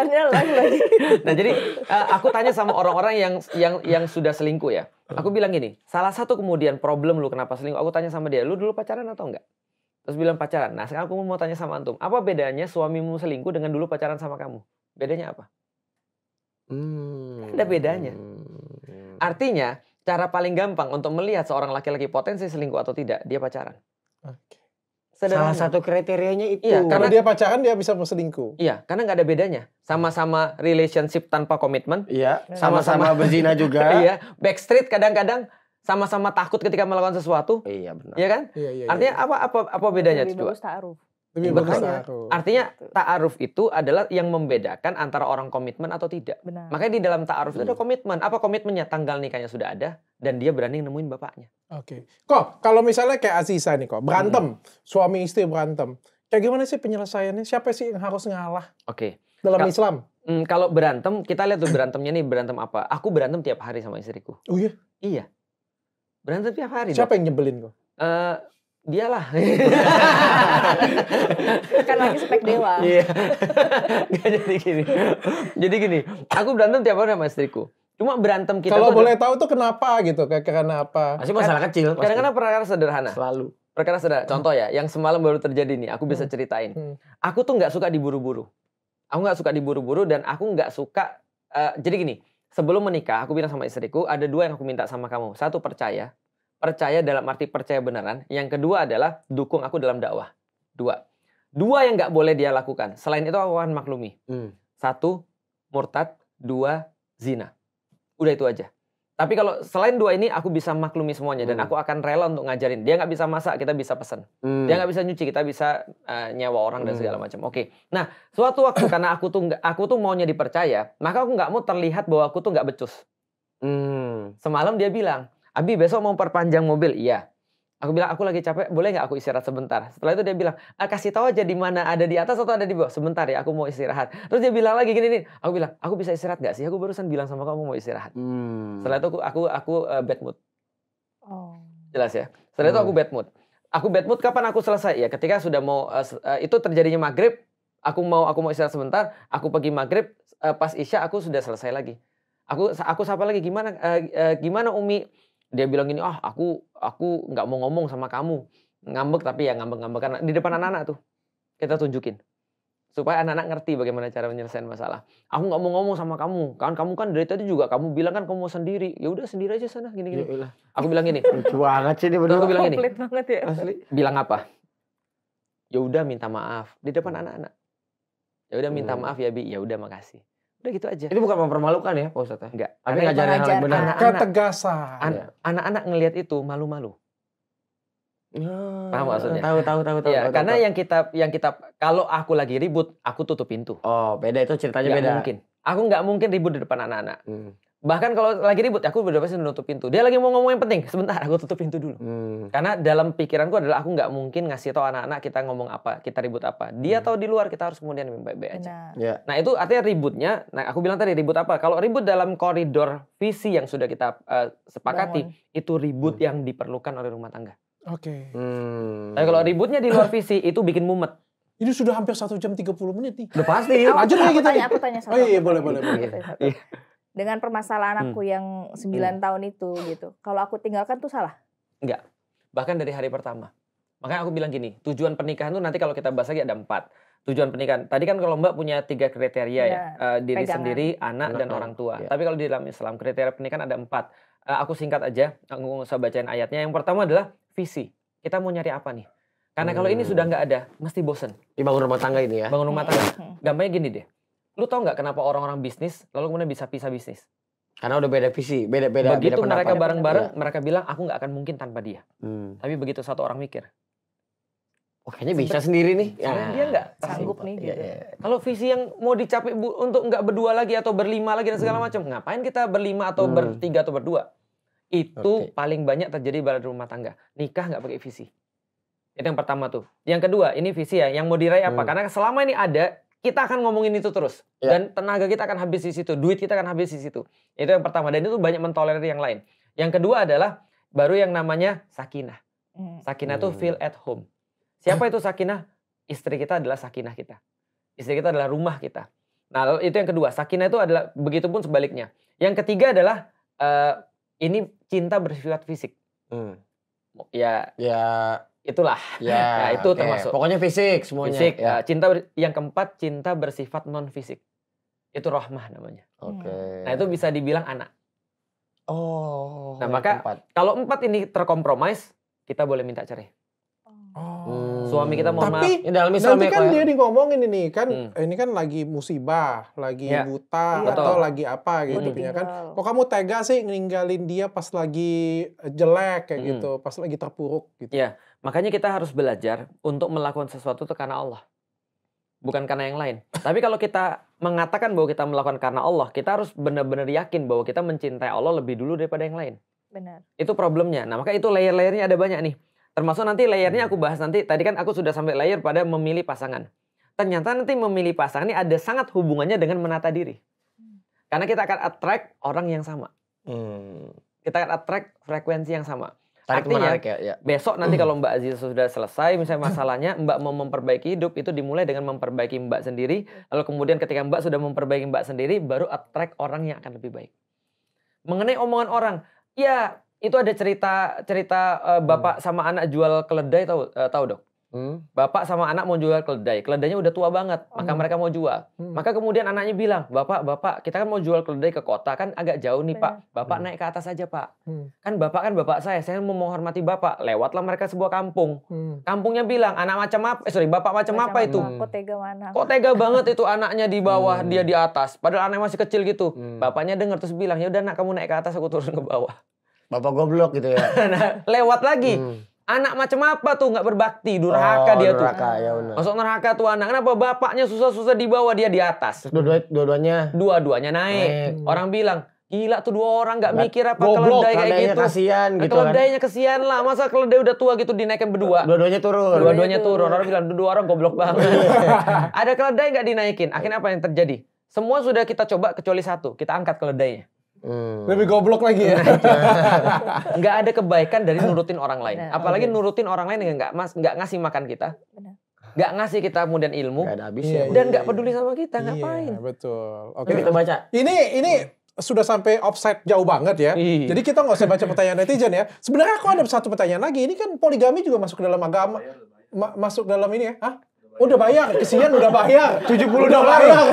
Nah jadi uh, aku tanya sama orang-orang yang yang yang sudah selingkuh ya. Aku bilang gini, salah satu kemudian problem lu kenapa selingkuh. Aku tanya sama dia, lu dulu pacaran atau enggak? Terus bilang pacaran. Nah sekarang aku mau tanya sama antum, apa bedanya suamimu selingkuh dengan dulu pacaran sama kamu? Bedanya apa? Hmm. Ada bedanya. Hmm. Artinya cara paling gampang untuk melihat seorang laki-laki potensi selingkuh atau tidak dia pacaran. Okay. Salah satu kriterianya itu. Iya, karena, dia pacaran dia bisa berselingkuh. Iya, karena nggak ada bedanya. Sama-sama relationship tanpa komitmen. Iya. iya. Sama-sama berzina juga. iya. Backstreet kadang-kadang sama-sama takut ketika melakukan sesuatu. Iya benar. Iya kan? Iya, iya, iya. Artinya apa apa apa bedanya itu? Lebih Makanya, artinya gitu. ta'aruf itu adalah yang membedakan antara orang komitmen atau tidak. Benar. Makanya di dalam ta'aruf hmm. itu ada hmm. komitmen. Apa komitmennya? Tanggal nikahnya sudah ada dan dia berani nemuin bapaknya. Oke. Okay. Kok kalau misalnya kayak Aziza nih kok, berantem, hmm. suami istri berantem. Kayak gimana sih penyelesaiannya? Siapa sih yang harus ngalah? Oke. Okay. Dalam Ka Islam. Mm, kalau berantem, kita lihat tuh berantemnya nih, berantem apa? Aku berantem tiap hari sama istriku. Oh iya? Iya. Berantem tiap hari. Siapa dong. yang nyebelin kok? Uh, lah kan lagi spek dewa iya Gak jadi gini jadi gini aku berantem tiap hari sama istriku cuma berantem kita kalau boleh ada... tahu tuh kenapa gitu karena apa masih masalah kecil karena karena perkara sederhana selalu perkara sederhana contoh ya yang semalam baru terjadi nih aku bisa hmm. ceritain hmm. aku tuh nggak suka diburu-buru aku nggak suka diburu-buru dan aku nggak suka uh, jadi gini sebelum menikah aku bilang sama istriku ada dua yang aku minta sama kamu satu percaya percaya dalam arti percaya beneran. Yang kedua adalah dukung aku dalam dakwah. Dua. Dua yang nggak boleh dia lakukan. Selain itu aku akan maklumi. Hmm. Satu, murtad. Dua, zina. Udah itu aja. Tapi kalau selain dua ini aku bisa maklumi semuanya hmm. dan aku akan rela untuk ngajarin. Dia nggak bisa masak, kita bisa pesen. Hmm. Dia nggak bisa nyuci, kita bisa uh, nyewa orang hmm. dan segala macam. Oke. Okay. Nah, suatu waktu karena aku tuh aku tuh maunya dipercaya, maka aku nggak mau terlihat bahwa aku tuh nggak becus. Hmm. Semalam dia bilang, Abi besok mau perpanjang mobil, iya. Aku bilang aku lagi capek, boleh nggak aku istirahat sebentar? Setelah itu dia bilang, ah, kasih tahu aja di mana ada di atas atau ada di bawah. Sebentar ya, aku mau istirahat. Terus dia bilang lagi gini nih, aku bilang aku bisa istirahat nggak sih? Aku barusan bilang sama kamu mau istirahat. Hmm. Setelah itu aku aku aku uh, bad mood. Oh. Jelas ya. Setelah hmm. itu aku hmm. bad mood. Aku bad mood kapan aku selesai ya? Ketika sudah mau uh, uh, itu terjadinya maghrib, aku mau aku mau istirahat sebentar. Aku pergi maghrib, uh, pas isya aku sudah selesai lagi. Aku aku sapa lagi gimana uh, uh, gimana Umi? dia bilang gini, "Ah, oh, aku aku nggak mau ngomong sama kamu." Ngambek tapi ya ngambek ngambek karena di depan anak-anak tuh. Kita tunjukin supaya anak-anak ngerti bagaimana cara menyelesaikan masalah. Aku nggak mau ngomong sama kamu, kan kamu kan dari tadi juga kamu bilang kan kamu mau sendiri. Ya udah sendiri aja sana gini-gini. Aku bilang gini. Lucu banget sih ini berdua. Aku bilang gini. banget ya. Asli. Bilang apa? Ya udah minta maaf di depan hmm. anak-anak. Ya udah minta hmm. maaf ya Bi. Ya udah makasih. Udah gitu aja. Itu bukan mempermalukan ya Pak Ustadz ya? Enggak. Tapi ngajarin hal yang benar. Ketegasan. Iya. Anak-anak ngelihat itu malu-malu. Hmm. Paham maksudnya? Tahu tahu tahu tahu. Ya, tahu karena tahu. yang kita yang kita kalau aku lagi ribut, aku tutup pintu. Oh, beda itu ceritanya gak beda. mungkin. Aku nggak mungkin ribut di depan anak-anak. Hmm bahkan kalau lagi ribut aku udah pasti nutup pintu dia lagi mau ngomong yang penting sebentar aku tutup pintu dulu hmm. karena dalam pikiranku adalah aku nggak mungkin ngasih tau anak-anak kita ngomong apa kita ribut apa dia hmm. tahu di luar kita harus kemudian baik-baik aja nah. Yeah. nah itu artinya ributnya nah aku bilang tadi ribut apa kalau ribut dalam koridor visi yang sudah kita uh, sepakati Bangun. itu ribut hmm. yang diperlukan oleh rumah tangga oke okay. hmm. tapi kalau ributnya di luar visi itu bikin mumet ini sudah hampir satu jam 30 menit nih. Udah pasti. Lanjut ya kita. Tanya, aku tanya Oh iya, iya boleh, boleh, boleh. Iya. Iya. Iya dengan permasalahan hmm. aku hmm. yang 9 hmm. tahun itu gitu. Kalau aku tinggalkan tuh salah? Enggak. Bahkan dari hari pertama. Makanya aku bilang gini, tujuan pernikahan tuh nanti kalau kita bahas lagi ada empat tujuan pernikahan. Tadi kan kalau Mbak punya tiga kriteria ya, ya uh, diri pegangan. sendiri, anak dan orang tua. Ya. Tapi kalau di dalam Islam kriteria pernikahan ada empat. Uh, aku singkat aja, aku nggak usah bacain ayatnya. Yang pertama adalah visi. Kita mau nyari apa nih? Karena hmm. kalau ini sudah hmm. nggak ada, mesti bosen. Ini bangun rumah tangga ini ya? Bangun rumah tangga. Hmm. Gampangnya gini deh. Lu tau nggak kenapa orang-orang bisnis lalu kemudian bisa pisah bisnis? Karena udah beda visi, beda beda. Begitu beda mereka bareng-bareng, ya. mereka bilang aku nggak akan mungkin tanpa dia. Hmm. Tapi begitu satu orang mikir, Oh, kayaknya bisa sendiri nih. Ya. dia nggak sanggup nih. Ya, ya. Kalau visi yang mau dicapai bu, untuk nggak berdua lagi atau berlima lagi dan segala hmm. macam, ngapain kita berlima atau hmm. bertiga atau berdua? Itu okay. paling banyak terjadi pada rumah tangga. Nikah nggak pakai visi. Itu yang pertama tuh. Yang kedua, ini visi ya. Yang mau diraih apa? Hmm. Karena selama ini ada kita akan ngomongin itu terus yeah. dan tenaga kita akan habis di situ, duit kita akan habis di situ. Itu yang pertama dan itu banyak mentolerir yang lain. Yang kedua adalah baru yang namanya sakinah. Hmm. Sakinah hmm. feel at home. Siapa itu sakinah? Istri kita adalah sakinah kita. Istri kita adalah rumah kita. Nah, itu yang kedua. Sakinah itu adalah begitupun sebaliknya. Yang ketiga adalah uh, ini cinta bersifat fisik. Hmm. Ya. Ya itulah. Ya, nah, itu okay. termasuk. Pokoknya fisik semuanya. Fisik. Ya. Eh, cinta yang keempat cinta bersifat non fisik. Itu rahmah namanya. Oke. Okay. Nah, itu bisa dibilang anak. Oh. Nah, maka empat. kalau empat ini terkompromis, kita boleh minta cerai. Oh. Hmm. Suami kita mau. Tapi, nanti ya, kan ya? dia di ngomongin ini kan hmm. ini kan lagi musibah, lagi ya. buta ya. atau lagi apa gitu punya kan. Kok kamu tega sih ninggalin dia pas lagi eh, jelek kayak hmm. gitu, pas lagi terpuruk gitu. Ya Makanya kita harus belajar untuk melakukan sesuatu itu karena Allah. Bukan karena yang lain. Tapi kalau kita mengatakan bahwa kita melakukan karena Allah, kita harus benar-benar yakin bahwa kita mencintai Allah lebih dulu daripada yang lain. Benar. Itu problemnya. Nah, maka itu layer-layernya ada banyak nih. Termasuk nanti layernya aku bahas nanti. Tadi kan aku sudah sampai layer pada memilih pasangan. Ternyata nanti memilih pasangan ini ada sangat hubungannya dengan menata diri. Hmm. Karena kita akan attract orang yang sama. Hmm. Kita akan attract frekuensi yang sama. Tarik Artinya, menarik ya, ya. besok nanti mm. kalau Mbak Aziza sudah selesai, misalnya mm. masalahnya Mbak mau memperbaiki hidup itu dimulai dengan memperbaiki Mbak sendiri. Lalu kemudian ketika Mbak sudah memperbaiki Mbak sendiri, baru attract orang yang akan lebih baik. Mengenai omongan orang, ya itu ada cerita cerita uh, bapak hmm. sama anak jual keledai tahu uh, tahu dong. Hmm. Bapak sama anak mau jual keledai. Keledainya udah tua banget, hmm. maka mereka mau jual. Hmm. Maka kemudian anaknya bilang, "Bapak, Bapak, kita kan mau jual keledai ke kota kan agak jauh nih, Pak. Bapak hmm. naik ke atas aja, Pak." Hmm. Kan Bapak kan Bapak saya, saya mau menghormati Bapak. Lewatlah mereka sebuah kampung. Hmm. Kampungnya bilang, "Anak macam apa? Eh, sorry, Bapak macam, macam apa, apa itu?" Kok hmm. tega mana? Kok tega banget itu anaknya di bawah, hmm. dia di atas. Padahal anaknya masih kecil gitu. Hmm. Bapaknya dengar terus bilang, "Ya udah, Nak, kamu naik ke atas, aku turun ke bawah." Bapak goblok gitu ya. nah, lewat lagi. Hmm Anak macam apa tuh nggak berbakti, durhaka oh, dia durhaka, tuh. Ya bener. Masuk neraka tuh anak. Kenapa bapaknya susah-susah dibawa dia di atas? Dua-duanya. Dua-duanya naik. naik. Orang bilang, Gila tuh dua orang nggak mikir apa keledai kayak gitu. kasihan gitu kan. Keledainya kan. kasihan lah. Masa keledai udah tua gitu dinaikin berdua. Dua-duanya turun. Dua-duanya turun. Orang bilang dua orang goblok banget. Ada keledai nggak dinaikin. Akhirnya apa yang terjadi? Semua sudah kita coba kecuali satu. Kita angkat keledainya. Hmm. Lebih goblok lagi ya. nggak ada kebaikan dari nurutin orang lain. Apalagi nurutin orang lain yang nggak mas nggak ngasih makan kita. Nggak ngasih kita kemudian ilmu. Gak ada habisnya. Iya, dan nggak iya, peduli iya. sama kita iya, ngapain. betul. Oke. Okay. Kita baca. Ini ini sudah sampai offside jauh banget ya. Iyi. Jadi kita nggak usah baca pertanyaan netizen ya. Sebenarnya aku ada satu pertanyaan lagi. Ini kan poligami juga masuk ke dalam agama. Ma masuk dalam ini ya. Hah? Udah bayar, kesian udah bayar. puluh udah bayar.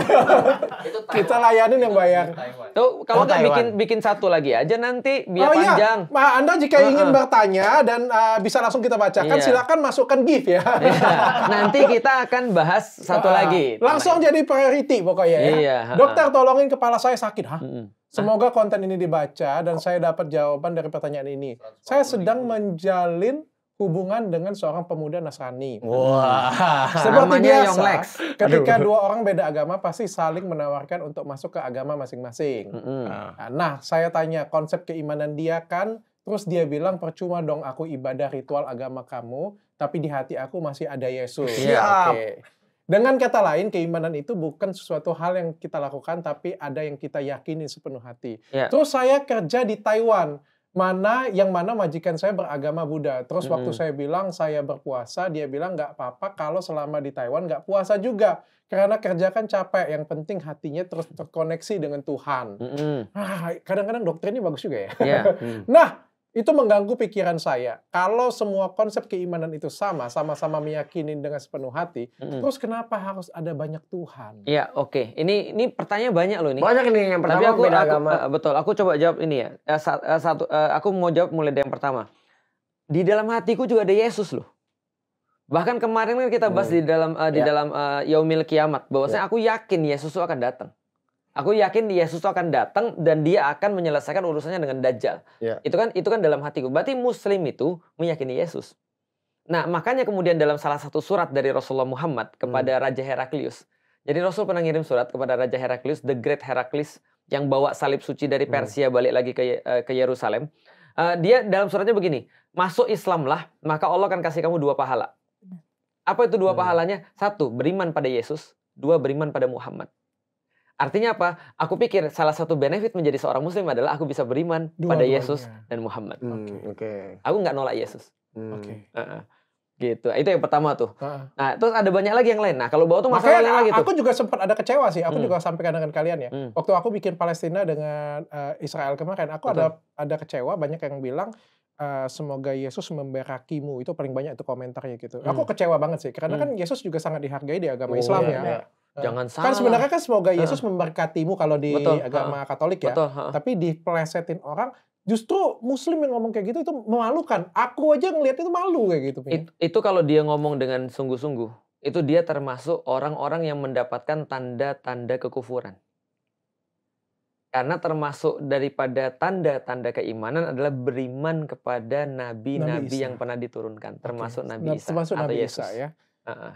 Kita layanin yang bayar. Tuh, kalau nggak bikin bikin satu lagi aja nanti biar oh, iya, panjang. Iya. Ma, Anda jika uh-uh. ingin bertanya dan uh, bisa langsung kita bacakan, yeah. silakan masukkan GIF ya. Yeah. Nanti kita akan bahas satu uh, lagi. Langsung jadi priority pokoknya ya. Yeah. Iya, uh -huh. Dokter tolongin kepala saya sakit, hah? -mm. Semoga konten ini dibaca dan saya dapat jawaban dari pertanyaan ini. Saya sedang menjalin hubungan dengan seorang pemuda Nasrani. Wah, wow. seperti Namanya biasa. Lex. Ketika Aduh. dua orang beda agama pasti saling menawarkan untuk masuk ke agama masing-masing. Mm -hmm. Nah, saya tanya konsep keimanan dia kan, terus dia bilang percuma dong aku ibadah ritual agama kamu, tapi di hati aku masih ada Yesus. Iya. Oke. Okay. Dengan kata lain, keimanan itu bukan sesuatu hal yang kita lakukan, tapi ada yang kita yakini sepenuh hati. Yeah. Terus saya kerja di Taiwan mana yang mana majikan saya beragama Buddha. Terus hmm. waktu saya bilang saya berpuasa, dia bilang nggak apa-apa kalau selama di Taiwan nggak puasa juga karena kerjakan capek. Yang penting hatinya terus terkoneksi dengan Tuhan. kadang Nah, kadang-kadang dokter ini bagus juga ya. Yeah. Hmm. nah itu mengganggu pikiran saya. Kalau semua konsep keimanan itu sama, sama-sama meyakini dengan sepenuh hati, mm-hmm. terus kenapa harus ada banyak Tuhan? Iya, oke. Okay. Ini ini pertanyaan banyak loh ini. Banyak nih yang pertama Tapi aku, beda aku, agama. Eh, betul, aku coba jawab ini ya. Eh, eh, satu, aku mau jawab mulai dari yang pertama. Di dalam hatiku juga ada Yesus loh. Bahkan kemarin kan kita bahas hmm. di dalam uh, di ya. dalam uh, Yaumil Kiamat bahwasanya ya. aku yakin Yesus akan datang. Aku yakin Yesus akan datang dan dia akan menyelesaikan urusannya dengan Dajjal. Yeah. Itu kan itu kan dalam hatiku. Berarti Muslim itu meyakini Yesus. Nah makanya kemudian dalam salah satu surat dari Rasulullah Muhammad kepada hmm. Raja Heraklius. Jadi Rasul pernah ngirim surat kepada Raja Heraklius, the Great Heraklius yang bawa salib suci dari hmm. Persia hmm. balik lagi ke eh, ke Yerusalem. Uh, dia dalam suratnya begini, masuk Islamlah maka Allah akan kasih kamu dua pahala. Apa itu dua hmm. pahalanya? Satu, beriman pada Yesus. Dua, beriman pada Muhammad. Artinya apa? Aku pikir salah satu benefit menjadi seorang muslim adalah aku bisa beriman Dua pada Yesus hmm, dan Muhammad. Hmm, Oke. Okay. Aku nggak nolak Yesus. Hmm. Oke. Okay. Gitu. Itu yang pertama tuh. Nah, terus ada banyak lagi yang lain. Nah, kalau bawa tuh masalah Makanya, lain lagi tuh. Aku juga sempat ada kecewa sih. Aku hmm. juga sampaikan dengan kalian ya. Hmm. Waktu aku bikin Palestina dengan uh, Israel kemarin, aku Betul. ada ada kecewa banyak yang bilang Uh, semoga Yesus memberakimu itu paling banyak itu komentarnya gitu. Hmm. Aku kecewa banget sih karena hmm. kan Yesus juga sangat dihargai di agama oh, Islam iya, ya. Iya. Eh, Jangan kan salah. Kan sebenarnya kan semoga eh. Yesus memberkatimu kalau di Betul. Eh. agama uh. Katolik ya. Betul. Uh. Tapi diplesetin orang justru muslim yang ngomong kayak gitu itu memalukan. Aku aja ngelihat itu malu kayak gitu. It, itu kalau dia ngomong dengan sungguh-sungguh. Itu dia termasuk orang-orang yang mendapatkan tanda-tanda kekufuran. Karena termasuk daripada tanda-tanda keimanan adalah beriman kepada nabi-nabi yang pernah diturunkan, termasuk Oke. Nabi Isa termasuk atau Nabi Yesus. Isa, ya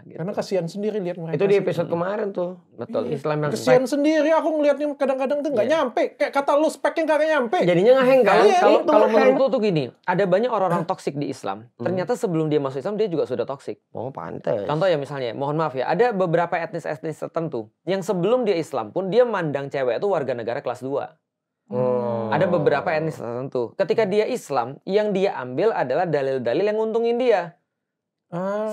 gitu. Karena kasihan sendiri lihat mereka. Itu di episode sendiri. kemarin tuh betul iya. Islam yang kasihan sendiri aku ngelihatnya kadang-kadang tuh nggak iya. nyampe kayak kata lu speknya nggak nyampe. Jadinya ngeheng kan. Iya, kalau kalau, kalau menurut tuh gini, ada banyak orang-orang toksik di Islam. Hmm. Ternyata sebelum dia masuk Islam dia juga sudah toksik. Oh pantas. Contoh ya misalnya, mohon maaf ya, ada beberapa etnis-etnis tertentu yang sebelum dia Islam pun dia mandang cewek itu warga negara kelas 2. Hmm. Ada beberapa etnis tertentu. Ketika dia Islam, yang dia ambil adalah dalil-dalil yang nguntungin dia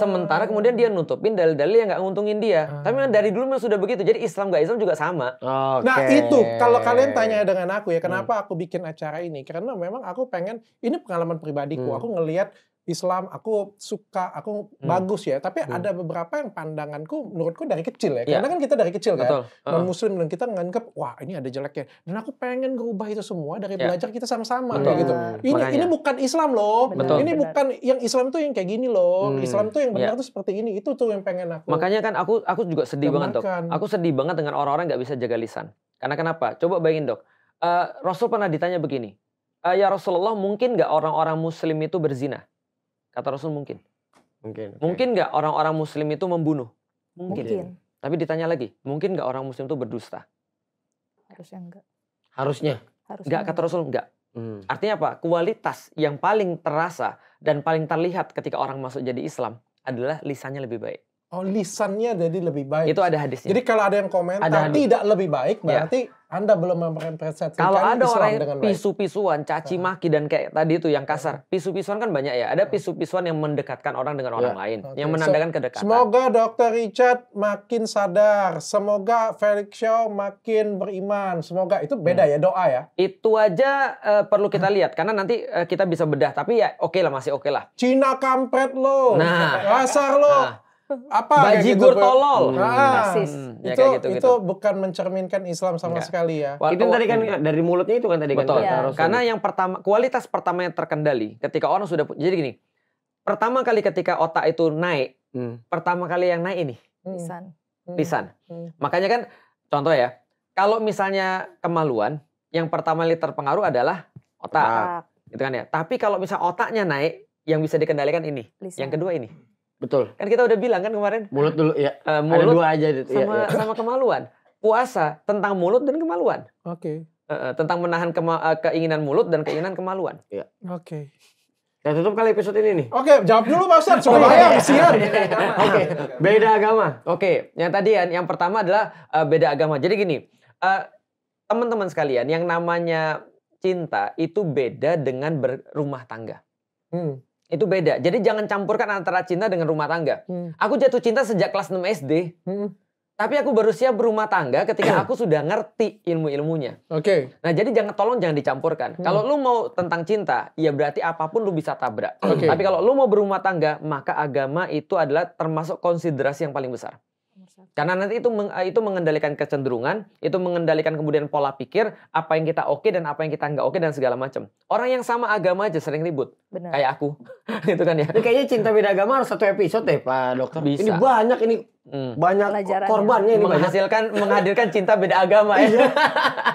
Sementara kemudian dia nutupin dalil-dalil yang nggak nguntungin dia. Ah. Tapi dari dulu memang sudah begitu. Jadi Islam nggak Islam juga sama. Okay. Nah itu kalau kalian tanya dengan aku ya, kenapa hmm. aku bikin acara ini? Karena memang aku pengen ini pengalaman pribadiku. Hmm. Aku ngelihat Islam, aku suka, aku hmm. bagus ya. Tapi hmm. ada beberapa yang pandanganku menurutku dari kecil ya. Iya. Karena yeah. kan kita dari kecil kan, Betul. kan. Uh. muslim dan kita nganggap wah ini ada jeleknya. Dan aku pengen ngerubah itu semua dari yeah. belajar kita sama-sama kayak gitu. Ini Makanya. ini bukan Islam loh. Betul. Ini bukan yang Islam tuh yang kayak gini loh. Hmm. Islam tuh yang iya. benar yeah. tuh seperti ini. Itu tuh yang pengen aku. Makanya kan aku aku juga sedih banget, Dok. Aku sedih banget dengan orang-orang nggak bisa jaga lisan. Karena kenapa? Coba bayangin, Dok. Uh, Rasul pernah ditanya begini, uh, ya Rasulullah mungkin nggak orang-orang Muslim itu berzina? Kata Rasul mungkin. Mungkin. Okay. Mungkin nggak orang-orang Muslim itu membunuh? Mungkin. mungkin. Tapi ditanya lagi, mungkin nggak orang Muslim itu berdusta? Harusnya enggak. Harusnya. Harusnya. Enggak kata Rasul enggak. Hmm. Artinya apa? Kualitas yang paling terasa dan paling terlihat ketika orang masuk jadi Islam adalah lisannya lebih baik. Oh, lisannya jadi lebih baik. Itu ada hadisnya. Jadi kalau ada yang komentar ada tidak lebih baik ya. berarti ya anda belum merepresentasikan Kalau ada Islam orang yang pisu-pisuan, caci ah. maki dan kayak tadi itu yang kasar. Pisu-pisuan kan banyak ya. Ada ah. pisu-pisuan yang mendekatkan orang dengan orang ya. lain, okay. yang menandakan so, kedekatan. Semoga Dr. Richard makin sadar. Semoga Felix Shaw makin beriman. Semoga itu beda hmm. ya doa ya. Itu aja uh, perlu kita ah. lihat karena nanti uh, kita bisa bedah. Tapi ya oke okay lah masih oke okay lah. Cina kampret lo. Nah, kasar lo. Nah apa bajigur gitu, tolol nah, persis hmm, hmm. ya, itu gitu, itu gitu. bukan mencerminkan Islam sama Enggak. sekali ya itu tadi kan hmm. dari mulutnya itu kan tadi kan, Betul. kan ya. karena yang pertama kualitas pertama yang terkendali ketika orang sudah jadi gini pertama kali ketika otak itu naik hmm. pertama kali yang naik ini hmm. lisan hmm. lisan hmm. makanya kan contoh ya kalau misalnya kemaluan yang pertama kali terpengaruh adalah otak, otak. gitu kan ya tapi kalau misalnya otaknya naik yang bisa dikendalikan ini lisan. yang kedua ini Betul. Kan kita udah bilang kan kemarin. Mulut dulu ya. Uh, mulut Ada dua aja itu. Ya, sama, ya, ya. sama kemaluan. Puasa tentang mulut dan kemaluan. Oke. Okay. Uh, eh, eh, tentang menahan kema keinginan mulut dan keinginan kemaluan. Iya. Oke. Okay. Kita tutup kali episode ini nih. Oke, okay, jawab dulu Pak Ustaz. Soalnya yang siar. Oke, beda agama. Oke, okay. yang tadi ya, yang pertama adalah uh, beda agama. Jadi gini, uh, teman-teman sekalian, yang namanya cinta itu beda dengan berumah tangga. Hmm. Itu beda. Jadi jangan campurkan antara cinta dengan rumah tangga. Hmm. Aku jatuh cinta sejak kelas 6 SD. Hmm. Tapi aku baru siap berumah tangga ketika hmm. aku sudah ngerti ilmu-ilmunya. Oke. Okay. Nah, jadi jangan tolong jangan dicampurkan. Hmm. Kalau lu mau tentang cinta, ya berarti apapun lu bisa tabrak. Okay. Tapi kalau lu mau berumah tangga, maka agama itu adalah termasuk konsiderasi yang paling besar. Karena nanti itu eh, itu mengendalikan kecenderungan, itu mengendalikan kemudian pola pikir, apa yang kita oke dan apa yang kita nggak oke dan segala macam. Orang yang sama agama aja sering ribut. Benar. Kayak aku. itu kan ya. Ini kayaknya cinta beda agama harus satu episode deh, Pak Dokter. Bisa. Ini banyak ini hmm. banyak korbannya ini ya. menghasilkan menghadirkan cinta beda agama ya. Iya.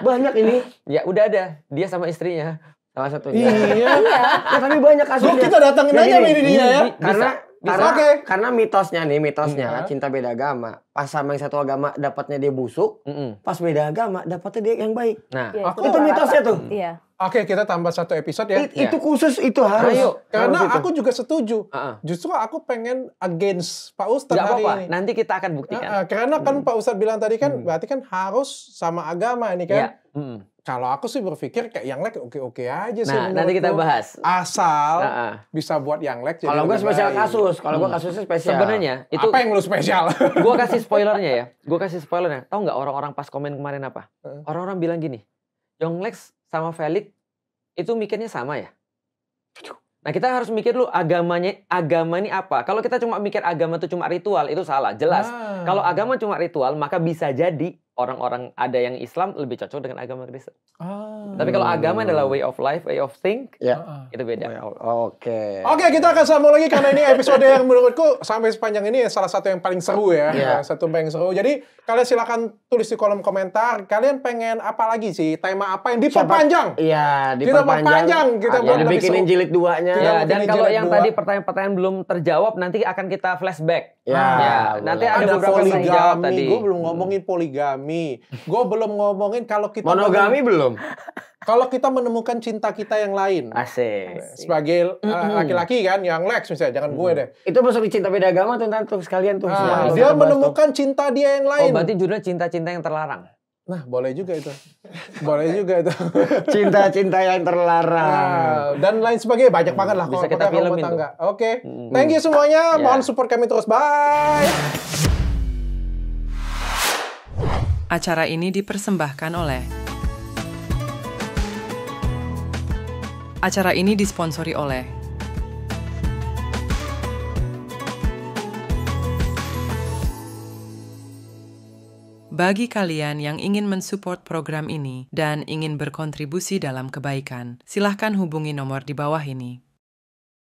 banyak ini. Ya udah ada, dia sama istrinya salah satunya. Iya. iya. ya, tapi banyak kasusnya. kita datangin aja ini dia ya. Iya, Karena bisa, okay. Karena mitosnya nih, mitosnya mm -hmm. cinta beda agama. Pas sama yang satu agama dapatnya dia busuk, mm -hmm. pas beda agama dapatnya dia yang baik. Nah, yeah, iya, itu mitosnya tuh. Iya. Oke, kita tambah satu episode ya. It, yeah. Itu khusus itu harus. Ayo, karena harus aku juga setuju. Uh -uh. Justru aku pengen against Pak Ustadz hari apa -apa. ini. Nanti kita akan buktikan. Uh -uh. Karena kan hmm. Pak Ustadz bilang tadi kan hmm. berarti kan harus sama agama ini kan. Yeah. Hmm kalau aku sih berpikir kayak yang lag oke-oke aja sih. Nah, nanti kita bahas. Asal nah, uh. bisa buat yang leg. Kalau gue spesial baik. kasus, kalau gue hmm. kasusnya spesial. Sebenarnya itu apa yang lu spesial? gue kasih spoilernya ya. Gue kasih spoilernya. Tahu nggak orang-orang pas komen kemarin apa? Orang-orang bilang gini, lag sama Felix itu mikirnya sama ya. Nah kita harus mikir lu agamanya agama ini apa. Kalau kita cuma mikir agama itu cuma ritual itu salah jelas. Ah. Kalau agama cuma ritual maka bisa jadi orang-orang ada yang Islam lebih cocok dengan agama Kristen. Oh. Tapi kalau agama adalah way of life, way of think, yeah. Ya. itu beda. Oke. Oke, okay, kita akan sambung lagi karena ini episode yang menurutku sampai sepanjang ini salah satu yang paling seru ya. Yeah. Ya. Satu yang seru. Jadi kalian silahkan tulis di kolom komentar kalian pengen apa lagi sih, tema apa yang diperpanjang. Iya, diperpanjang. Kita mau ya, bikinin jilid duanya. Ya, dan kalau yang dua. tadi pertanyaan-pertanyaan belum terjawab nanti akan kita flashback. Ya, ya. nanti ada, ada beberapa poligami. Gue belum ngomongin poligami monogami. Gue belum ngomongin kalau kita monogami belum. Kalau kita menemukan cinta kita yang lain. Asik. Sebagai eh, laki-laki uh, kan, yang Lex misalnya, jangan mm. gue deh. Itu masuk di cinta beda agama tuh nanti sekalian tuh. Nah, dia menemukan tuh. cinta dia yang lain. Oh, berarti judulnya cinta-cinta yang terlarang. Nah, boleh juga itu. Boleh juga itu. Cinta-cinta yang terlarang. Nah, dan lain sebagainya. Banyak hmm, banget lah. Bisa kita filmin Oke. Okay. Hmm. Thank you semuanya. Yeah. Mohon support kami terus. Bye. Acara ini dipersembahkan oleh Acara ini disponsori oleh Bagi kalian yang ingin mensupport program ini dan ingin berkontribusi dalam kebaikan, silahkan hubungi nomor di bawah ini.